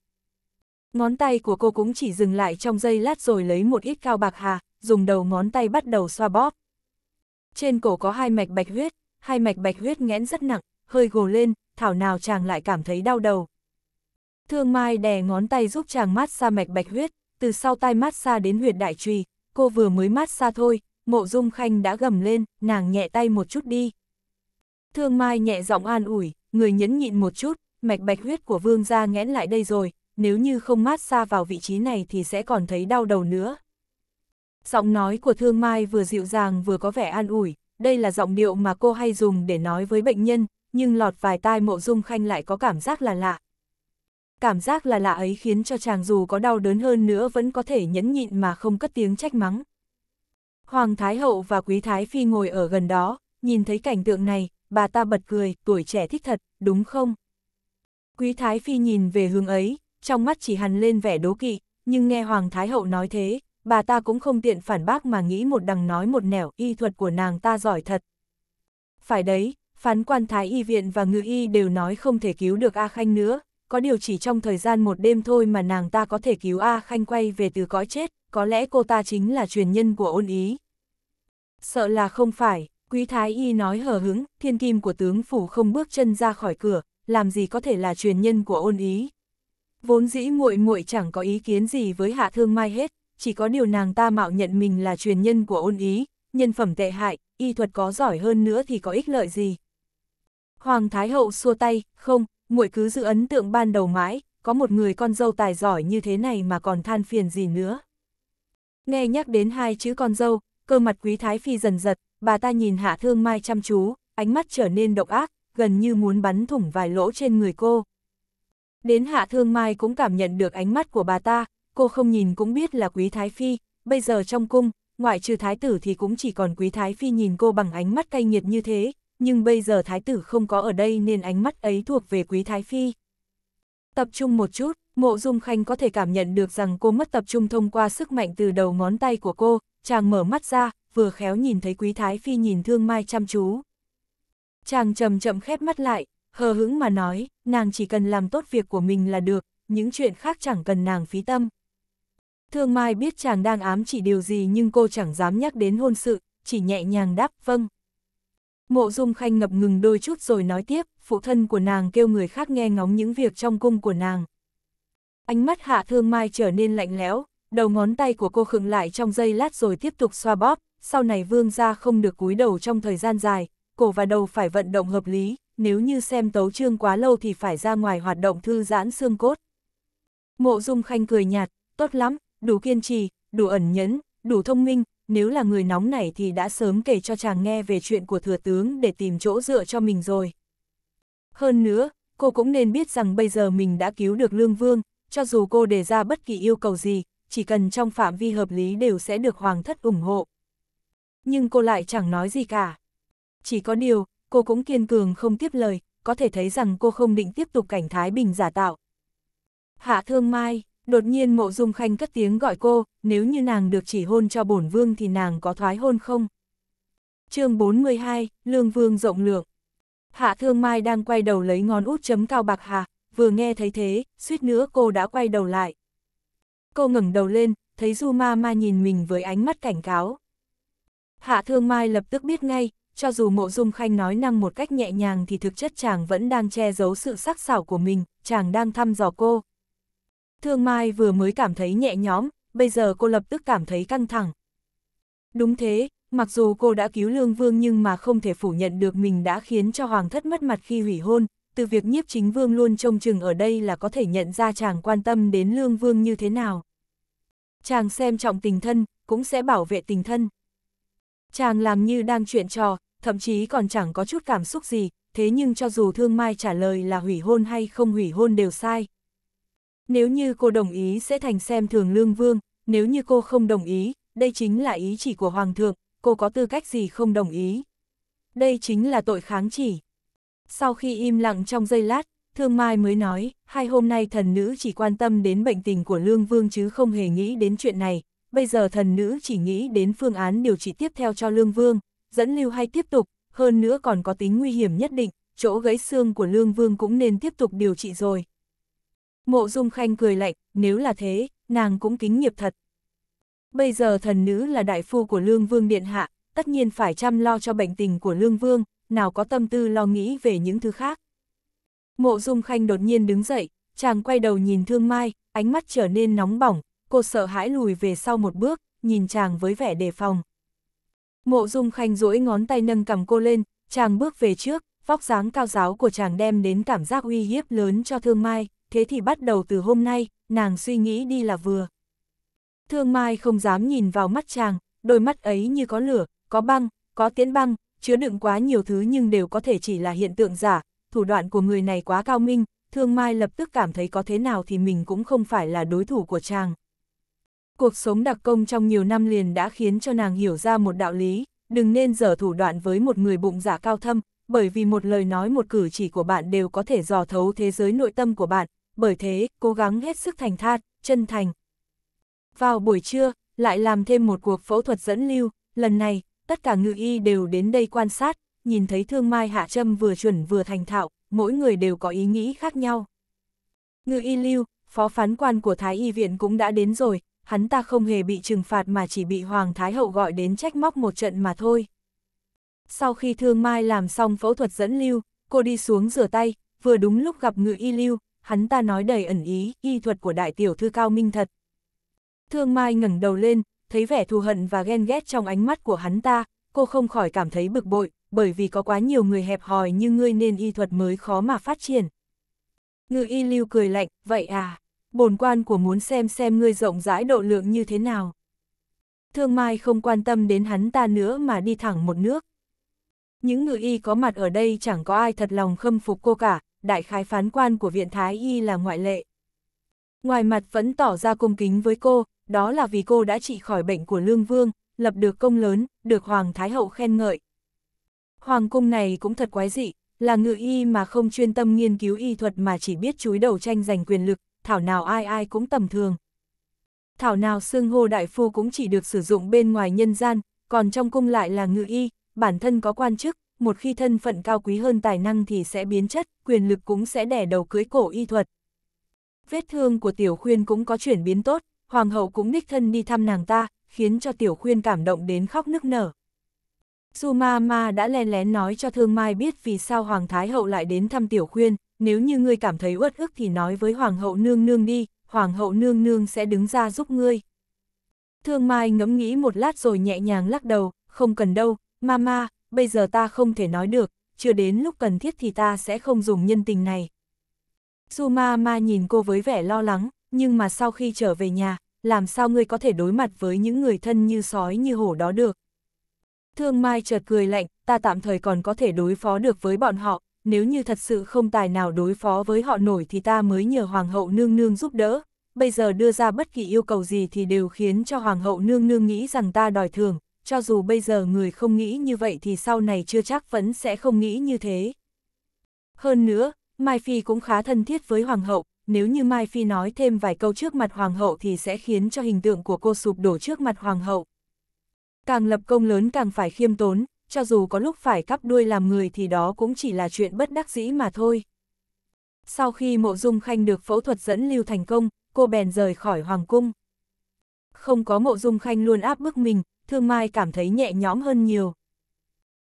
Ngón tay của cô cũng chỉ dừng lại trong giây lát rồi lấy một ít cao bạc hà, dùng đầu ngón tay bắt đầu xoa bóp. Trên cổ có hai mạch bạch huyết, hai mạch bạch huyết nghẽn rất nặng, hơi gồ lên, thảo nào chàng lại cảm thấy đau đầu. Thương Mai đè ngón tay giúp chàng mát xa mạch bạch huyết, từ sau tai mát xa đến huyệt đại trùy, cô vừa mới mát xa thôi, mộ dung khanh đã gầm lên, nàng nhẹ tay một chút đi. Thương Mai nhẹ giọng an ủi, người nhẫn nhịn một chút, mạch bạch huyết của vương gia nghẽn lại đây rồi, nếu như không mát xa vào vị trí này thì sẽ còn thấy đau đầu nữa. Giọng nói của Thương Mai vừa dịu dàng vừa có vẻ an ủi, đây là giọng điệu mà cô hay dùng để nói với bệnh nhân, nhưng lọt vài tai mộ dung khanh lại có cảm giác là lạ. Cảm giác là lạ ấy khiến cho chàng dù có đau đớn hơn nữa vẫn có thể nhẫn nhịn mà không cất tiếng trách mắng. Hoàng Thái Hậu và Quý Thái Phi ngồi ở gần đó, nhìn thấy cảnh tượng này, bà ta bật cười, tuổi trẻ thích thật, đúng không? Quý Thái Phi nhìn về hướng ấy, trong mắt chỉ hằn lên vẻ đố kỵ, nhưng nghe Hoàng Thái Hậu nói thế, bà ta cũng không tiện phản bác mà nghĩ một đằng nói một nẻo, y thuật của nàng ta giỏi thật. Phải đấy, phán quan thái y viện và ngự y đều nói không thể cứu được A Khanh nữa, có điều chỉ trong thời gian một đêm thôi mà nàng ta có thể cứu A Khanh quay về từ cõi chết, có lẽ cô ta chính là truyền nhân của ôn ý. Sợ là không phải, quý thái y nói hờ hứng, thiên kim của tướng phủ không bước chân ra khỏi cửa, làm gì có thể là truyền nhân của ôn ý. Vốn dĩ muội muội chẳng có ý kiến gì với Hạ Thương Mai hết, chỉ có điều nàng ta mạo nhận mình là truyền nhân của ôn ý, nhân phẩm tệ hại, y thuật có giỏi hơn nữa thì có ích lợi gì. Hoàng Thái Hậu xua tay, không, muội cứ giữ ấn tượng ban đầu mãi, có một người con dâu tài giỏi như thế này mà còn than phiền gì nữa. Nghe nhắc đến hai chữ con dâu, cơ mặt quý Thái Phi dần giật, bà ta nhìn Hạ Thương Mai chăm chú, ánh mắt trở nên độc ác, gần như muốn bắn thủng vài lỗ trên người cô. Đến Hạ Thương Mai cũng cảm nhận được ánh mắt của bà ta, cô không nhìn cũng biết là quý thái phi, bây giờ trong cung, ngoại trừ thái tử thì cũng chỉ còn quý thái phi nhìn cô bằng ánh mắt cay nghiệt như thế, nhưng bây giờ thái tử không có ở đây nên ánh mắt ấy thuộc về quý thái phi. Tập trung một chút, mộ dung khanh có thể cảm nhận được rằng cô mất tập trung thông qua sức mạnh từ đầu ngón tay của cô, chàng mở mắt ra, vừa khéo nhìn thấy quý thái phi nhìn thương mai chăm chú. Chàng chậm chậm khép mắt lại, hờ hững mà nói, nàng chỉ cần làm tốt việc của mình là được, những chuyện khác chẳng cần nàng phí tâm. Thương Mai biết chàng đang ám chỉ điều gì nhưng cô chẳng dám nhắc đến hôn sự, chỉ nhẹ nhàng đáp vâng. Mộ Dung Khanh ngập ngừng đôi chút rồi nói tiếp, phụ thân của nàng kêu người khác nghe ngóng những việc trong cung của nàng. Ánh mắt Hạ Thương Mai trở nên lạnh lẽo, đầu ngón tay của cô khựng lại trong giây lát rồi tiếp tục xoa bóp, sau này vương gia không được cúi đầu trong thời gian dài, cổ và đầu phải vận động hợp lý, nếu như xem tấu chương quá lâu thì phải ra ngoài hoạt động thư giãn xương cốt. Mộ Dung Khanh cười nhạt, tốt lắm, đủ kiên trì, đủ ẩn nhẫn, đủ thông minh, nếu là người nóng này thì đã sớm kể cho chàng nghe về chuyện của thừa tướng để tìm chỗ dựa cho mình rồi. Hơn nữa, cô cũng nên biết rằng bây giờ mình đã cứu được Lương Vương, cho dù cô đề ra bất kỳ yêu cầu gì, chỉ cần trong phạm vi hợp lý đều sẽ được Hoàng thất ủng hộ. Nhưng cô lại chẳng nói gì cả. Chỉ có điều, cô cũng kiên cường không tiếp lời, có thể thấy rằng cô không định tiếp tục cảnh Thái Bình giả tạo. Hạ Thương Mai Đột nhiên mộ dung khanh cất tiếng gọi cô, nếu như nàng được chỉ hôn cho bổn vương thì nàng có thoái hôn không? chương 42, Lương Vương rộng lượng. Hạ Thương Mai đang quay đầu lấy ngón út chấm cao bạc hà, vừa nghe thấy thế, suýt nữa cô đã quay đầu lại. Cô ngẩng đầu lên, thấy Du Ma Ma nhìn mình với ánh mắt cảnh cáo. Hạ Thương Mai lập tức biết ngay, cho dù mộ dung khanh nói năng một cách nhẹ nhàng thì thực chất chàng vẫn đang che giấu sự sắc sảo của mình, chàng đang thăm dò cô. Thương Mai vừa mới cảm thấy nhẹ nhõm, bây giờ cô lập tức cảm thấy căng thẳng. Đúng thế, mặc dù cô đã cứu Lương Vương nhưng mà không thể phủ nhận được mình đã khiến cho Hoàng thất mất mặt khi hủy hôn, từ việc nhiếp chính Vương luôn trông chừng ở đây là có thể nhận ra chàng quan tâm đến Lương Vương như thế nào. Chàng xem trọng tình thân, cũng sẽ bảo vệ tình thân. Chàng làm như đang chuyện trò, thậm chí còn chẳng có chút cảm xúc gì, thế nhưng cho dù Thương Mai trả lời là hủy hôn hay không hủy hôn đều sai, nếu như cô đồng ý sẽ thành xem thường lương vương, nếu như cô không đồng ý, đây chính là ý chỉ của hoàng thượng, cô có tư cách gì không đồng ý. Đây chính là tội kháng chỉ. Sau khi im lặng trong giây lát, Thương Mai mới nói, hai hôm nay thần nữ chỉ quan tâm đến bệnh tình của Lương Vương chứ không hề nghĩ đến chuyện này, bây giờ thần nữ chỉ nghĩ đến phương án điều trị tiếp theo cho Lương Vương, dẫn lưu hay tiếp tục, hơn nữa còn có tính nguy hiểm nhất định, chỗ gãy xương của Lương Vương cũng nên tiếp tục điều trị rồi. Mộ dung khanh cười lạnh, nếu là thế, nàng cũng kính nghiệp thật. Bây giờ thần nữ là đại phu của Lương Vương Điện Hạ, tất nhiên phải chăm lo cho bệnh tình của Lương Vương, nào có tâm tư lo nghĩ về những thứ khác. Mộ dung khanh đột nhiên đứng dậy, chàng quay đầu nhìn thương mai, ánh mắt trở nên nóng bỏng, cô sợ hãi lùi về sau một bước, nhìn chàng với vẻ đề phòng. Mộ dung khanh duỗi ngón tay nâng cầm cô lên, chàng bước về trước, vóc dáng cao giáo của chàng đem đến cảm giác uy hiếp lớn cho thương mai thế thì bắt đầu từ hôm nay, nàng suy nghĩ đi là vừa. Thương Mai không dám nhìn vào mắt chàng, đôi mắt ấy như có lửa, có băng, có tiến băng, chứa đựng quá nhiều thứ nhưng đều có thể chỉ là hiện tượng giả, thủ đoạn của người này quá cao minh, Thương Mai lập tức cảm thấy có thế nào thì mình cũng không phải là đối thủ của chàng. Cuộc sống đặc công trong nhiều năm liền đã khiến cho nàng hiểu ra một đạo lý, đừng nên dở thủ đoạn với một người bụng giả dạ cao thâm, bởi vì một lời nói một cử chỉ của bạn đều có thể dò thấu thế giới nội tâm của bạn, bởi thế cố gắng hết sức thành thạt, chân thành. Vào buổi trưa, lại làm thêm một cuộc phẫu thuật dẫn lưu, lần này, tất cả ngự y đều đến đây quan sát, nhìn thấy thương mai hạ châm vừa chuẩn vừa thành thạo, mỗi người đều có ý nghĩ khác nhau. Ngự y lưu, phó phán quan của Thái Y Viện cũng đã đến rồi, hắn ta không hề bị trừng phạt mà chỉ bị Hoàng Thái Hậu gọi đến trách móc một trận mà thôi. Sau khi thương mai làm xong phẫu thuật dẫn lưu, cô đi xuống rửa tay, vừa đúng lúc gặp ngự y lưu, hắn ta nói đầy ẩn ý, y thuật của đại tiểu thư cao minh thật. Thương Mai ngẩng đầu lên, thấy vẻ thù hận và ghen ghét trong ánh mắt của hắn ta, cô không khỏi cảm thấy bực bội, bởi vì có quá nhiều người hẹp hòi như ngươi nên y thuật mới khó mà phát triển. Ngự y lưu cười lạnh, vậy à, bồn quan của muốn xem xem ngươi rộng rãi độ lượng như thế nào. Thương Mai không quan tâm đến hắn ta nữa mà đi thẳng một nước. Những ngự y có mặt ở đây chẳng có ai thật lòng khâm phục cô cả, đại khái phán quan của viện Thái Y là ngoại lệ. Ngoài mặt vẫn tỏ ra cung kính với cô, đó là vì cô đã trị khỏi bệnh của Lương Vương, lập được công lớn, được Hoàng Thái Hậu khen ngợi. Hoàng cung này cũng thật quái dị, là ngự y mà không chuyên tâm nghiên cứu y thuật mà chỉ biết chúi đầu tranh giành quyền lực, thảo nào ai ai cũng tầm thường. Thảo nào xương hô đại phu cũng chỉ được sử dụng bên ngoài nhân gian, còn trong cung lại là ngự y, bản thân có quan chức, một khi thân phận cao quý hơn tài năng thì sẽ biến chất, quyền lực cũng sẽ đẻ đầu cưới cổ y thuật. Vết thương của Tiểu Khuyên cũng có chuyển biến tốt, Hoàng hậu cũng đích thân đi thăm nàng ta, khiến cho Tiểu Khuyên cảm động đến khóc nức nở. Su Ma Ma đã len lén nói cho Thương Mai biết vì sao Hoàng Thái Hậu lại đến thăm Tiểu Khuyên, nếu như ngươi cảm thấy uất ức thì nói với Hoàng hậu nương nương đi, Hoàng hậu nương nương sẽ đứng ra giúp ngươi. Thương Mai ngẫm nghĩ một lát rồi nhẹ nhàng lắc đầu, không cần đâu, Mama, bây giờ ta không thể nói được, chưa đến lúc cần thiết thì ta sẽ không dùng nhân tình này. Suma ma ma nhìn cô với vẻ lo lắng, nhưng mà sau khi trở về nhà, làm sao ngươi có thể đối mặt với những người thân như sói như hổ đó được. Thương Mai chợt cười lạnh, ta tạm thời còn có thể đối phó được với bọn họ, nếu như thật sự không tài nào đối phó với họ nổi thì ta mới nhờ Hoàng hậu nương nương giúp đỡ. Bây giờ đưa ra bất kỳ yêu cầu gì thì đều khiến cho Hoàng hậu nương nương nghĩ rằng ta đòi thường, cho dù bây giờ người không nghĩ như vậy thì sau này chưa chắc vẫn sẽ không nghĩ như thế. Hơn nữa, Mai Phi cũng khá thân thiết với Hoàng hậu, nếu như Mai Phi nói thêm vài câu trước mặt Hoàng hậu thì sẽ khiến cho hình tượng của cô sụp đổ trước mặt Hoàng hậu. Càng lập công lớn càng phải khiêm tốn, cho dù có lúc phải cắp đuôi làm người thì đó cũng chỉ là chuyện bất đắc dĩ mà thôi. Sau khi mộ dung khanh được phẫu thuật dẫn lưu thành công, cô bèn rời khỏi Hoàng cung. Không có mộ dung khanh luôn áp bức mình, Thương Mai cảm thấy nhẹ nhõm hơn nhiều.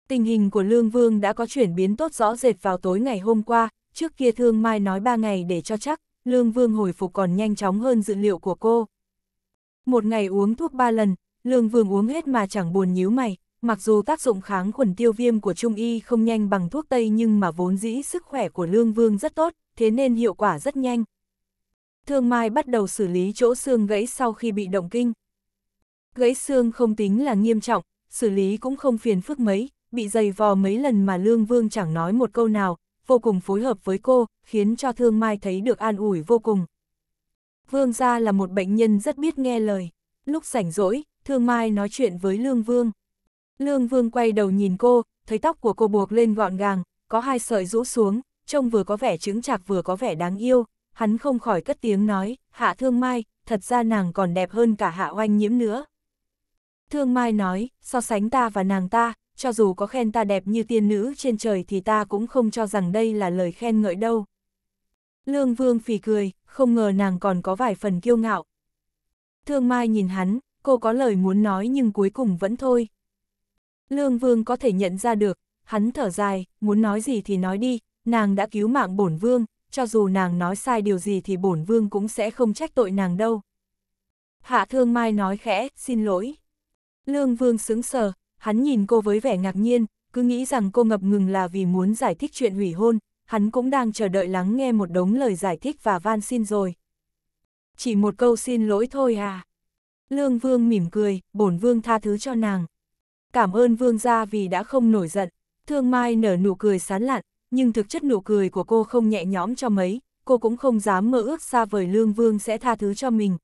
Tình hình của Lương Vương đã có chuyển biến tốt rõ rệt vào tối ngày hôm qua, trước kia Thương Mai nói 3 ngày để cho chắc, Lương Vương hồi phục còn nhanh chóng hơn dự liệu của cô. Một ngày uống thuốc 3 lần, Lương Vương uống hết mà chẳng buồn nhíu mày, mặc dù tác dụng kháng khuẩn tiêu viêm của Trung Y không nhanh bằng thuốc Tây nhưng mà vốn dĩ sức khỏe của Lương Vương rất tốt, thế nên hiệu quả rất nhanh. Thương Mai bắt đầu xử lý chỗ xương gãy sau khi bị động kinh, gãy xương không tính là nghiêm trọng, xử lý cũng không phiền phức mấy, bị dày vò mấy lần mà Lương Vương chẳng nói một câu nào, vô cùng phối hợp với cô, khiến cho Thương Mai thấy được an ủi vô cùng. Vương gia là một bệnh nhân rất biết nghe lời, lúc rảnh rỗi, Thương Mai nói chuyện với Lương Vương. Lương Vương quay đầu nhìn cô, thấy tóc của cô buộc lên gọn gàng, có hai sợi rũ xuống, trông vừa có vẻ trứng chạc vừa có vẻ đáng yêu, hắn không khỏi cất tiếng nói, Hạ Thương Mai, thật ra nàng còn đẹp hơn cả Hạ Oanh Nhiễm nữa. Thương Mai nói, so sánh ta và nàng ta, cho dù có khen ta đẹp như tiên nữ trên trời thì ta cũng không cho rằng đây là lời khen ngợi đâu. Lương Vương phì cười, không ngờ nàng còn có vài phần kiêu ngạo. Thương Mai nhìn hắn, cô có lời muốn nói nhưng cuối cùng vẫn thôi. Lương Vương có thể nhận ra được, hắn thở dài, muốn nói gì thì nói đi, nàng đã cứu mạng bổn vương, cho dù nàng nói sai điều gì thì bổn vương cũng sẽ không trách tội nàng đâu. Hạ Thương Mai nói khẽ, xin lỗi. Lương Vương sững sờ, hắn nhìn cô với vẻ ngạc nhiên, cứ nghĩ rằng cô ngập ngừng là vì muốn giải thích chuyện hủy hôn, hắn cũng đang chờ đợi lắng nghe một đống lời giải thích và van xin rồi. Chỉ một câu xin lỗi thôi à. Lương Vương mỉm cười, bổn Vương tha thứ cho nàng. Cảm ơn Vương gia vì đã không nổi giận, thương mai nở nụ cười sán lạn, nhưng thực chất nụ cười của cô không nhẹ nhõm cho mấy, cô cũng không dám mơ ước xa vời Lương Vương sẽ tha thứ cho mình.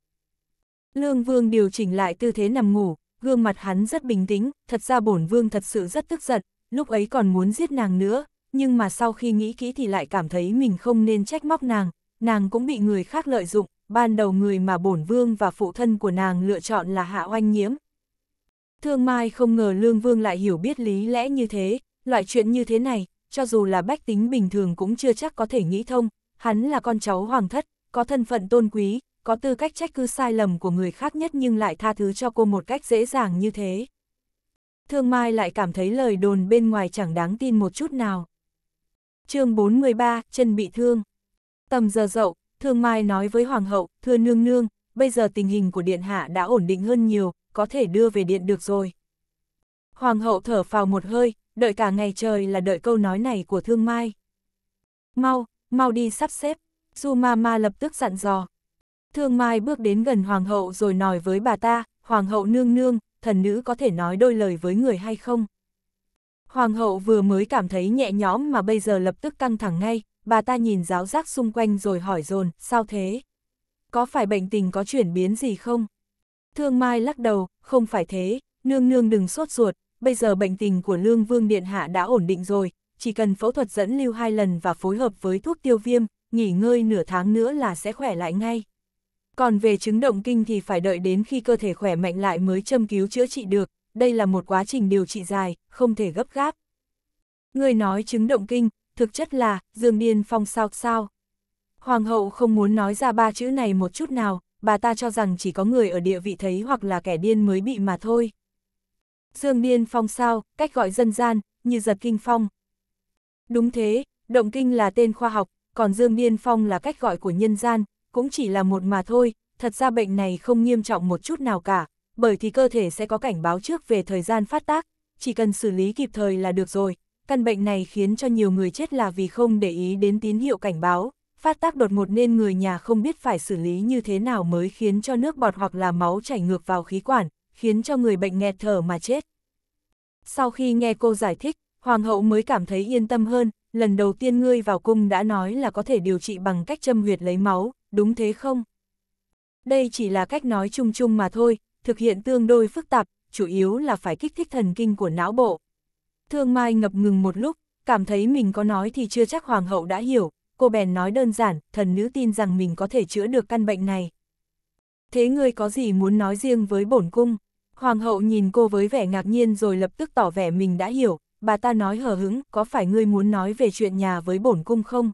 Lương Vương điều chỉnh lại tư thế nằm ngủ, gương mặt hắn rất bình tĩnh, thật ra bổn vương thật sự rất tức giận, lúc ấy còn muốn giết nàng nữa, nhưng mà sau khi nghĩ kỹ thì lại cảm thấy mình không nên trách móc nàng, nàng cũng bị người khác lợi dụng, ban đầu người mà bổn vương và phụ thân của nàng lựa chọn là Hạ Oanh Nhiễm. Thương Mai không ngờ Lương Vương lại hiểu biết lý lẽ như thế, loại chuyện như thế này, cho dù là bách tính bình thường cũng chưa chắc có thể nghĩ thông, hắn là con cháu hoàng thất, có thân phận tôn quý, có tư cách trách cứ sai lầm của người khác nhất nhưng lại tha thứ cho cô một cách dễ dàng như thế. Thương Mai lại cảm thấy lời đồn bên ngoài chẳng đáng tin một chút nào. chương 43, chân bị thương. Tầm giờ dậu, Thương Mai nói với Hoàng hậu, thưa nương nương, bây giờ tình hình của Điện Hạ đã ổn định hơn nhiều, có thể đưa về điện được rồi. Hoàng hậu thở phào một hơi, đợi cả ngày trời là đợi câu nói này của Thương Mai. Mau, mau đi sắp xếp, Du Ma Ma lập tức dặn dò. Thương Mai bước đến gần hoàng hậu rồi nói với bà ta, hoàng hậu nương nương, thần nữ có thể nói đôi lời với người hay không? Hoàng hậu vừa mới cảm thấy nhẹ nhõm mà bây giờ lập tức căng thẳng ngay, bà ta nhìn giáo giác xung quanh rồi hỏi dồn sao thế? Có phải bệnh tình có chuyển biến gì không? Thương Mai lắc đầu, không phải thế, nương nương đừng sốt ruột, bây giờ bệnh tình của Lương Vương Điện Hạ đã ổn định rồi, chỉ cần phẫu thuật dẫn lưu hai lần và phối hợp với thuốc tiêu viêm, nghỉ ngơi nửa tháng nữa là sẽ khỏe lại ngay. Còn về chứng động kinh thì phải đợi đến khi cơ thể khỏe mạnh lại mới châm cứu chữa trị được, đây là một quá trình điều trị dài, không thể gấp gáp. Người nói chứng động kinh, thực chất là, Dương Điên Phong sao sao. Hoàng hậu không muốn nói ra ba chữ này một chút nào, bà ta cho rằng chỉ có người ở địa vị thấy hoặc là kẻ điên mới bị mà thôi. Dương Điên Phong sao, cách gọi dân gian, như giật kinh phong. Đúng thế, động kinh là tên khoa học, còn Dương Điên Phong là cách gọi của nhân gian, cũng chỉ là một mà thôi, thật ra bệnh này không nghiêm trọng một chút nào cả, bởi thì cơ thể sẽ có cảnh báo trước về thời gian phát tác, chỉ cần xử lý kịp thời là được rồi. Căn bệnh này khiến cho nhiều người chết là vì không để ý đến tín hiệu cảnh báo, phát tác đột ngột nên người nhà không biết phải xử lý như thế nào mới khiến cho nước bọt hoặc là máu chảy ngược vào khí quản, khiến cho người bệnh nghẹt thở mà chết. Sau khi nghe cô giải thích, hoàng hậu mới cảm thấy yên tâm hơn, lần đầu tiên ngươi vào cung đã nói là có thể điều trị bằng cách châm huyệt lấy máu, đúng thế không? Đây chỉ là cách nói chung chung mà thôi, thực hiện tương đối phức tạp, chủ yếu là phải kích thích thần kinh của não bộ. Thương Mai ngập ngừng một lúc, cảm thấy mình có nói thì chưa chắc hoàng hậu đã hiểu, cô bèn nói đơn giản, thần nữ tin rằng mình có thể chữa được căn bệnh này. Thế ngươi có gì muốn nói riêng với bổn cung? Hoàng hậu nhìn cô với vẻ ngạc nhiên rồi lập tức tỏ vẻ mình đã hiểu, bà ta nói hờ hững, có phải ngươi muốn nói về chuyện nhà với bổn cung không?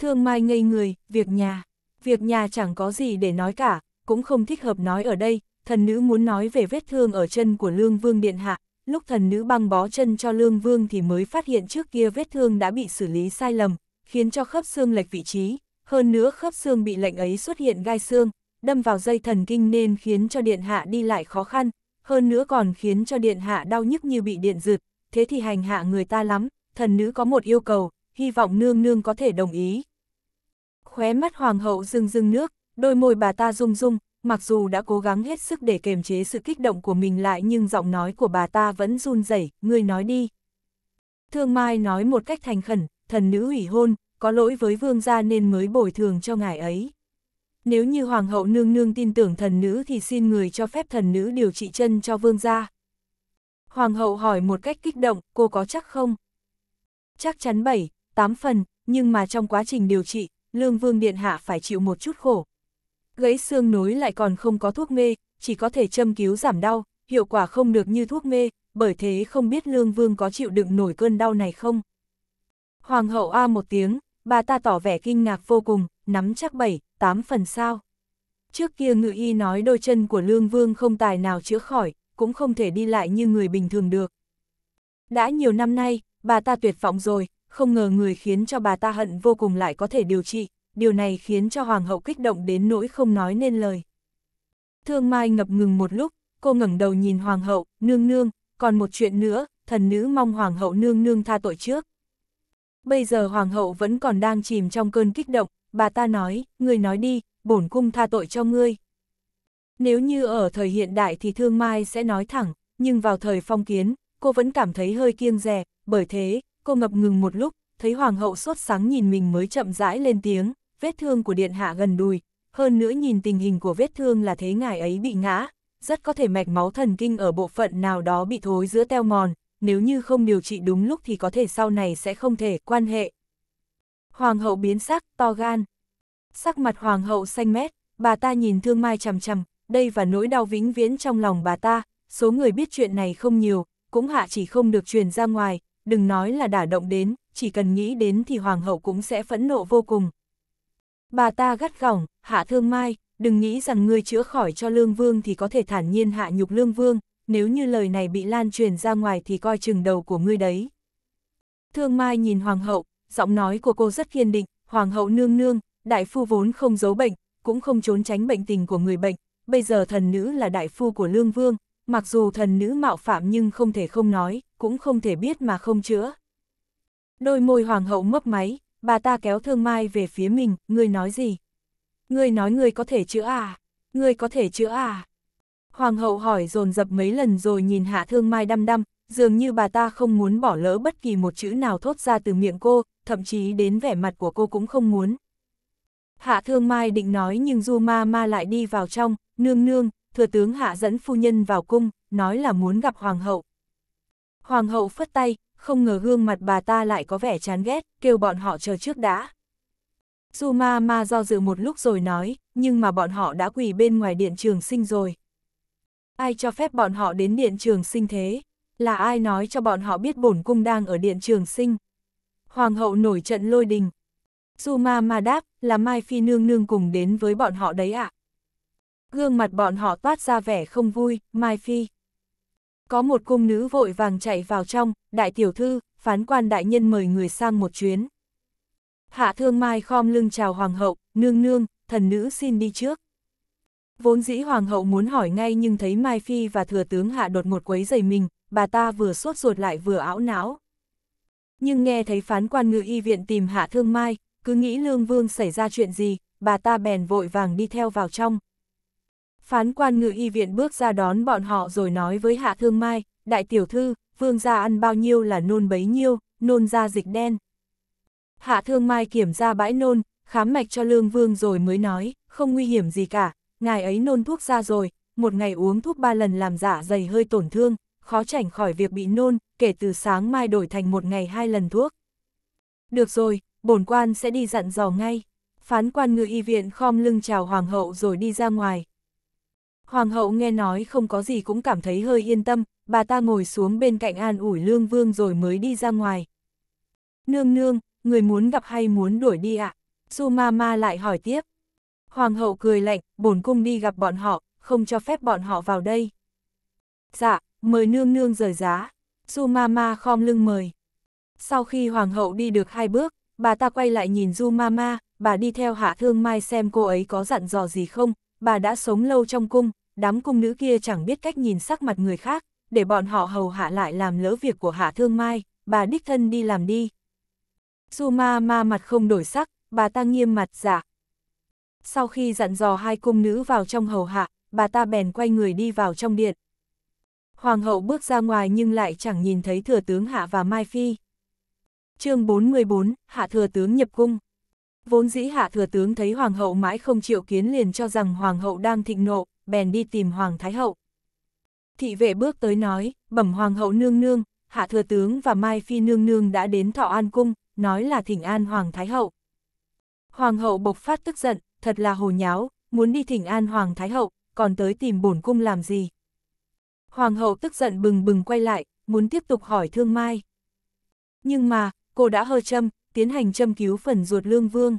Thương mai ngây người, việc nhà. Việc nhà chẳng có gì để nói cả, cũng không thích hợp nói ở đây, thần nữ muốn nói về vết thương ở chân của Lương Vương Điện Hạ. Lúc thần nữ băng bó chân cho Lương Vương thì mới phát hiện trước kia vết thương đã bị xử lý sai lầm, khiến cho khớp xương lệch vị trí. Hơn nữa khớp xương bị lệnh ấy xuất hiện gai xương, đâm vào dây thần kinh nên khiến cho Điện Hạ đi lại khó khăn, hơn nữa còn khiến cho Điện Hạ đau nhức như bị điện giật. Thế thì hành hạ người ta lắm, thần nữ có một yêu cầu, hy vọng nương nương có thể đồng ý. Khóe mắt hoàng hậu rưng rưng nước, đôi môi bà ta rung rung, mặc dù đã cố gắng hết sức để kềm chế sự kích động của mình lại nhưng giọng nói của bà ta vẫn run rẩy, ngươi nói đi. Thương Mai nói một cách thành khẩn, thần nữ hủy hôn, có lỗi với vương gia nên mới bồi thường cho ngài ấy. Nếu như hoàng hậu nương nương tin tưởng thần nữ thì xin người cho phép thần nữ điều trị chân cho vương gia. Hoàng hậu hỏi một cách kích động, cô có chắc không? Chắc chắn bảy, tám phần, nhưng mà trong quá trình điều trị, Lương Vương Điện Hạ phải chịu một chút khổ. Gãy xương nối lại còn không có thuốc mê, chỉ có thể châm cứu giảm đau, hiệu quả không được như thuốc mê, bởi thế không biết Lương Vương có chịu đựng nổi cơn đau này không. Hoàng hậu A một tiếng, bà ta tỏ vẻ kinh ngạc vô cùng, nắm chắc 7, 8 phần sao. Trước kia ngự y nói đôi chân của Lương Vương không tài nào chữa khỏi, cũng không thể đi lại như người bình thường được. Đã nhiều năm nay, bà ta tuyệt vọng rồi, không ngờ người khiến cho bà ta hận vô cùng lại có thể điều trị, điều này khiến cho hoàng hậu kích động đến nỗi không nói nên lời. Thương Mai ngập ngừng một lúc, cô ngẩng đầu nhìn hoàng hậu, nương nương, còn một chuyện nữa, thần nữ mong hoàng hậu nương nương tha tội trước. Bây giờ hoàng hậu vẫn còn đang chìm trong cơn kích động, bà ta nói, người nói đi, bổn cung tha tội cho ngươi. Nếu như ở thời hiện đại thì Thương Mai sẽ nói thẳng, nhưng vào thời phong kiến, cô vẫn cảm thấy hơi kiêng rè, bởi thế, cô ngập ngừng một lúc, thấy hoàng hậu sốt sáng nhìn mình mới chậm rãi lên tiếng, vết thương của điện hạ gần đùi, hơn nữa nhìn tình hình của vết thương là thế ngài ấy bị ngã, rất có thể mạch máu thần kinh ở bộ phận nào đó bị thối giữa teo mòn, nếu như không điều trị đúng lúc thì có thể sau này sẽ không thể quan hệ. Hoàng hậu biến sắc, to gan. Sắc mặt hoàng hậu xanh mét, bà ta nhìn thương mai chằm chằm, đây và nỗi đau vĩnh viễn trong lòng bà ta, số người biết chuyện này không nhiều, cũng hạ chỉ không được truyền ra ngoài, đừng nói là đả động đến, chỉ cần nghĩ đến thì hoàng hậu cũng sẽ phẫn nộ vô cùng. Bà ta gắt gỏng, hạ thương mai, đừng nghĩ rằng ngươi chữa khỏi cho lương vương thì có thể thản nhiên hạ nhục lương vương, nếu như lời này bị lan truyền ra ngoài thì coi chừng đầu của ngươi đấy. Thương mai nhìn hoàng hậu, giọng nói của cô rất kiên định, hoàng hậu nương nương, đại phu vốn không giấu bệnh, cũng không trốn tránh bệnh tình của người bệnh, bây giờ thần nữ là đại phu của lương vương, mặc dù thần nữ mạo phạm nhưng không thể không nói, cũng không thể biết mà không chữa. Đôi môi hoàng hậu mấp máy, bà ta kéo thương mai về phía mình, ngươi nói gì? Ngươi nói ngươi có thể chữa à? Ngươi có thể chữa à? Hoàng hậu hỏi dồn dập mấy lần rồi nhìn hạ thương mai đăm đăm, dường như bà ta không muốn bỏ lỡ bất kỳ một chữ nào thốt ra từ miệng cô, thậm chí đến vẻ mặt của cô cũng không muốn. Hạ thương mai định nói nhưng du ma ma lại đi vào trong, nương nương, thừa tướng hạ dẫn phu nhân vào cung, nói là muốn gặp hoàng hậu. Hoàng hậu phất tay, không ngờ gương mặt bà ta lại có vẻ chán ghét, kêu bọn họ chờ trước đã. Su ma ma do dự một lúc rồi nói, nhưng mà bọn họ đã quỳ bên ngoài điện trường sinh rồi. Ai cho phép bọn họ đến điện trường sinh thế? Là ai nói cho bọn họ biết bổn cung đang ở điện trường sinh? Hoàng hậu nổi trận lôi đình. Su ma ma đáp, là Mai Phi nương nương cùng đến với bọn họ đấy ạ. À? Gương mặt bọn họ toát ra vẻ không vui, Mai Phi. Có một cung nữ vội vàng chạy vào trong, đại tiểu thư, phán quan đại nhân mời người sang một chuyến. Hạ thương mai khom lưng chào hoàng hậu, nương nương, thần nữ xin đi trước. Vốn dĩ hoàng hậu muốn hỏi ngay nhưng thấy Mai Phi và thừa tướng hạ đột ngột quấy giày mình, bà ta vừa sốt ruột lại vừa ảo não. Nhưng nghe thấy phán quan ngự y viện tìm hạ thương mai, cứ nghĩ lương vương xảy ra chuyện gì, bà ta bèn vội vàng đi theo vào trong. Phán quan ngự y viện bước ra đón bọn họ rồi nói với Hạ Thương Mai, đại tiểu thư, vương gia ăn bao nhiêu là nôn bấy nhiêu, nôn ra dịch đen. Hạ Thương Mai kiểm ra bãi nôn, khám mạch cho Lương Vương rồi mới nói, không nguy hiểm gì cả, ngài ấy nôn thuốc ra rồi, một ngày uống thuốc ba lần làm giả dạ dày hơi tổn thương, khó tránh khỏi việc bị nôn, kể từ sáng mai đổi thành một ngày hai lần thuốc. Được rồi, bổn quan sẽ đi dặn dò ngay. Phán quan ngự y viện khom lưng chào hoàng hậu rồi đi ra ngoài, Hoàng hậu nghe nói không có gì cũng cảm thấy hơi yên tâm, bà ta ngồi xuống bên cạnh an ủi lương vương rồi mới đi ra ngoài. Nương nương, người muốn gặp hay muốn đuổi đi ạ? À? Su Mama lại hỏi tiếp. Hoàng hậu cười lạnh, bổn cung đi gặp bọn họ, không cho phép bọn họ vào đây. Dạ, mời nương nương rời giá. Su Mama khom lưng mời. Sau khi hoàng hậu đi được hai bước, bà ta quay lại nhìn Du Mama, bà đi theo Hạ Thương Mai xem cô ấy có dặn dò gì không, bà đã sống lâu trong cung, đám cung nữ kia chẳng biết cách nhìn sắc mặt người khác, để bọn họ hầu hạ lại làm lỡ việc của hạ thương mai, bà đích thân đi làm đi. suma ma mặt không đổi sắc, bà ta nghiêm mặt giả dạ. Sau khi dặn dò hai cung nữ vào trong hầu hạ, bà ta bèn quay người đi vào trong điện. Hoàng hậu bước ra ngoài nhưng lại chẳng nhìn thấy thừa tướng Hạ và Mai Phi. chương 414, Hạ thừa tướng nhập cung. Vốn dĩ hạ thừa tướng thấy hoàng hậu mãi không chịu kiến liền cho rằng hoàng hậu đang thịnh nộ, bèn đi tìm hoàng thái hậu. Thị vệ bước tới nói, bẩm hoàng hậu nương nương, hạ thừa tướng và mai phi nương nương đã đến thọ an cung, nói là thỉnh an hoàng thái hậu. Hoàng hậu bộc phát tức giận, thật là hồ nháo, muốn đi thỉnh an hoàng thái hậu, còn tới tìm bổn cung làm gì. Hoàng hậu tức giận bừng bừng quay lại, muốn tiếp tục hỏi thương mai. Nhưng mà, cô đã hơ châm, tiến hành châm cứu phần ruột lương vương.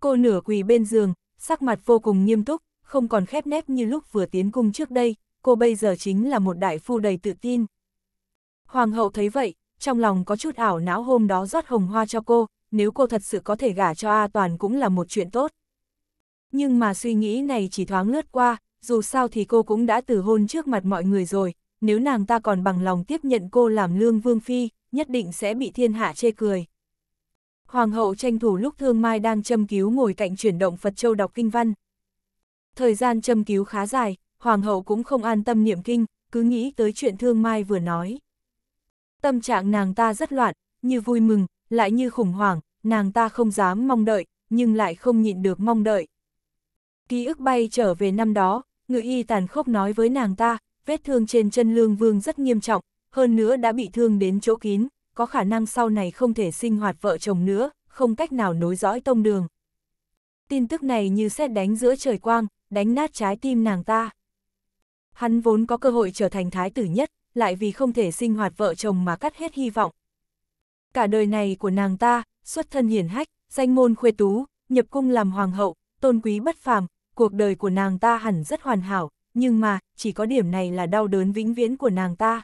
Cô nửa quỳ bên giường, sắc mặt vô cùng nghiêm túc, không còn khép nép như lúc vừa tiến cung trước đây, cô bây giờ chính là một đại phu đầy tự tin. Hoàng hậu thấy vậy, trong lòng có chút ảo não hôm đó rót hồng hoa cho cô, nếu cô thật sự có thể gả cho A Toàn cũng là một chuyện tốt. Nhưng mà suy nghĩ này chỉ thoáng lướt qua, dù sao thì cô cũng đã từ hôn trước mặt mọi người rồi, nếu nàng ta còn bằng lòng tiếp nhận cô làm lương vương phi, nhất định sẽ bị thiên hạ chê cười. Hoàng hậu tranh thủ lúc Thương Mai đang châm cứu ngồi cạnh chuyển động Phật Châu đọc kinh văn. Thời gian châm cứu khá dài, Hoàng hậu cũng không an tâm niệm kinh, cứ nghĩ tới chuyện Thương Mai vừa nói. Tâm trạng nàng ta rất loạn, như vui mừng, lại như khủng hoảng, nàng ta không dám mong đợi, nhưng lại không nhịn được mong đợi. Ký ức bay trở về năm đó, ngự y tàn khốc nói với nàng ta, vết thương trên chân lương vương rất nghiêm trọng, hơn nữa đã bị thương đến chỗ kín, có khả năng sau này không thể sinh hoạt vợ chồng nữa, không cách nào nối dõi tông đường. Tin tức này như xét đánh giữa trời quang, đánh nát trái tim nàng ta. Hắn vốn có cơ hội trở thành thái tử nhất, lại vì không thể sinh hoạt vợ chồng mà cắt hết hy vọng. Cả đời này của nàng ta, xuất thân hiển hách, danh môn khuê tú, nhập cung làm hoàng hậu, tôn quý bất phàm, cuộc đời của nàng ta hẳn rất hoàn hảo, nhưng mà, chỉ có điểm này là đau đớn vĩnh viễn của nàng ta.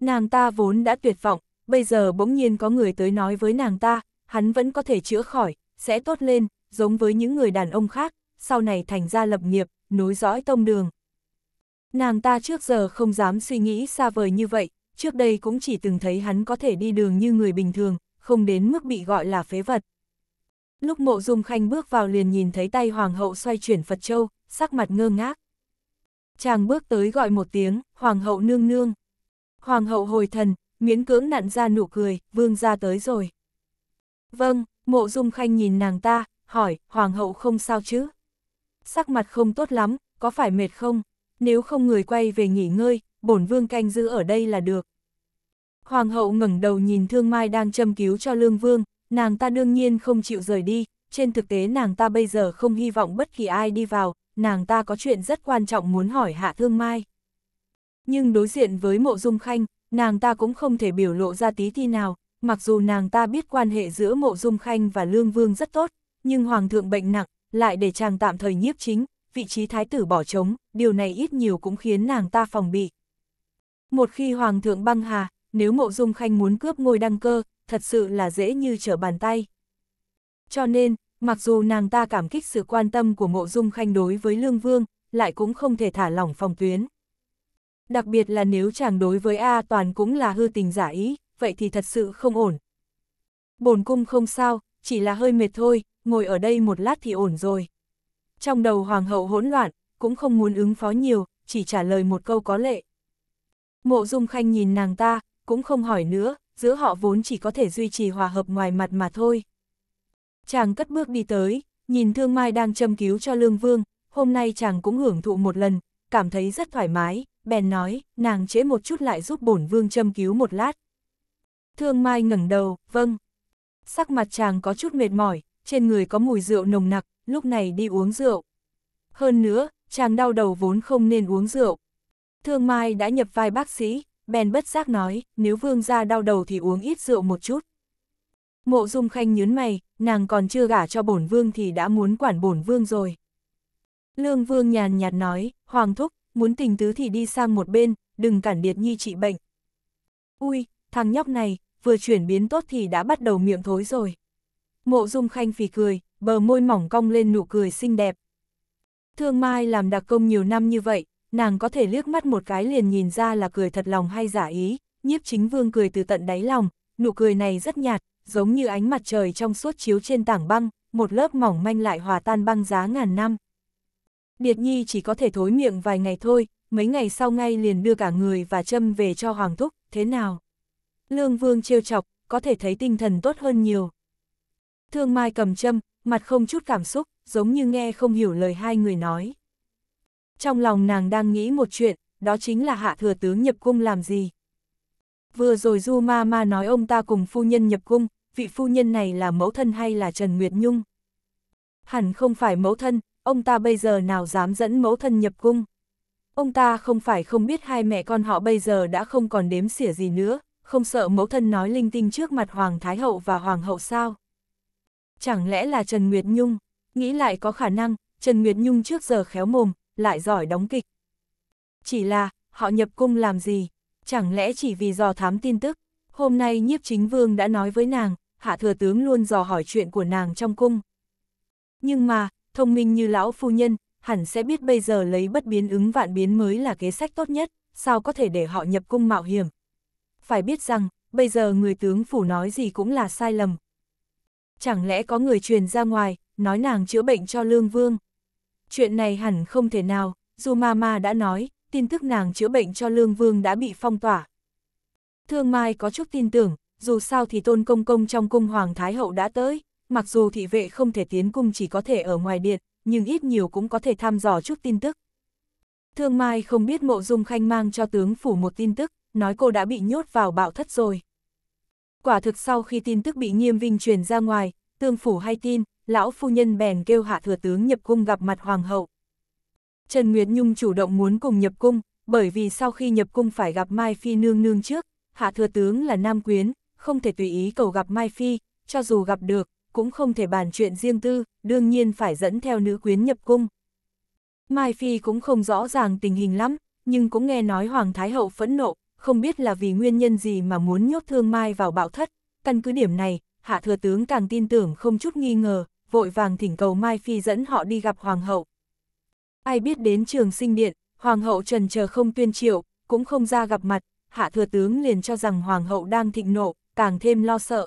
Nàng ta vốn đã tuyệt vọng, bây giờ bỗng nhiên có người tới nói với nàng ta, hắn vẫn có thể chữa khỏi, sẽ tốt lên, giống với những người đàn ông khác, sau này thành ra lập nghiệp, nối dõi tông đường. Nàng ta trước giờ không dám suy nghĩ xa vời như vậy, trước đây cũng chỉ từng thấy hắn có thể đi đường như người bình thường, không đến mức bị gọi là phế vật. Lúc mộ dung khanh bước vào liền nhìn thấy tay hoàng hậu xoay chuyển Phật Châu, sắc mặt ngơ ngác. Chàng bước tới gọi một tiếng, hoàng hậu nương nương. Hoàng hậu hồi thần, miễn cưỡng nặn ra nụ cười, vương gia tới rồi. Vâng, mộ dung khanh nhìn nàng ta, hỏi, hoàng hậu không sao chứ? Sắc mặt không tốt lắm, có phải mệt không? Nếu không người quay về nghỉ ngơi, bổn vương canh giữ ở đây là được. Hoàng hậu ngẩng đầu nhìn Thương Mai đang châm cứu cho Lương Vương, nàng ta đương nhiên không chịu rời đi, trên thực tế nàng ta bây giờ không hy vọng bất kỳ ai đi vào, nàng ta có chuyện rất quan trọng muốn hỏi Hạ Thương Mai. Nhưng đối diện với Mộ Dung Khanh, nàng ta cũng không thể biểu lộ ra tí thi nào, mặc dù nàng ta biết quan hệ giữa mộ dung khanh và lương vương rất tốt, nhưng hoàng thượng bệnh nặng, lại để chàng tạm thời nhiếp chính, vị trí thái tử bỏ trống, điều này ít nhiều cũng khiến nàng ta phòng bị. Một khi hoàng thượng băng hà, nếu mộ dung khanh muốn cướp ngôi đăng cơ, thật sự là dễ như trở bàn tay. Cho nên, mặc dù nàng ta cảm kích sự quan tâm của mộ dung khanh đối với lương vương, lại cũng không thể thả lỏng phòng tuyến. Đặc biệt là nếu chàng đối với A Toàn cũng là hư tình giả ý, vậy thì thật sự không ổn. Bổn cung không sao, chỉ là hơi mệt thôi, ngồi ở đây một lát thì ổn rồi. Trong đầu hoàng hậu hỗn loạn, cũng không muốn ứng phó nhiều, chỉ trả lời một câu có lệ. Mộ Dung Khanh nhìn nàng ta, cũng không hỏi nữa, giữa họ vốn chỉ có thể duy trì hòa hợp ngoài mặt mà thôi. Chàng cất bước đi tới, nhìn Thương Mai đang châm cứu cho Lương Vương, hôm nay chàng cũng hưởng thụ một lần, cảm thấy rất thoải mái, bèn nói, nàng trễ một chút lại giúp bổn vương châm cứu một lát. Thương Mai ngẩng đầu, vâng. Sắc mặt chàng có chút mệt mỏi, trên người có mùi rượu nồng nặc, lúc này đi uống rượu. Hơn nữa, chàng đau đầu vốn không nên uống rượu. Thương Mai đã nhập vai bác sĩ, bèn bất giác nói, nếu vương gia đau đầu thì uống ít rượu một chút. Mộ Dung Khanh nhớn mày, nàng còn chưa gả cho bổn vương thì đã muốn quản bổn vương rồi. Lương Vương nhàn nhạt nói, Hoàng Thúc, muốn tình tứ thì đi sang một bên, đừng cản Điệt Nhi trị bệnh. Ui, thằng nhóc này, vừa chuyển biến tốt thì đã bắt đầu miệng thối rồi. Mộ Dung Khanh phì cười, bờ môi mỏng cong lên nụ cười xinh đẹp. Thương Mai làm đặc công nhiều năm như vậy, nàng có thể liếc mắt một cái liền nhìn ra là cười thật lòng hay giả ý, nhiếp chính vương cười từ tận đáy lòng, nụ cười này rất nhạt, giống như ánh mặt trời trong suốt chiếu trên tảng băng, một lớp mỏng manh lại hòa tan băng giá ngàn năm. Điệt Nhi chỉ có thể thối miệng vài ngày thôi, mấy ngày sau ngay liền đưa cả người và châm về cho Hoàng Thúc, thế nào? Lương Vương trêu chọc, có thể thấy tinh thần tốt hơn nhiều. Thương Mai cầm châm, mặt không chút cảm xúc, giống như nghe không hiểu lời hai người nói. Trong lòng nàng đang nghĩ một chuyện, đó chính là hạ thừa tướng nhập cung làm gì. Vừa rồi Du Ma Ma nói ông ta cùng phu nhân nhập cung, vị phu nhân này là mẫu thân hay là Trần Nguyệt Nhung? Hẳn không phải mẫu thân, ông ta bây giờ nào dám dẫn mẫu thân nhập cung. Ông ta không phải không biết hai mẹ con họ bây giờ đã không còn đếm xỉa gì nữa, không sợ mẫu thân nói linh tinh trước mặt Hoàng Thái Hậu và Hoàng Hậu sao. Chẳng lẽ là Trần Nguyệt Nhung, nghĩ lại có khả năng, Trần Nguyệt Nhung trước giờ khéo mồm, lại giỏi đóng kịch. Chỉ là, họ nhập cung làm gì, chẳng lẽ chỉ vì dò thám tin tức, hôm nay nhiếp chính vương đã nói với nàng, hạ thừa tướng luôn dò hỏi chuyện của nàng trong cung. Nhưng mà, thông minh như lão phu nhân, hẳn sẽ biết bây giờ lấy bất biến ứng vạn biến mới là kế sách tốt nhất, sao có thể để họ nhập cung mạo hiểm. Phải biết rằng, bây giờ người tướng phủ nói gì cũng là sai lầm. Chẳng lẽ có người truyền ra ngoài, nói nàng chữa bệnh cho Lương Vương. Chuyện này hẳn không thể nào, dù Mama đã nói, tin tức nàng chữa bệnh cho Lương Vương đã bị phong tỏa. Thương Mai có chút tin tưởng, dù sao thì tôn công công trong cung Hoàng Thái Hậu đã tới mặc dù thị vệ không thể tiến cung chỉ có thể ở ngoài điện, nhưng ít nhiều cũng có thể thăm dò chút tin tức. Thương Mai không biết mộ dung khanh mang cho tướng phủ một tin tức, nói cô đã bị nhốt vào bạo thất rồi. Quả thực sau khi tin tức bị nghiêm vinh truyền ra ngoài, tương phủ hay tin, lão phu nhân bèn kêu hạ thừa tướng nhập cung gặp mặt hoàng hậu. Trần Nguyệt Nhung chủ động muốn cùng nhập cung, bởi vì sau khi nhập cung phải gặp Mai Phi nương nương trước, hạ thừa tướng là nam quyến, không thể tùy ý cầu gặp Mai Phi, cho dù gặp được, cũng không thể bàn chuyện riêng tư, đương nhiên phải dẫn theo nữ quyến nhập cung. Mai Phi cũng không rõ ràng tình hình lắm, nhưng cũng nghe nói Hoàng Thái Hậu phẫn nộ, không biết là vì nguyên nhân gì mà muốn nhốt Thương Mai vào bạo thất. Căn cứ điểm này, Hạ Thừa Tướng càng tin tưởng không chút nghi ngờ, vội vàng thỉnh cầu Mai Phi dẫn họ đi gặp Hoàng Hậu. Ai biết đến trường sinh điện, Hoàng Hậu trần chờ không tuyên triệu, cũng không ra gặp mặt, Hạ Thừa Tướng liền cho rằng Hoàng Hậu đang thịnh nộ, càng thêm lo sợ.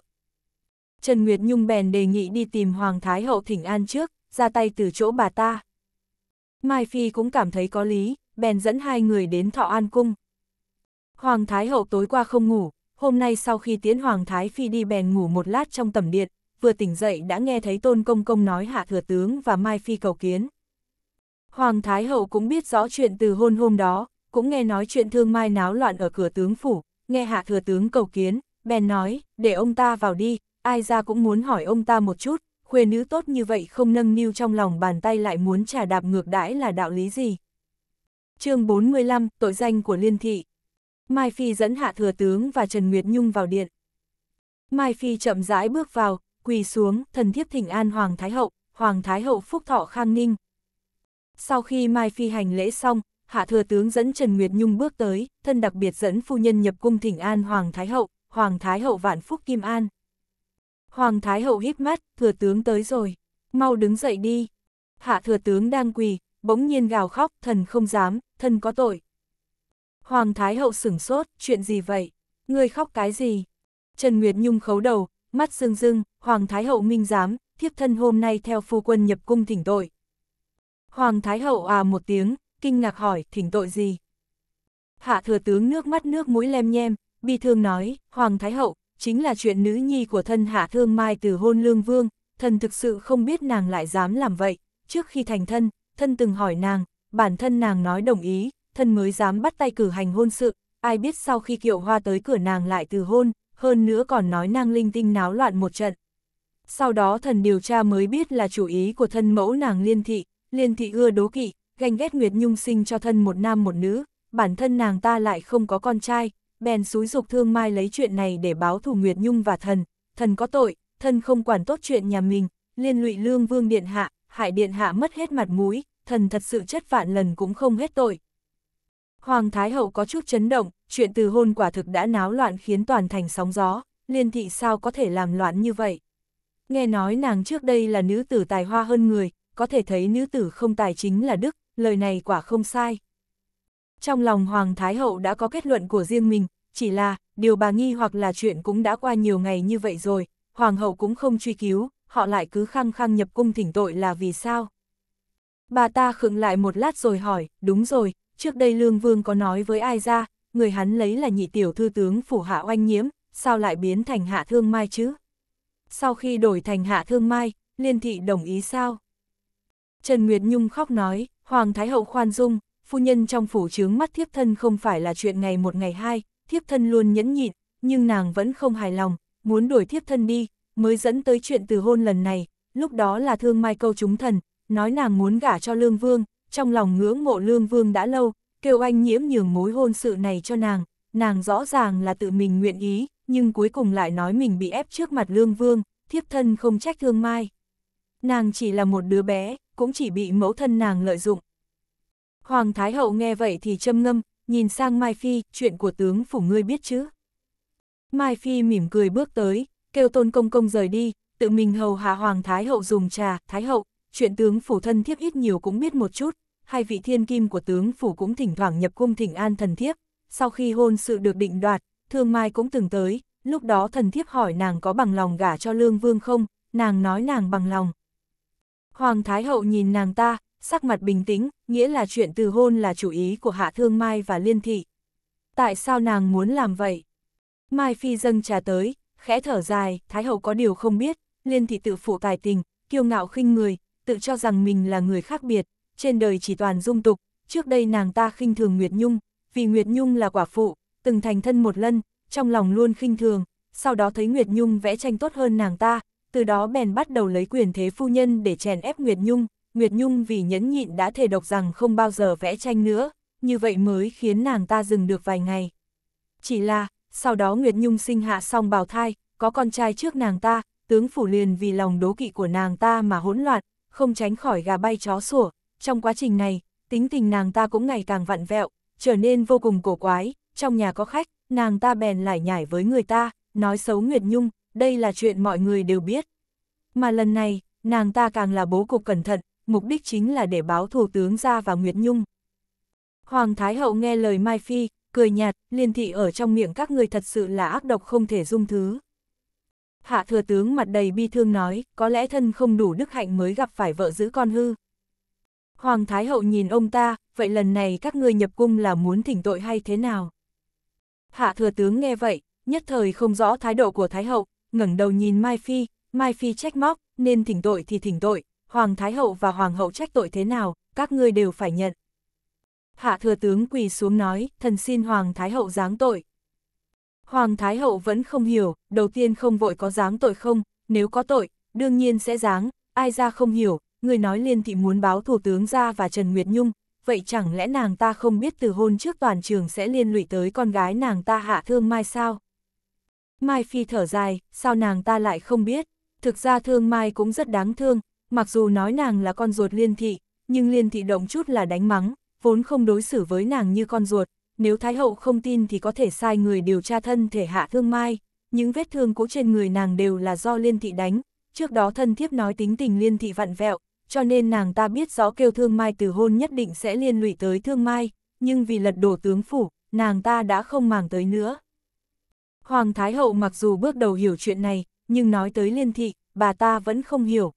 Trần Nguyệt Nhung bèn đề nghị đi tìm Hoàng Thái Hậu Thỉnh An trước, ra tay từ chỗ bà ta. Mai Phi cũng cảm thấy có lý, bèn dẫn hai người đến Thọ An Cung. Hoàng Thái Hậu tối qua không ngủ, hôm nay sau khi tiến Hoàng Thái Phi đi bèn ngủ một lát trong tầm điện, vừa tỉnh dậy đã nghe thấy Tôn Công Công nói Hạ Thừa Tướng và Mai Phi cầu kiến. Hoàng Thái Hậu cũng biết rõ chuyện từ hôn hôm đó, cũng nghe nói chuyện thương mai náo loạn ở cửa tướng phủ, nghe Hạ Thừa Tướng cầu kiến, bèn nói, để ông ta vào đi, ai ra cũng muốn hỏi ông ta một chút, khuê nữ tốt như vậy không nâng niu trong lòng bàn tay lại muốn trả đạp ngược đãi là đạo lý gì. chương 45, tội danh của Liên Thị Mai Phi dẫn Hạ Thừa Tướng và Trần Nguyệt Nhung vào điện. Mai Phi chậm rãi bước vào, quỳ xuống, thần thiếp thỉnh an Hoàng Thái Hậu, Hoàng Thái Hậu phúc thọ khang ninh. Sau khi Mai Phi hành lễ xong, Hạ Thừa Tướng dẫn Trần Nguyệt Nhung bước tới, thân đặc biệt dẫn phu nhân nhập cung thỉnh an Hoàng Thái Hậu, Hoàng Thái Hậu vạn phúc kim an. Hoàng Thái Hậu híp mắt, thừa tướng tới rồi, mau đứng dậy đi. Hạ thừa tướng đang quỳ, bỗng nhiên gào khóc, thần không dám, thần có tội. Hoàng Thái Hậu sửng sốt, chuyện gì vậy? Ngươi khóc cái gì? Trần Nguyệt Nhung khấu đầu, mắt rưng rưng, Hoàng Thái Hậu minh giám, thiếp thân hôm nay theo phu quân nhập cung thỉnh tội. Hoàng Thái Hậu à một tiếng, kinh ngạc hỏi, thỉnh tội gì? Hạ thừa tướng nước mắt nước mũi lem nhem, bi thương nói, Hoàng Thái Hậu, chính là chuyện nữ nhi của thân hạ thương mai từ hôn lương vương, thân thực sự không biết nàng lại dám làm vậy, trước khi thành thân, thân từng hỏi nàng, bản thân nàng nói đồng ý, thân mới dám bắt tay cử hành hôn sự, ai biết sau khi kiệu hoa tới cửa nàng lại từ hôn, hơn nữa còn nói nàng linh tinh náo loạn một trận. Sau đó thần điều tra mới biết là chủ ý của thân mẫu nàng liên thị, liên thị ưa đố kỵ, ganh ghét Nguyệt Nhung sinh cho thân một nam một nữ, bản thân nàng ta lại không có con trai, bèn xúi dục thương mai lấy chuyện này để báo thù Nguyệt Nhung và thần, thần có tội, thần không quản tốt chuyện nhà mình, liên lụy lương vương điện hạ, hại điện hạ mất hết mặt mũi, thần thật sự chất vạn lần cũng không hết tội. Hoàng Thái Hậu có chút chấn động, chuyện từ hôn quả thực đã náo loạn khiến toàn thành sóng gió, liên thị sao có thể làm loạn như vậy. Nghe nói nàng trước đây là nữ tử tài hoa hơn người, có thể thấy nữ tử không tài chính là đức, lời này quả không sai. Trong lòng Hoàng Thái Hậu đã có kết luận của riêng mình, chỉ là, điều bà nghi hoặc là chuyện cũng đã qua nhiều ngày như vậy rồi, Hoàng Hậu cũng không truy cứu, họ lại cứ khăng khăng nhập cung thỉnh tội là vì sao. Bà ta khựng lại một lát rồi hỏi, đúng rồi, trước đây Lương Vương có nói với ai ra, người hắn lấy là nhị tiểu thư tướng phủ hạ oanh nhiễm, sao lại biến thành hạ thương mai chứ? Sau khi đổi thành hạ thương mai, Liên Thị đồng ý sao? Trần Nguyệt Nhung khóc nói, Hoàng Thái Hậu khoan dung, phu nhân trong phủ chướng mắt thiếp thân không phải là chuyện ngày một ngày hai, thiếp thân luôn nhẫn nhịn, nhưng nàng vẫn không hài lòng, muốn đuổi thiếp thân đi, mới dẫn tới chuyện từ hôn lần này, lúc đó là thương mai câu chúng thần, nói nàng muốn gả cho Lương Vương, trong lòng ngưỡng mộ Lương Vương đã lâu, kêu anh nhiễm nhường mối hôn sự này cho nàng, nàng rõ ràng là tự mình nguyện ý, nhưng cuối cùng lại nói mình bị ép trước mặt Lương Vương, thiếp thân không trách thương mai. Nàng chỉ là một đứa bé, cũng chỉ bị mẫu thân nàng lợi dụng, Hoàng Thái Hậu nghe vậy thì châm ngâm, nhìn sang Mai Phi, chuyện của tướng phủ ngươi biết chứ. Mai Phi mỉm cười bước tới, kêu tôn công công rời đi, tự mình hầu hạ Hoàng Thái Hậu dùng trà, Thái Hậu, chuyện tướng phủ thân thiếp ít nhiều cũng biết một chút, hai vị thiên kim của tướng phủ cũng thỉnh thoảng nhập cung thỉnh an thần thiếp, sau khi hôn sự được định đoạt, thương mai cũng từng tới, lúc đó thần thiếp hỏi nàng có bằng lòng gả cho lương vương không, nàng nói nàng bằng lòng. Hoàng Thái Hậu nhìn nàng ta, sắc mặt bình tĩnh, nghĩa là chuyện từ hôn là chủ ý của Hạ Thương Mai và Liên Thị. Tại sao nàng muốn làm vậy? Mai Phi dâng trà tới, khẽ thở dài, Thái Hậu có điều không biết, Liên Thị tự phụ tài tình, kiêu ngạo khinh người, tự cho rằng mình là người khác biệt, trên đời chỉ toàn dung tục, trước đây nàng ta khinh thường Nguyệt Nhung, vì Nguyệt Nhung là quả phụ, từng thành thân một lần, trong lòng luôn khinh thường, sau đó thấy Nguyệt Nhung vẽ tranh tốt hơn nàng ta, từ đó bèn bắt đầu lấy quyền thế phu nhân để chèn ép Nguyệt Nhung, Nguyệt Nhung vì nhẫn nhịn đã thể độc rằng không bao giờ vẽ tranh nữa, như vậy mới khiến nàng ta dừng được vài ngày. Chỉ là, sau đó Nguyệt Nhung sinh hạ xong bào thai, có con trai trước nàng ta, tướng phủ liền vì lòng đố kỵ của nàng ta mà hỗn loạn, không tránh khỏi gà bay chó sủa. Trong quá trình này, tính tình nàng ta cũng ngày càng vặn vẹo, trở nên vô cùng cổ quái, trong nhà có khách, nàng ta bèn lại nhảy với người ta, nói xấu Nguyệt Nhung, đây là chuyện mọi người đều biết. Mà lần này, nàng ta càng là bố cục cẩn thận, mục đích chính là để báo thủ tướng ra và Nguyệt Nhung. Hoàng Thái Hậu nghe lời Mai Phi, cười nhạt, liên thị ở trong miệng các người thật sự là ác độc không thể dung thứ. Hạ thừa tướng mặt đầy bi thương nói, có lẽ thân không đủ đức hạnh mới gặp phải vợ giữ con hư. Hoàng Thái Hậu nhìn ông ta, vậy lần này các người nhập cung là muốn thỉnh tội hay thế nào? Hạ thừa tướng nghe vậy, nhất thời không rõ thái độ của Thái Hậu, ngẩng đầu nhìn Mai Phi, Mai Phi trách móc, nên thỉnh tội thì thỉnh tội, Hoàng Thái Hậu và Hoàng Hậu trách tội thế nào, các ngươi đều phải nhận. Hạ thừa tướng quỳ xuống nói, thần xin Hoàng Thái Hậu giáng tội. Hoàng Thái Hậu vẫn không hiểu, đầu tiên không vội có giáng tội không, nếu có tội, đương nhiên sẽ giáng, ai ra không hiểu, người nói liên thị muốn báo thủ tướng ra và Trần Nguyệt Nhung, vậy chẳng lẽ nàng ta không biết từ hôn trước toàn trường sẽ liên lụy tới con gái nàng ta hạ thương mai sao? Mai Phi thở dài, sao nàng ta lại không biết? Thực ra thương mai cũng rất đáng thương, mặc dù nói nàng là con ruột liên thị, nhưng liên thị động chút là đánh mắng, vốn không đối xử với nàng như con ruột, nếu Thái Hậu không tin thì có thể sai người điều tra thân thể hạ thương mai, những vết thương cũ trên người nàng đều là do liên thị đánh, trước đó thân thiếp nói tính tình liên thị vặn vẹo, cho nên nàng ta biết rõ kêu thương mai từ hôn nhất định sẽ liên lụy tới thương mai, nhưng vì lật đổ tướng phủ, nàng ta đã không màng tới nữa. Hoàng Thái Hậu mặc dù bước đầu hiểu chuyện này, nhưng nói tới liên thị, bà ta vẫn không hiểu.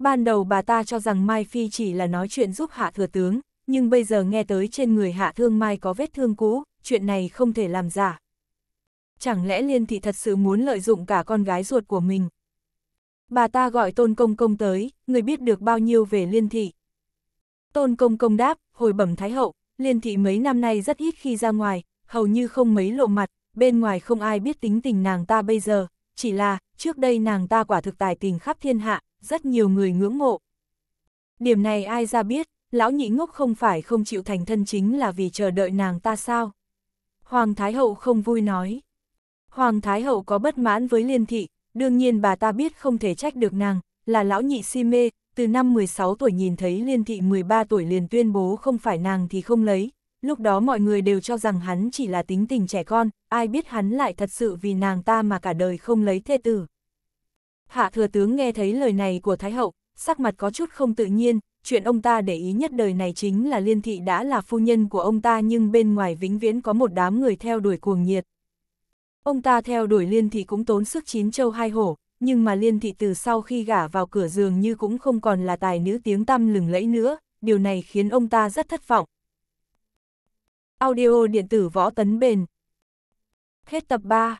Ban đầu bà ta cho rằng Mai Phi chỉ là nói chuyện giúp hạ thừa tướng, nhưng bây giờ nghe tới trên người hạ thương Mai có vết thương cũ, chuyện này không thể làm giả. Chẳng lẽ Liên Thị thật sự muốn lợi dụng cả con gái ruột của mình? Bà ta gọi Tôn Công Công tới, người biết được bao nhiêu về Liên Thị. Tôn Công Công đáp, hồi bẩm Thái Hậu, Liên Thị mấy năm nay rất ít khi ra ngoài, hầu như không mấy lộ mặt, bên ngoài không ai biết tính tình nàng ta bây giờ, chỉ là, trước đây nàng ta quả thực tài tình khắp thiên hạ, rất nhiều người ngưỡng mộ. Điểm này ai ra biết, lão nhị ngốc không phải không chịu thành thân chính là vì chờ đợi nàng ta sao? Hoàng Thái Hậu không vui nói. Hoàng Thái Hậu có bất mãn với liên thị, đương nhiên bà ta biết không thể trách được nàng, là lão nhị si mê, từ năm 16 tuổi nhìn thấy liên thị 13 tuổi liền tuyên bố không phải nàng thì không lấy, lúc đó mọi người đều cho rằng hắn chỉ là tính tình trẻ con, ai biết hắn lại thật sự vì nàng ta mà cả đời không lấy thê tử. Hạ thừa tướng nghe thấy lời này của Thái Hậu, sắc mặt có chút không tự nhiên, chuyện ông ta để ý nhất đời này chính là liên thị đã là phu nhân của ông ta nhưng bên ngoài vĩnh viễn có một đám người theo đuổi cuồng nhiệt. Ông ta theo đuổi liên thị cũng tốn sức chín châu hai hổ, nhưng mà liên thị từ sau khi gả vào cửa giường như cũng không còn là tài nữ tiếng tăm lừng lẫy nữa, điều này khiến ông ta rất thất vọng. Audio điện tử võ tấn bền Hết tập 3